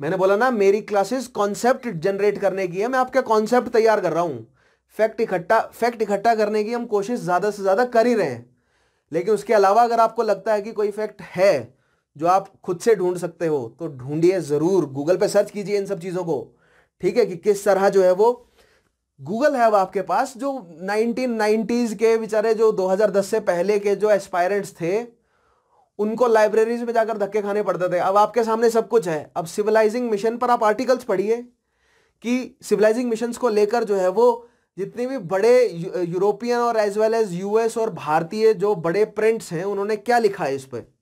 मैंने बोला ना मेरी क्लासेस कॉन्सेप्ट जनरेट करने की है मैं आपका कॉन्सेप्ट तैयार कर रहा हूं फैक्ट इकट्ठा फैक्ट इकट्ठा करने की हम कोशिश ज़्यादा से ज़्यादा कर ही रहे हैं लेकिन उसके अलावा अगर आपको लगता है कि कोई फैक्ट है जो आप खुद से ढूंढ सकते हो तो ढूंढिए ज़रूर गूगल पे सर्च कीजिए इन सब चीज़ों को ठीक है कि किस तरह जो है वो गूगल है अब आपके पास जो 1990s के बेचारे जो 2010 से पहले के जो एस्पायरेंट्स थे उनको लाइब्रेरीज में जाकर धक्के खाने पड़ते थे अब आपके सामने सब कुछ है अब सिविलाइजिंग मिशन पर आप आर्टिकल्स पढ़िए कि सिविलाइजिंग मिशन को लेकर जो है वो जितने भी बड़े यूरोपियन और एज वेल एज यूएस और भारतीय जो बड़े प्रिंट्स हैं उन्होंने क्या लिखा है इस पर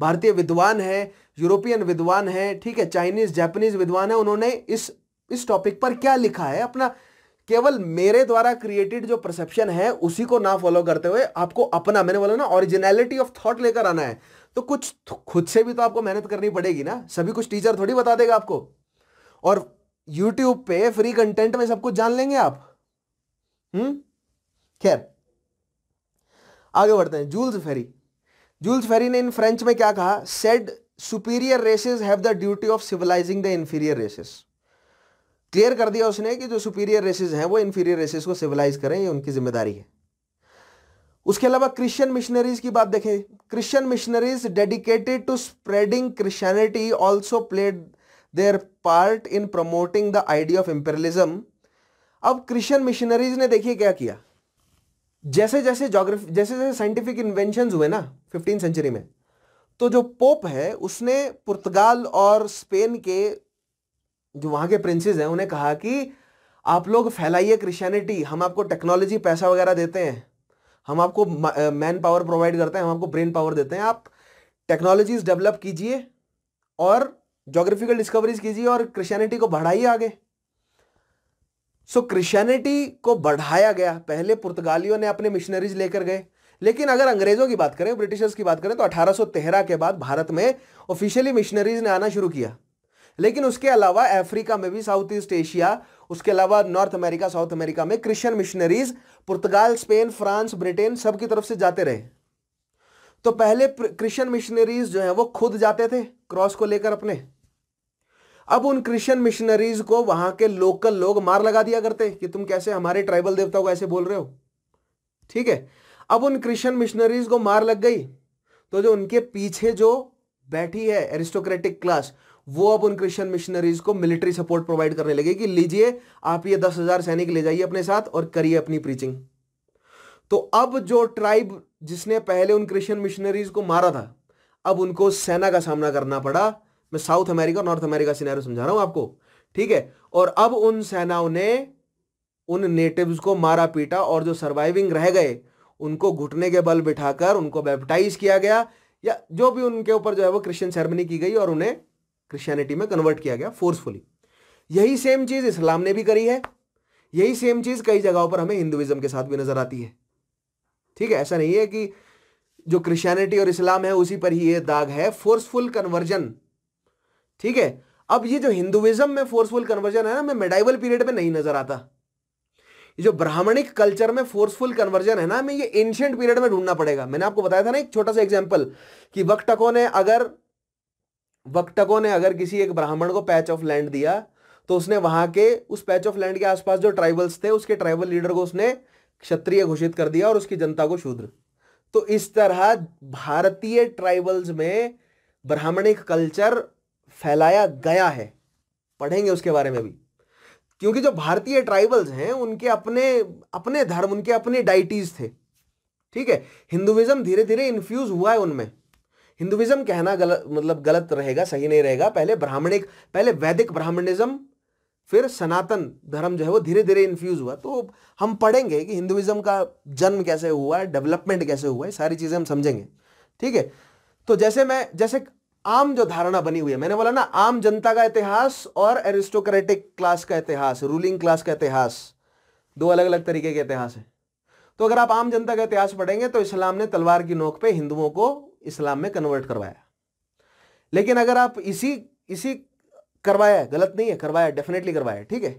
भारतीय विद्वान है यूरोपियन विद्वान है ठीक है चाइनीज जापानीज विद्वान है उन्होंने इस इस टॉपिक पर क्या लिखा है अपना केवल मेरे द्वारा क्रिएटेड जो परसेप्शन है उसी को ना फॉलो करते हुए आपको अपना मैंने बोला ना ओरिजिनलिटी ऑफ थॉट लेकर आना है तो कुछ खुद से भी तो आपको मेहनत करनी पड़ेगी ना सभी कुछ टीचर थोड़ी बता देगा आपको और यूट्यूब पे फ्री कंटेंट में सब कुछ जान लेंगे आप हम्म खैर आगे बढ़ते हैं जूल्स फेरी जूल्स फेरी ने इन फ्रेंच में क्या कहा said superior races have the duty of civilising the inferior races clear कर दिया उसने कि जो सुपीरियर रेसेस हैं वो इन्फीरियर रेसेस को सिविलाइज करें ये उनकी जिम्मेदारी है उसके अलावा क्रिश्चियन मिशनरीज की बात देखें Christian missionaries dedicated to spreading Christianity also played their part in promoting the idea of imperialism अब क्रिश्चियन मिशनरीज ने देखिए क्या किया जैसे जैसे जोग्राफी जैसे जैसे साइंटिफिक इन्वेंशन हुए ना फिफ्टीन सेंचुरी में तो जो पोप है उसने पुर्तगाल और स्पेन के जो वहां के प्रिंसेस हैं उन्हें कहा कि आप लोग फैलाइए क्रिश्चियनिटी हम आपको टेक्नोलॉजी पैसा वगैरह देते हैं हम आपको मैन पावर प्रोवाइड करते हैं हम आपको ब्रेन पावर देते हैं आप टेक्नोलॉजीज डेवलप कीजिए और जोग्राफिकल डिस्कवरीज कीजिए और क्रिश्चियनिटी को बढ़ाइए आगे सो so, क्रिश्चियनिटी को बढ़ाया गया पहले पुर्तगालियों ने अपने मिशनरीज लेकर गए लेकिन अगर अंग्रेजों की बात करें ब्रिटिशर्स की बात करें तो 1813 के बाद भारत में ऑफिशियली मिशनरीज ने आना शुरू किया लेकिन उसके अलावा अफ्रीका में भी साउथ ईस्ट एशिया उसके अलावा नॉर्थ अमेरिका साउथ अमेरिका में क्रिश्चियन मिशनरीज पुर्तगाल स्पेन फ्रांस ब्रिटेन सबकी तरफ से जाते रहे तो पहले क्रिश्चियन मिशनरीज जो है वो खुद जाते थे क्रॉस को लेकर अपने अब उन क्रिश्चियन मिशनरीज को वहां के लोकल लोग मार लगा दिया करते कि तुम कैसे हमारे ट्राइबल देवताओं को ऐसे बोल रहे हो ठीक है अब उन क्रिश्चियन मिशनरीज को मार लग गई तो जो उनके पीछे जो बैठी है एरिस्टोक्रेटिक क्लास वो अब उन क्रिश्चियन मिशनरीज को मिलिट्री सपोर्ट प्रोवाइड करने लगे कि लीजिए आप ये दस हजार सैनिक ले जाइए अपने साथ और करिए अपनी प्रीचिंग तो अब जो ट्राइब जिसने पहले उन क्रिश्चियन मिशनरीज को मारा था अब उनको सेना का सामना करना पड़ा मैं साउथ अमेरिका और नॉर्थ अमेरिका सिनेरो समझा रहा हूं आपको ठीक है और अब उन सेनाओं ने उन नेटिव्स को मारा पीटा और जो सर्वाइविंग रह गए उनको घुटने के बल बिठाकर उनको बैप्टाइज किया गया या जो भी उनके ऊपर जो है वो क्रिश्चियन सेरेमनी की गई और उन्हें क्रिश्चियनिटी में कन्वर्ट किया गया फोर्सफुली यही सेम चीज़ इस्लाम ने भी करी है यही सेम चीज़ कई जगहों पर हमें हिंदुइज्म के साथ भी नज़र आती है ठीक है ऐसा नहीं है कि जो क्रिश्चियनिटी और इस्लाम है उसी पर ही ये दाग है फोर्सफुल कन्वर्जन ठीक है अब ये जो हिंदुइज्म में फोर्सफुल कन्वर्जन है ना मैं मेडाइवल पीरियड में नहीं नजर आता ये जो ब्राह्मणिक कल्चर में फोर्सफुल कन्वर्जन है ना मैं ये एंशियंट पीरियड में ढूंढना पड़ेगा मैंने आपको बताया था ना एक छोटा सा एग्जाम्पल कि वक्तकों ने अगर वक्तकों ने अगर किसी एक ब्राह्मण को पैच ऑफ लैंड दिया तो उसने वहां के उस पैच ऑफ लैंड के आसपास जो ट्राइबल्स थे उसके ट्राइबल लीडर को उसने क्षत्रिय घोषित कर दिया और उसकी जनता को शूद्र तो इस तरह भारतीय ट्राइबल्स में ब्राह्मणिक कल्चर फैलाया गया है पढ़ेंगे उसके बारे में भी क्योंकि जो भारतीय ट्राइबल्स हैं उनके अपने अपने धर्म उनके अपने डाइटीज थे ठीक है हिंदुइज्म धीरे धीरे इन्फ्यूज हुआ है उनमें हिंदुइज्म कहना गलत मतलब गलत रहेगा सही नहीं रहेगा पहले ब्राह्मणिक पहले वैदिक ब्राह्मणिज्म फिर सनातन धर्म जो है वो धीरे धीरे इन्फ्यूज हुआ तो हम पढ़ेंगे कि हिंदुइज्म का जन्म कैसे हुआ डेवलपमेंट कैसे हुआ है सारी चीज़ें हम समझेंगे ठीक है तो जैसे मैं जैसे आम जो धारणा बनी हुई है मैंने बोला ना आम जनता का इतिहास और एरिस्टोक्रेटिक क्लास का इतिहास रूलिंग क्लास का इतिहास दो अलग अलग तरीके के इतिहास है तो अगर आप आम जनता का इतिहास पढ़ेंगे तो इस्लाम ने तलवार की नोक पे हिंदुओं को इस्लाम में कन्वर्ट करवाया लेकिन अगर आप इसी इसी करवाया गलत नहीं है करवाया डेफिनेटली करवाया ठीक है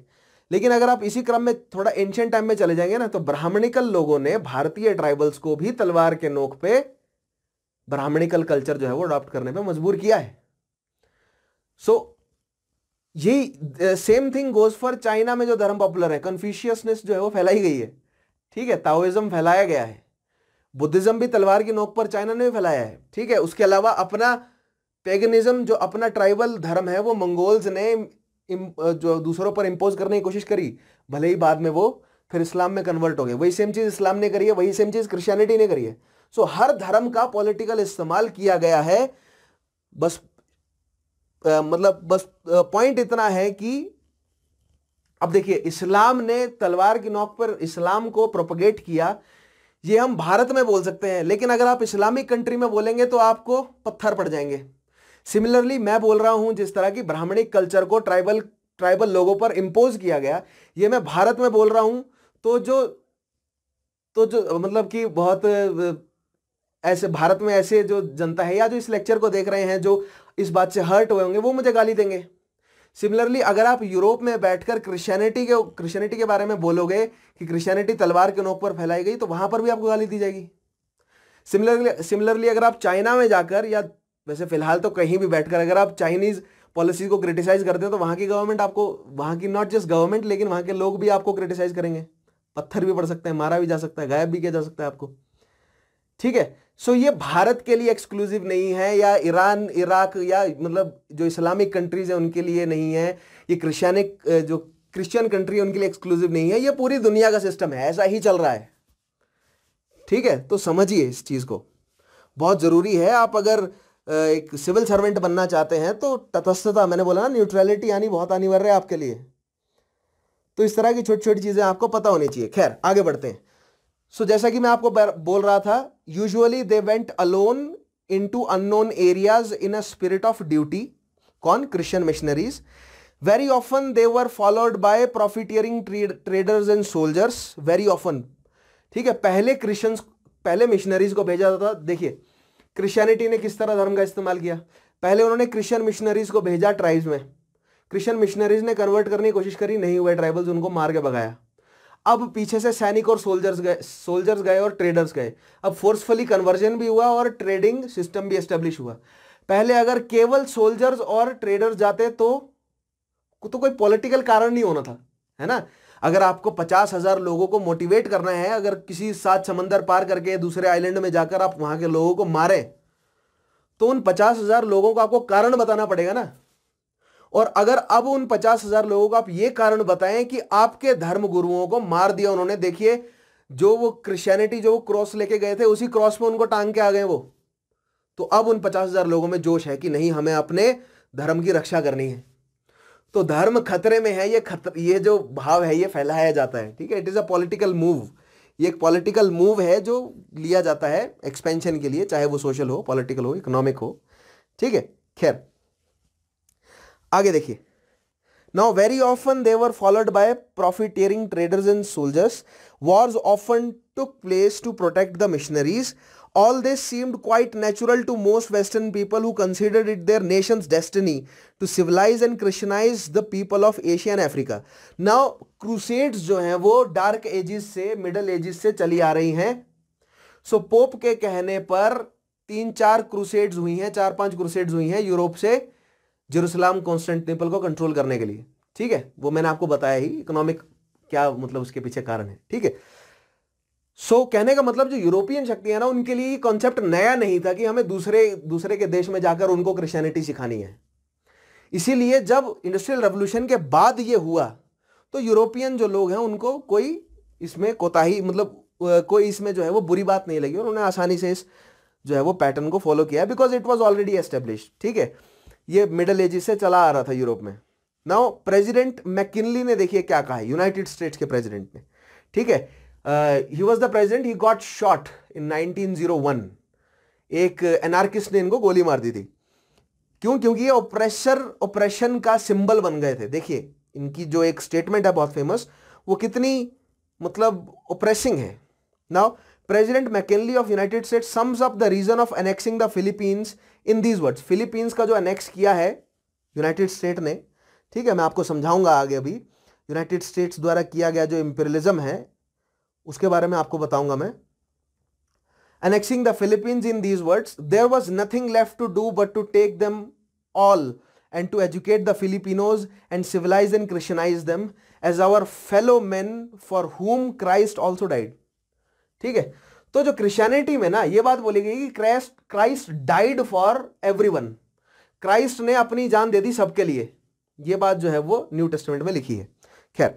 लेकिन अगर आप इसी क्रम में थोड़ा एंशियंट टाइम में चले जाएंगे ना तो ब्राह्मणिकल लोगों ने भारतीय ट्राइबल्स को भी तलवार के नोक पे ब्राह्मणिकल कल्चर जो है वो अडॉप्ट करने पे मजबूर किया है सो so, यही same thing goes for China में जो धर्म पॉपुलर है कन्फ्यूशियसनेस जो है वो फैलाई गई है ठीक है ताओइज्म फैलाया गया है बुद्धिज्म भी तलवार की नोक पर चाइना ने भी फैलाया है ठीक है उसके अलावा अपना पेगनिज्म जो अपना ट्राइबल धर्म है वो मंगोल्स ने जो दूसरों पर इम्पोज करने की कोशिश करी भले ही बाद में वो फिर इस्लाम में कन्वर्ट हो गए वही सेम चीज़ इस्लाम ने करी है वही सेम चीज़ क्रिश्चियनिटी ने करी है सो हर धर्म का पॉलिटिकल इस्तेमाल किया गया है बस आ, मतलब बस पॉइंट इतना है कि अब देखिए इस्लाम ने तलवार की नोक पर इस्लाम को प्रोपोगेट किया ये हम भारत में बोल सकते हैं लेकिन अगर आप इस्लामिक कंट्री में बोलेंगे तो आपको पत्थर पड़ जाएंगे सिमिलरली मैं बोल रहा हूं जिस तरह की ब्राह्मणिक कल्चर को ट्राइबल ट्राइबल लोगों पर इम्पोज किया गया ये मैं भारत में बोल रहा हूं तो जो तो जो मतलब कि बहुत ऐसे भारत में ऐसे जो जनता है या जो इस लेक्चर को देख रहे हैं जो इस बात से हर्ट हुए होंगे वो मुझे गाली देंगे सिमिलरली अगर आप यूरोप में बैठकर क्रिश्चियनिटी के क्रिश्चियनिटी के बारे में बोलोगे कि क्रिश्चियनिटी तलवार के नोक पर फैलाई गई तो वहां पर भी आपको गाली दी जाएगी सिमिलरली सिमिलरली अगर आप चाइना में जाकर या वैसे फिलहाल तो कहीं भी बैठकर अगर आप चाइनीज पॉलिसी को क्रिटिसाइज करते हो तो वहाँ की गवर्नमेंट आपको वहाँ की नॉट जस्ट गवर्नमेंट लेकिन वहाँ के लोग भी आपको क्रिटिसाइज करेंगे पत्थर भी पड़ सकते हैं मारा भी जा सकता है गायब भी किया जा सकता है आपको ठीक है सो so, ये भारत के लिए एक्सक्लूसिव नहीं है या ईरान इराक या मतलब जो इस्लामिक कंट्रीज है उनके लिए नहीं है ये क्रिश्चियनिक जो क्रिश्चियन कंट्री है उनके लिए एक्सक्लूसिव नहीं है ये पूरी दुनिया का सिस्टम है ऐसा ही चल रहा है ठीक है तो समझिए इस चीज़ को बहुत ज़रूरी है आप अगर एक सिविल सर्वेंट बनना चाहते हैं तो तटस्थता मैंने बोला ना न्यूट्रलिटी यानी बहुत अनिवार्य है आपके लिए तो इस तरह की छोटी छोटी चीज़ें आपको पता होनी चाहिए खैर आगे बढ़ते हैं सो so, जैसा कि मैं आपको बोल रहा था usually they went alone into unknown areas in a spirit of duty कौन Christian missionaries very often they were followed by profiteering traders and soldiers very often ठीक है पहले क्रिश्चियंस पहले मिशनरीज को भेजा जाता था देखिए क्रिश्चियनिटी ने किस तरह धर्म का इस्तेमाल किया पहले उन्होंने क्रिश्चियन मिशनरीज को भेजा ट्राइब्स में क्रिश्चियन मिशनरीज ने कन्वर्ट करने की कोशिश करी नहीं हुए ट्राइबल्स उनको मार के भगाया अब पीछे से सैनिक और सोल्जर्स गए सोल्जर्स गए और ट्रेडर्स गए अब फोर्सफुली कन्वर्जन भी हुआ और ट्रेडिंग सिस्टम भी एस्टेब्लिश हुआ पहले अगर केवल सोल्जर्स और ट्रेडर्स जाते तो तो कोई पॉलिटिकल कारण नहीं होना था है ना अगर आपको पचास हजार लोगों को मोटिवेट करना है अगर किसी सात समंदर पार करके दूसरे आइलैंड में जाकर आप वहां के लोगों को मारे तो उन पचास हजार लोगों को आपको कारण बताना पड़ेगा ना और अगर अब उन पचास हजार लोगों को आप ये कारण बताएं कि आपके धर्म गुरुओं को मार दिया उन्होंने देखिए जो वो क्रिश्चियनिटी जो वो क्रॉस लेके गए थे उसी क्रॉस पे उनको टांग के आ गए वो तो अब उन पचास हजार लोगों में जोश है कि नहीं हमें अपने धर्म की रक्षा करनी है तो धर्म खतरे में है ये खतर ये जो भाव है ये फैलाया जाता है ठीक है it is a political move ये एक पॉलिटिकल मूव है जो लिया जाता है एक्सपेंशन के लिए चाहे वो सोशल हो पॉलिटिकल हो इकोनॉमिक हो ठीक है खैर आगे देखिए now very often they were followed by profiteering traders and soldiers wars often took place to protect the missionaries all this seemed quite natural to most western people who considered it their nation's destiny to civilise and Christianise the people of Asia and Africa now crusades जो है वो dark ages से middle ages से चली आ रही हैं सो so, pope के कहने पर तीन चार क्रूसेड्स हुई हैं चार पांच क्रूसेड्स हुई हैं यूरोप से जेरूसलाम कॉन्स्टेंटिपल को कंट्रोल करने के लिए ठीक है वो मैंने आपको बताया ही इकोनॉमिक क्या मतलब उसके पीछे कारण है ठीक है सो so, कहने का मतलब जो यूरोपियन शक्ति है ना उनके लिए कॉन्सेप्ट नया नहीं था कि हमें दूसरे दूसरे के देश में जाकर उनको क्रिश्चियनिटी सिखानी है इसीलिए जब इंडस्ट्रियल रेवोल्यूशन के बाद ये हुआ तो यूरोपियन जो लोग हैं उनको कोई इसमें कोताही मतलब कोई इसमें जो है वो बुरी बात नहीं लगी उन्होंने आसानी से इस जो है वो पैटर्न को फॉलो किया because it was already establish ठीक है ये मिडल एज से चला आ रहा था यूरोप में नाउ प्रेसिडेंट मैकिनली ने देखिए क्या कहा यूनाइटेड स्टेट्स के प्रेसिडेंट ने ठीक है he was the president he got shot in 1901 एक एनार्किस्ट ने इनको गोली मार दी थी क्यों क्योंकि ये ओप्रेशर ओप्रेशन का सिंबल बन गए थे देखिए इनकी जो एक स्टेटमेंट है बहुत फेमस वो कितनी मतलब ओप्रेसिंग है now President McKinley of United State sums up the reason of annexing the Philippines in these words Philippines का जो अनेक्स किया है यूनाइटेड स्टेट ने ठीक है मैं आपको समझाऊंगा आगे अभी यूनाइटेड स्टेट्स द्वारा किया गया जो इंपेरियलिज्म है उसके बारे में आपको बताऊंगा मैं annexing the Philippines in these words there was nothing left to do but to take them all and to educate the Filipinos and civilise and Christianise them as our fellow man for whom Christ also died ठीक है तो जो Christianity में ना ये बात बोली गई कि Christ Christ died for everyone Christ ने अपनी जान दे दी सबके लिए ये बात जो है वो न्यू टेस्टमेंट में लिखी है खैर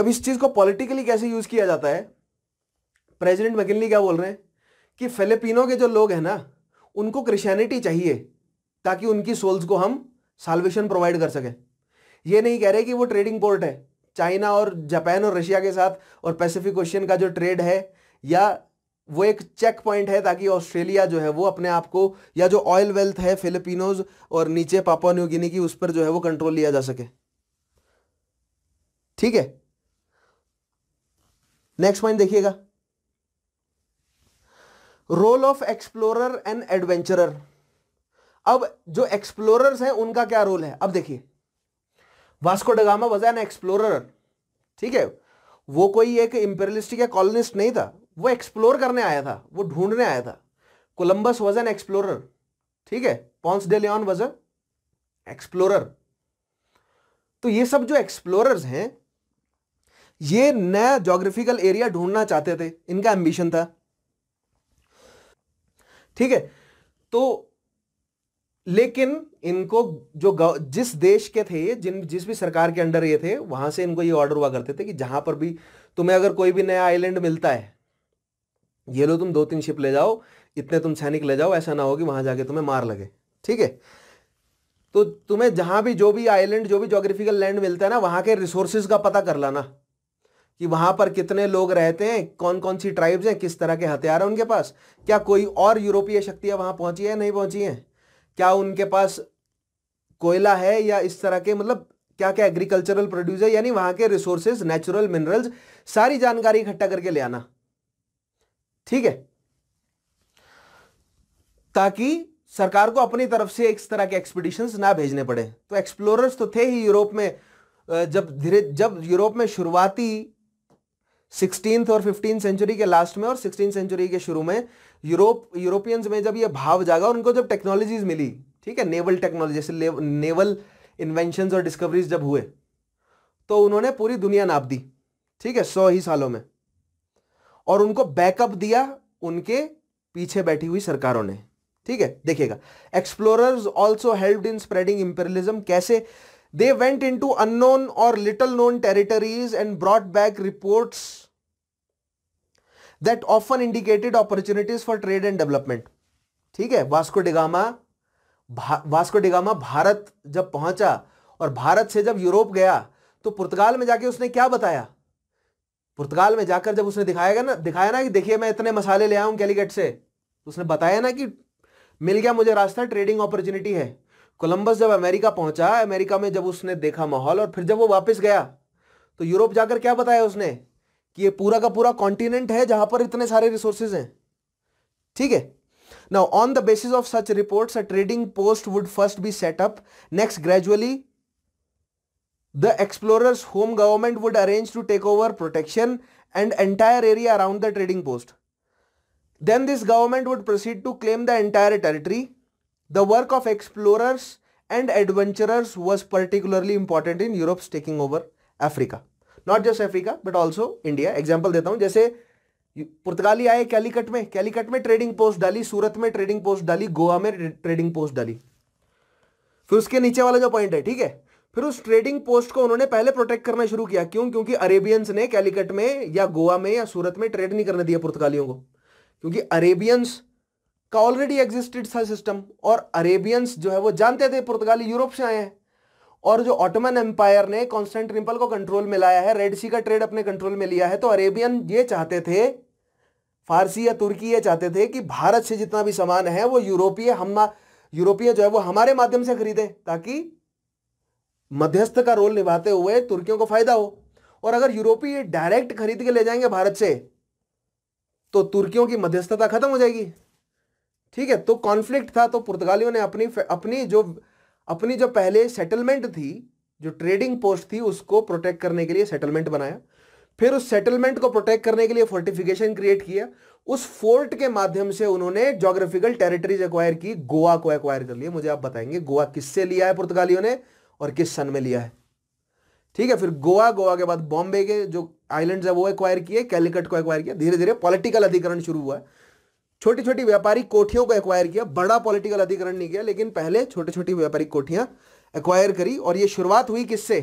अब इस चीज को पॉलिटिकली कैसे यूज किया जाता है प्रेसिडेंट मकिनली क्या बोल रहे हैं कि फिलिपिनो के जो लोग हैं ना उनको क्रिश्चियनिटी चाहिए ताकि उनकी सोल्स को हम साल्वेशन प्रोवाइड कर सकें ये नहीं कह रहे कि वो ट्रेडिंग पोर्ट है चाइना और जापान और रशिया के साथ और पैसिफिक ओशियन का जो ट्रेड है या वो एक चेक पॉइंट है ताकि ऑस्ट्रेलिया जो है वो अपने आप को या जो ऑयल वेल्थ है फिलिपिनोज और नीचे पापा न्यू गिनी की उस पर जो है वो कंट्रोल लिया जा सके ठीक है नेक्स्ट पॉइंट देखिएगा role of explorer and adventurer अब जो एक्सप्लोरर्स हैं उनका क्या रोल है अब देखिए Vasco da Gama was an explorer ठीक है वो कोई एक इंपेरियलिस्टिक या कॉलोनिस्ट नहीं था वो एक्सप्लोर करने आया था वो ढूंढने आया था कोलंबस वॉज एन एक्सप्लोरर ठीक है Ponce de Leon was a explorer तो ये सब जो एक्सप्लोरर्स हैं ये नया जोग्राफिकल एरिया ढूंढना चाहते थे इनका एम्बिशन था ठीक है तो लेकिन इनको जो जिस देश के थे जिन जिस भी सरकार के अंडर ये थे वहां से इनको ये ऑर्डर हुआ करते थे कि जहां पर भी तुम्हें अगर कोई भी नया आइलैंड मिलता है ये लो तुम दो तीन शिप ले जाओ इतने तुम सैनिक ले जाओ ऐसा ना हो कि वहां जाके तुम्हें मार लगे ठीक है तो तुम्हें जहां भी जो भी आइलैंड जो भी जोग्राफिकल लैंड मिलता है ना वहां के रिसोर्सेज का पता कर लाना कि वहां पर कितने लोग रहते हैं कौन कौन सी ट्राइब्स हैं किस तरह के हथियार हैं उनके पास क्या कोई और यूरोपीय शक्तियां वहां पहुंची है नहीं पहुंची हैं क्या उनके पास कोयला है या इस तरह के मतलब क्या क्या एग्रीकल्चरल प्रोड्यूस है यानी वहां के रिसोर्सेज नेचुरल मिनरल्स सारी जानकारी इकट्ठा करके ले आना ठीक है ताकि सरकार को अपनी तरफ से इस तरह के एक्सपीडिशंस ना भेजने पड़े तो एक्सप्लोरर्स तो थे ही यूरोप में जब धीरे जब यूरोप में शुरुआती सिक्सटीन और फिफ्टीन सेंचुरी के लास्ट में और सिक्सटीन सेंचुरी के शुरू में यूरोप यूरोपियंस में जब ये भाव जागा उनको जब टेक्नोलॉजीज मिली ठीक है नेवल टेक्नोलॉजी जैसे नेवल इन्वेंशन और डिस्कवरीज जब हुए तो उन्होंने पूरी दुनिया नाप दी ठीक है सौ ही सालों में और उनको बैकअप दिया उनके पीछे बैठी हुई सरकारों ने ठीक है देखिएगा explorers also help in spreading imperialism कैसे they went into unknown और little known territories and brought back reports that often indicated opportunities for trade and development ठीक है वास्को डिगामा भा, वास्को डिगामा भारत जब पहुंचा और भारत से जब यूरोप गया तो पुर्तगाल में जाके उसने क्या बताया पुर्तगाल में जाकर जब उसने दिखाया ना दिखाया ना कि देखिए मैं इतने मसाले ले आऊं कैलीगेट से तो उसने बताया ना कि मिल गया मुझे रास्ता ट्रेडिंग अपॉर्चुनिटी है कोलंबस जब अमेरिका पहुंचा अमेरिका में जब उसने देखा माहौल और फिर जब वो वापस गया तो यूरोप जाकर क्या बताया उसने कि ये पूरा का पूरा कॉन्टिनेंट है जहां पर इतने सारे रिसोर्सेज हैं ठीक है now on the basis of such reports a trading post would first be set up next gradually the explorers home government would arrange to take over protection and entire area around the trading post then this government would proceed to claim the entire territory the work of explorers and adventurers was particularly important in Europe taking over Africa not just Africa but also India example देता हूँ जैसे पुर्तगाली आए कैलीकट में कैलीकट में trading post डाली सूरत में trading post डाली गोवा में ट्रेडिंग पोस्ट डाली फिर उसके नीचे वाला जो पॉइंट है ठीक है फिर उस ट्रेडिंग पोस्ट को उन्होंने पहले प्रोटेक्ट करना शुरू किया क्यों क्योंकि अरेबियंस ने कैलीकट में या गोवा में या सूरत में ट्रेड नहीं करने दिया पुर्तगालियों को क्योंकि अरेबियंस का ऑलरेडी एग्जिस्टेड था सिस्टम और अरेबियंस जो है वो जानते थे पुर्तगाली यूरोप से आए हैं और जो ऑटोमन एम्पायर ने कॉन्स्टेंटिनोपल को कंट्रोल में लाया है रेड सी का ट्रेड अपने कंट्रोल में लिया है तो अरेबियन ये चाहते थे फारसी या तुर्की ये चाहते थे कि भारत से जितना भी सामान है वो यूरोपीय हम यूरोपीय जो है वो हमारे माध्यम से खरीदे ताकि मध्यस्थ का रोल निभाते हुए तुर्कियों को फायदा हो और अगर यूरोपीय डायरेक्ट खरीद के ले जाएंगे भारत से तो तुर्कियों की मध्यस्थता खत्म हो जाएगी ठीक है तो कॉन्फ्लिक्ट था तो पुर्तगालियों ने अपनी अपनी जो अपनी जो पहले सेटलमेंट थी जो ट्रेडिंग पोस्ट थी उसको प्रोटेक्ट करने के लिए सेटलमेंट बनाया फिर उस सेटलमेंट को प्रोटेक्ट करने के लिए फोर्टिफिकेशन क्रिएट किया उस फोर्ट के माध्यम से उन्होंने जोग्राफिकल टेरिटरीज एक्वायर की गोवा को एक्वायर कर लिया मुझे आप बताएंगे गोवा किससे लिया है पुर्तगालियों ने और किस सन में लिया है ठीक है फिर गोवा गोवा के बाद बॉम्बे के जो आइलैंड्स है वो एक्वायर किए कैलिकट को एक्वायर किया धीरे धीरे पॉलिटिकल अधिकरण शुरू हुआ है छोटी छोटी व्यापारिक कोठियों को एक्वायर किया बड़ा पॉलिटिकल अधिकरण नहीं किया लेकिन पहले छोटी छोटी व्यापारिक कोठियां एक्वायर करी और ये शुरुआत हुई किससे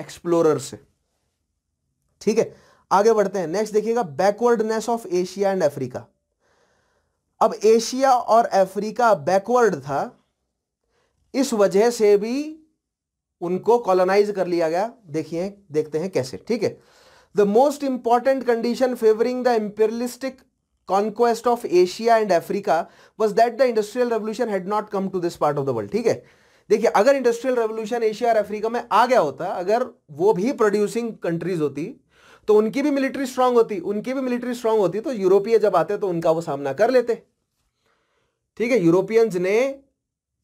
एक्सप्लोरर से ठीक है आगे बढ़ते हैं नेक्स्ट देखिएगा backwardness of Asia and Africa अब एशिया और अफ्रीका बैकवर्ड था इस वजह से भी उनको कॉलोनाइज कर लिया गया देखिए देखते हैं कैसे ठीक है the most important condition favouring the imperialistic conquest of Asia and Africa was that the industrial revolution had not come to this part of the world ठीक है देखिए अगर इंडस्ट्रियल रेवोल्यूशन एशिया और अफ्रीका में आ गया होता अगर वो भी प्रोड्यूसिंग कंट्रीज होती तो उनकी भी मिलिट्री स्ट्रांग होती उनकी भी मिलिट्री स्ट्रांग होती तो यूरोपीय जब आते तो उनका वो सामना कर लेते ठीक है यूरोपियंस ने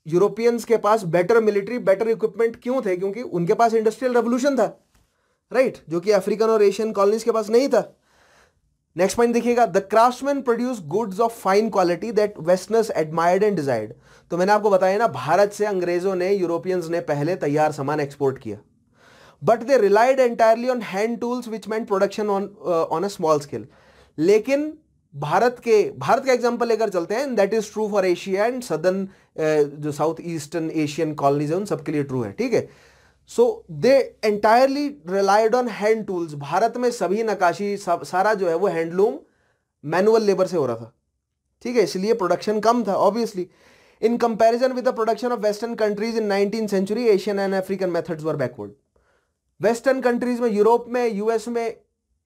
यूरोपियंस के पास बेटर मिलिट्री बेटर इक्विपमेंट क्यों थे क्योंकि उनके पास इंडस्ट्रियल रेवोल्यूशन था राइट जो कि अफ्रीकन और एशियन कॉलोनीज के पास नहीं था नेक्स्ट पॉइंट देखिएगा the craftsman produce goods of fine quality that westerners admired and desired तो मैंने आपको बताया ना भारत से अंग्रेजों ने यूरोपियंस ने पहले तैयार सामान एक्सपोर्ट किया but they relied entirely on hand tools which man production on on a small scale लेकिन भारत के भारत का एग्जाम्पल लेकर चलते हैं that is true for Asia and southern जो साउथ ईस्टर्न एशियन कॉलोनीज है उन सबके लिए ट्रू है ठीक है so they entirely relied on hand tools भारत में सभी नकाशी सब सारा जो है वो हैंडलूम मैनुअल लेबर से हो रहा था ठीक है इसलिए प्रोडक्शन कम था obviously in comparison with the production of western countries in nineteen century Asian and African methods were backward western countries में यूरोप में यूएस में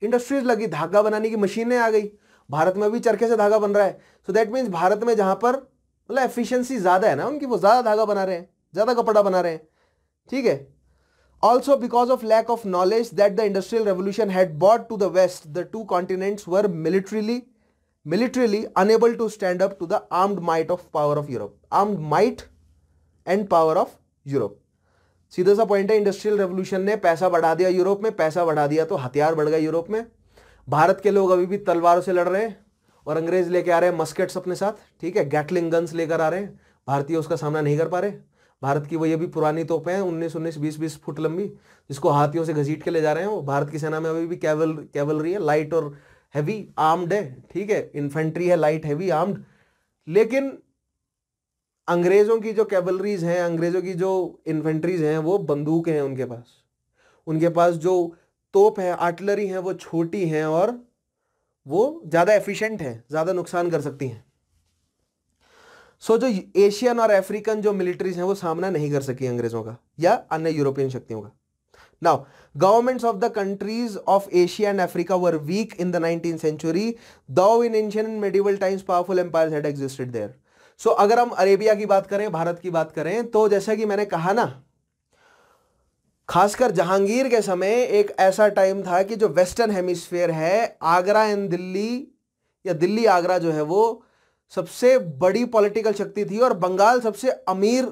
इंडस्ट्रीज लगी धागा बनाने की मशीनें आ गई भारत में भी चरखे से धागा बन रहा है सो दैट मीन्स भारत में जहाँ पर मतलब एफिशिएंसी ज़्यादा है ना उनकी वो ज़्यादा धागा बना रहे हैं ज़्यादा कपड़ा बना रहे हैं ठीक है Also because of lack of knowledge that the industrial revolution had brought to the west, the two continents were militarily militarily unable to stand up to the armed might of power of Europe. Armed might and power of europe सीधा सा point है industrial revolution ने पैसा बढ़ा दिया Europe में पैसा बढ़ा दिया तो हथियार बढ़ गए यूरोप में भारत के लोग अभी भी तलवारों से लड़ रहे हैं और अंग्रेज लेके आ रहे हैं मस्केट्स अपने साथ ठीक है गैटलिंग गन्स लेकर आ रहे हैं भारतीय उसका सामना नहीं कर पा रहे भारत की वो ये भी पुरानी तोपें हैं उन्नीस उन्नीस बीस बीस फुट लंबी जिसको हाथियों से घसीट के ले जा रहे हैं वो भारत की सेना में अभी भी कैवल कैवलरी है लाइट और हैवी आर्म्ड है ठीक है इन्फेंट्री है लाइट हैवी आर्म्ड लेकिन अंग्रेजों की जो कैवलरीज हैं अंग्रेजों की जो इन्फेंट्रीज हैं वो बंदूक हैं उनके पास उनके पास जो तोप है आर्टिलरी हैं वो छोटी हैं और वो ज़्यादा एफिशिएंट हैं ज़्यादा नुकसान कर सकती हैं सो जो एशियन और अफ्रीकन जो मिलिट्रीज हैं वो सामना नहीं कर सकी अंग्रेजों का या अन्य यूरोपियन शक्तियों का now governments of the countries of Asia and Africa were weak in the nineteen century though in ancient and medieval times powerful empire had existed there so अगर हम अरेबिया की बात करें भारत की बात करें तो जैसा कि मैंने कहा ना खासकर जहांगीर के समय एक ऐसा टाइम था कि जो वेस्टर्न हेमिस्फेयर है आगरा एंड दिल्ली या दिल्ली आगरा जो है वो सबसे बड़ी पॉलिटिकल शक्ति थी और बंगाल सबसे अमीर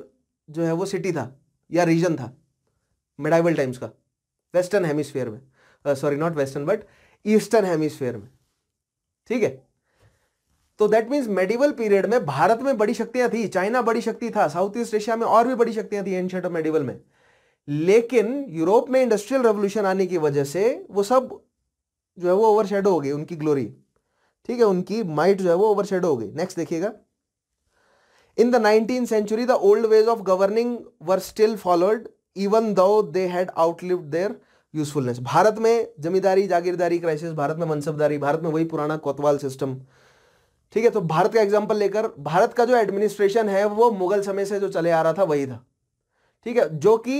जो है वो सिटी था या रीजन था मेडाइवल टाइम्स का वेस्टर्न हेमिसफेयर में sorry not western but eastern hemisphere में ठीक है तो दैट मीन्स मेडिवल पीरियड में भारत में बड़ी शक्तियां थी चाइना बड़ी शक्ति था साउथ ईस्ट एशिया में और भी बड़ी शक्तियां थी एंशियट और मेडिवल में लेकिन यूरोप में इंडस्ट्रियल रेवोल्यूशन आने की वजह से वो सब जो है वो ओवर हो गई उनकी ग्लोरी ठीक है उनकी माइट जो है वो ओवरशेडो हो गई नेक्स्ट देखिएगा in the nineteen century the old ways of governing were still followed even though they had outlive their usefulness भारत में जमींदारी जागीरदारी क्राइसिस भारत में मनसबदारी भारत में वही पुराना कोतवाल सिस्टम ठीक है तो भारत का एग्जाम्पल लेकर भारत का जो एडमिनिस्ट्रेशन है वो मुगल समय से जो चले आ रहा था वही था ठीक है जो कि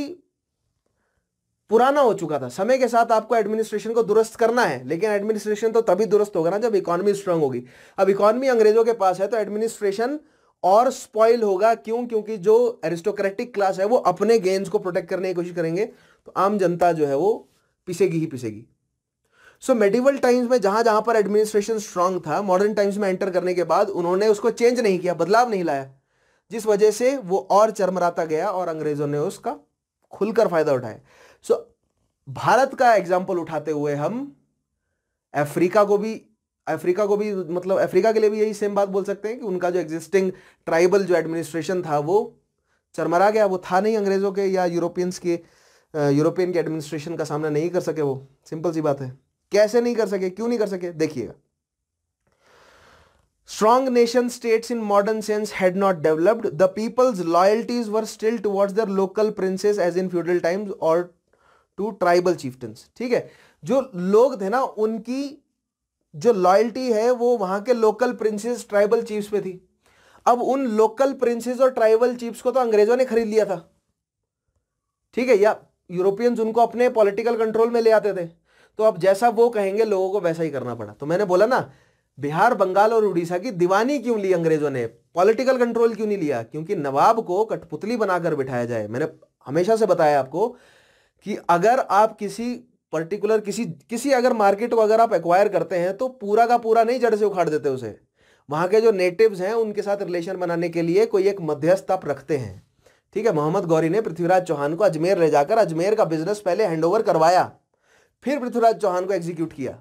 पुराना हो चुका था समय के साथ आपको एडमिनिस्ट्रेशन को दुरुस्त करना है लेकिन एडमिनिस्ट्रेशन तो तभी दुरुस्त होगा ना जब इकॉनमी स्ट्रांग होगी अब इकॉनमी अंग्रेजों के पास है तो एडमिनिस्ट्रेशन और स्पॉइल होगा क्यों क्योंकि जो एरिस्टोक्रेटिक क्लास है वो अपने गेंस को प्रोटेक्ट करने की कोशिश करेंगे तो आम जनता जो है वो पिसेगी ही पिसेगी सो मेडिवल टाइम्स में जहां जहां पर एडमिनिस्ट्रेशन स्ट्रांग था मॉडर्न टाइम्स में एंटर करने के बाद उन्होंने उसको चेंज नहीं किया बदलाव नहीं लाया जिस वजह से वो और चरमराता गया और अंग्रेजों ने उसका खुलकर फायदा उठाया सो so, भारत का एग्जाम्पल उठाते हुए हम अफ्रीका को भी अफ्रीका को भी मतलब अफ्रीका के लिए भी यही सेम बात बोल सकते हैं कि उनका जो एग्जिस्टिंग ट्राइबल जो एडमिनिस्ट्रेशन था वो चरमरा गया वो था नहीं अंग्रेज़ों के या यूरोपियंस के यूरोपियन के एडमिनिस्ट्रेशन का सामना नहीं कर सके वो सिंपल सी बात है कैसे नहीं कर सके क्यों नहीं कर सके देखिएगा strong nation states in modern sense had not developed the people's loyalties were still towards their local princes as in feudal times और टू ट्राइबल चीफ्टन ठीक है जो लोग थे ना उनकी जो लॉयल्टी है वो वहां के लोकल प्रिंसेस ट्राइबल चीफ्स पे थी अब उन लोकल प्रिंसेस और ट्राइबल चीफ्स को तो अंग्रेजों ने खरीद लिया था ठीक है या यूरोपियंस उनको अपने पॉलिटिकल कंट्रोल में ले आते थे तो अब जैसा वो कहेंगे लोगों को वैसा ही करना पड़ा तो मैंने बोला ना बिहार बंगाल और उड़ीसा की दीवानी क्यों ली अंग्रेजों ने पॉलिटिकल कंट्रोल क्यों नहीं लिया क्योंकि नवाब को कठपुतली बनाकर बिठाया जाए मैंने हमेशा से बताया आपको कि अगर आप किसी पर्टिकुलर किसी किसी अगर मार्केट को अगर आप एक्वायर करते हैं तो पूरा का पूरा नहीं जड़ से उखाड़ देते उसे वहाँ के जो नेटिव्स हैं उनके साथ रिलेशन बनाने के लिए कोई एक मध्यस्थ आप रखते हैं ठीक है मोहम्मद गौरी ने पृथ्वीराज चौहान को अजमेर ले जाकर अजमेर का बिजनेस पहले हैंडओवर करवाया फिर पृथ्वीराज चौहान को एग्जीक्यूट किया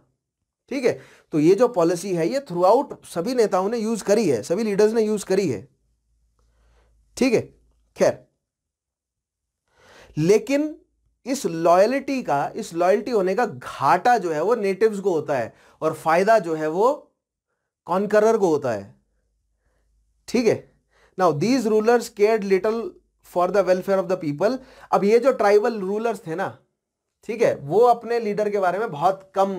ठीक है तो ये जो पॉलिसी है ये थ्रू आउट सभी नेताओं ने यूज करी है सभी लीडर्स ने यूज करी है ठीक है खैर लेकिन इस लॉयलिटी का इस लॉयल्टी होने का घाटा जो है वो नेटिव्स को होता है और फायदा जो है वो कॉन्करर को होता है ठीक है now these rulers care little for the welfare of the people अब ये जो ट्राइबल रूलर्स थे ना ठीक है वो अपने लीडर के बारे में बहुत कम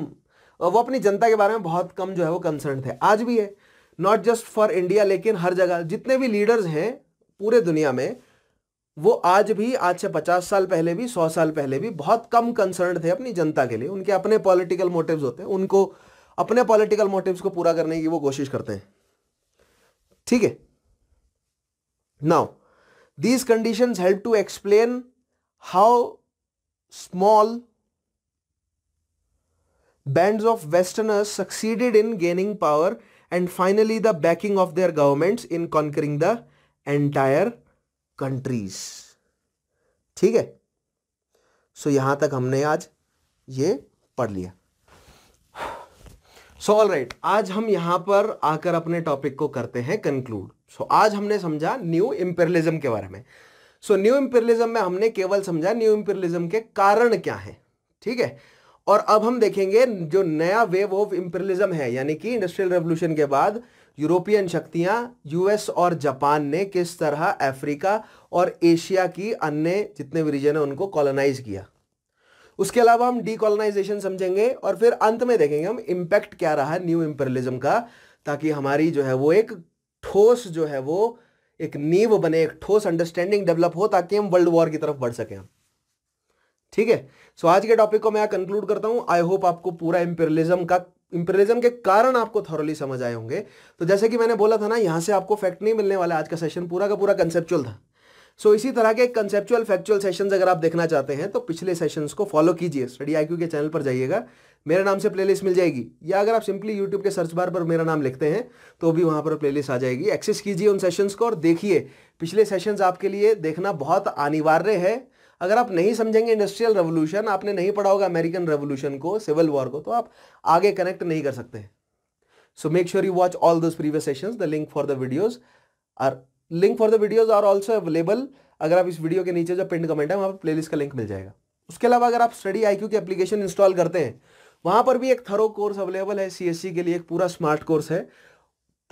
वो अपनी जनता के बारे में बहुत कम जो है वो कंसर्न थे आज भी है नॉट जस्ट फॉर इंडिया लेकिन हर जगह जितने भी लीडर्स हैं पूरे दुनिया में वो आज भी आज से पचास साल पहले भी सौ साल पहले भी बहुत कम कंसर्न थे अपनी जनता के लिए उनके अपने पॉलिटिकल मोटिव्स होते हैं उनको अपने पॉलिटिकल मोटिव्स को पूरा करने की वो कोशिश करते हैं ठीक है now these condition help to explain how small band of westerners succeeded in gaining power and finally the backing of their government in conquering the entire countries ठीक है सो so, यहां तक हमने आज ये पढ़ लिया सो ऑल राइट आज हम यहां पर आकर अपने टॉपिक को करते हैं कंक्लूड सो so, आज हमने समझा न्यू इंपेरियलिज्म के बारे में सो न्यू इंपेरियलिज्म में हमने केवल समझा न्यू इंपेरियलिज्म के कारण क्या है ठीक है और अब हम देखेंगे जो नया वेव ऑफ इंपेरियलिज्म है यानी कि इंडस्ट्रियल रेवोल्यूशन के बाद यूरोपियन शक्तियां यूएस और जापान ने किस तरह अफ्रीका और एशिया की अन्य जितने भी रीजन है उनको कॉलोनाइज किया उसके अलावा हम डीकोलोनाइजेशन समझेंगे और फिर अंत में देखेंगे हम इम्पैक्ट क्या रहा न्यू इंपेरियलिज्म का ताकि हमारी जो है वो एक ठोस जो है वो एक नींव बने एक ठोस अंडरस्टैंडिंग डेवलप हो ताकि हम वर्ल्ड वॉर की तरफ बढ़ सकें हम ठीक है सो आज के टॉपिक को मैं कंक्लूड करता हूं आई होप आपको पूरा इंपेरियलिज्म का इंपेरिज्म के कारण आपको थॉरली समझ आए होंगे तो जैसे कि मैंने बोला था ना यहाँ से आपको फैक्ट नहीं मिलने वाला आज का सेशन पूरा का पूरा कंसेप्चुअल था सो so, इसी तरह के कंसेप्चुअल फैक्चुअल सेशन अगर आप देखना चाहते हैं तो पिछले सेशंस को फॉलो कीजिए स्टडी आई के चैनल पर जाइएगा मेरे नाम से प्लेलिस्ट मिल जाएगी या अगर आप सिंपली यूट्यूब के सर्च बार पर मेरा नाम लिखते हैं तो भी वहाँ पर प्लेलिस्ट आ जाएगी एक्सेस कीजिए उन सेशंस को और देखिए पिछले सेशंस आपके लिए देखना बहुत अनिवार्य है अगर आप नहीं समझेंगे इंडस्ट्रियल रेवोल्यूशन आपने नहीं पढ़ा होगा अमेरिकन रेवोल्यूशन को सिविल वॉर को तो आप आगे कनेक्ट नहीं कर सकते so make sure you watch all this previous session the link for the videos are link for the videos are also available अगर आप इस वीडियो के नीचे जो पिंड कमेंट है वहाँ पर प्ले का लिंक मिल जाएगा उसके अलावा अगर आप स्टडी आई की एप्लीकेशन इंस्टॉल करते हैं वहाँ पर भी एक थरो कोर्स अवेलेबल है सी e के लिए एक पूरा स्मार्ट कोर्स है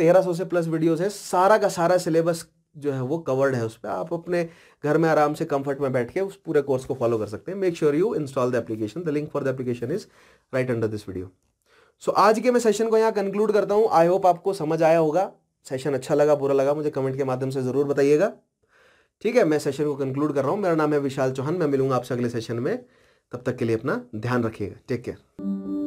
1300 से प्लस वीडियोज है सारा का सारा सिलेबस जो है वो कवर्ड है उस पर आप अपने घर में आराम से कंफर्ट में बैठ के उस पूरे कोर्स को फॉलो कर सकते हैं make sure you install the application the link for the application is right under this video so आज के मैं सेशन को यहाँ कंक्लूड करता हूँ आई होप आपको समझ आया होगा सेशन अच्छा लगा बुरा लगा मुझे कमेंट के माध्यम से ज़रूर बताइएगा ठीक है मैं सेशन को कंक्लूड कर रहा हूँ मेरा नाम है विशाल चौहान मैं मिलूंगा आपसे अगले सेशन में तब तक के लिए अपना ध्यान रखिएगा टेक केयर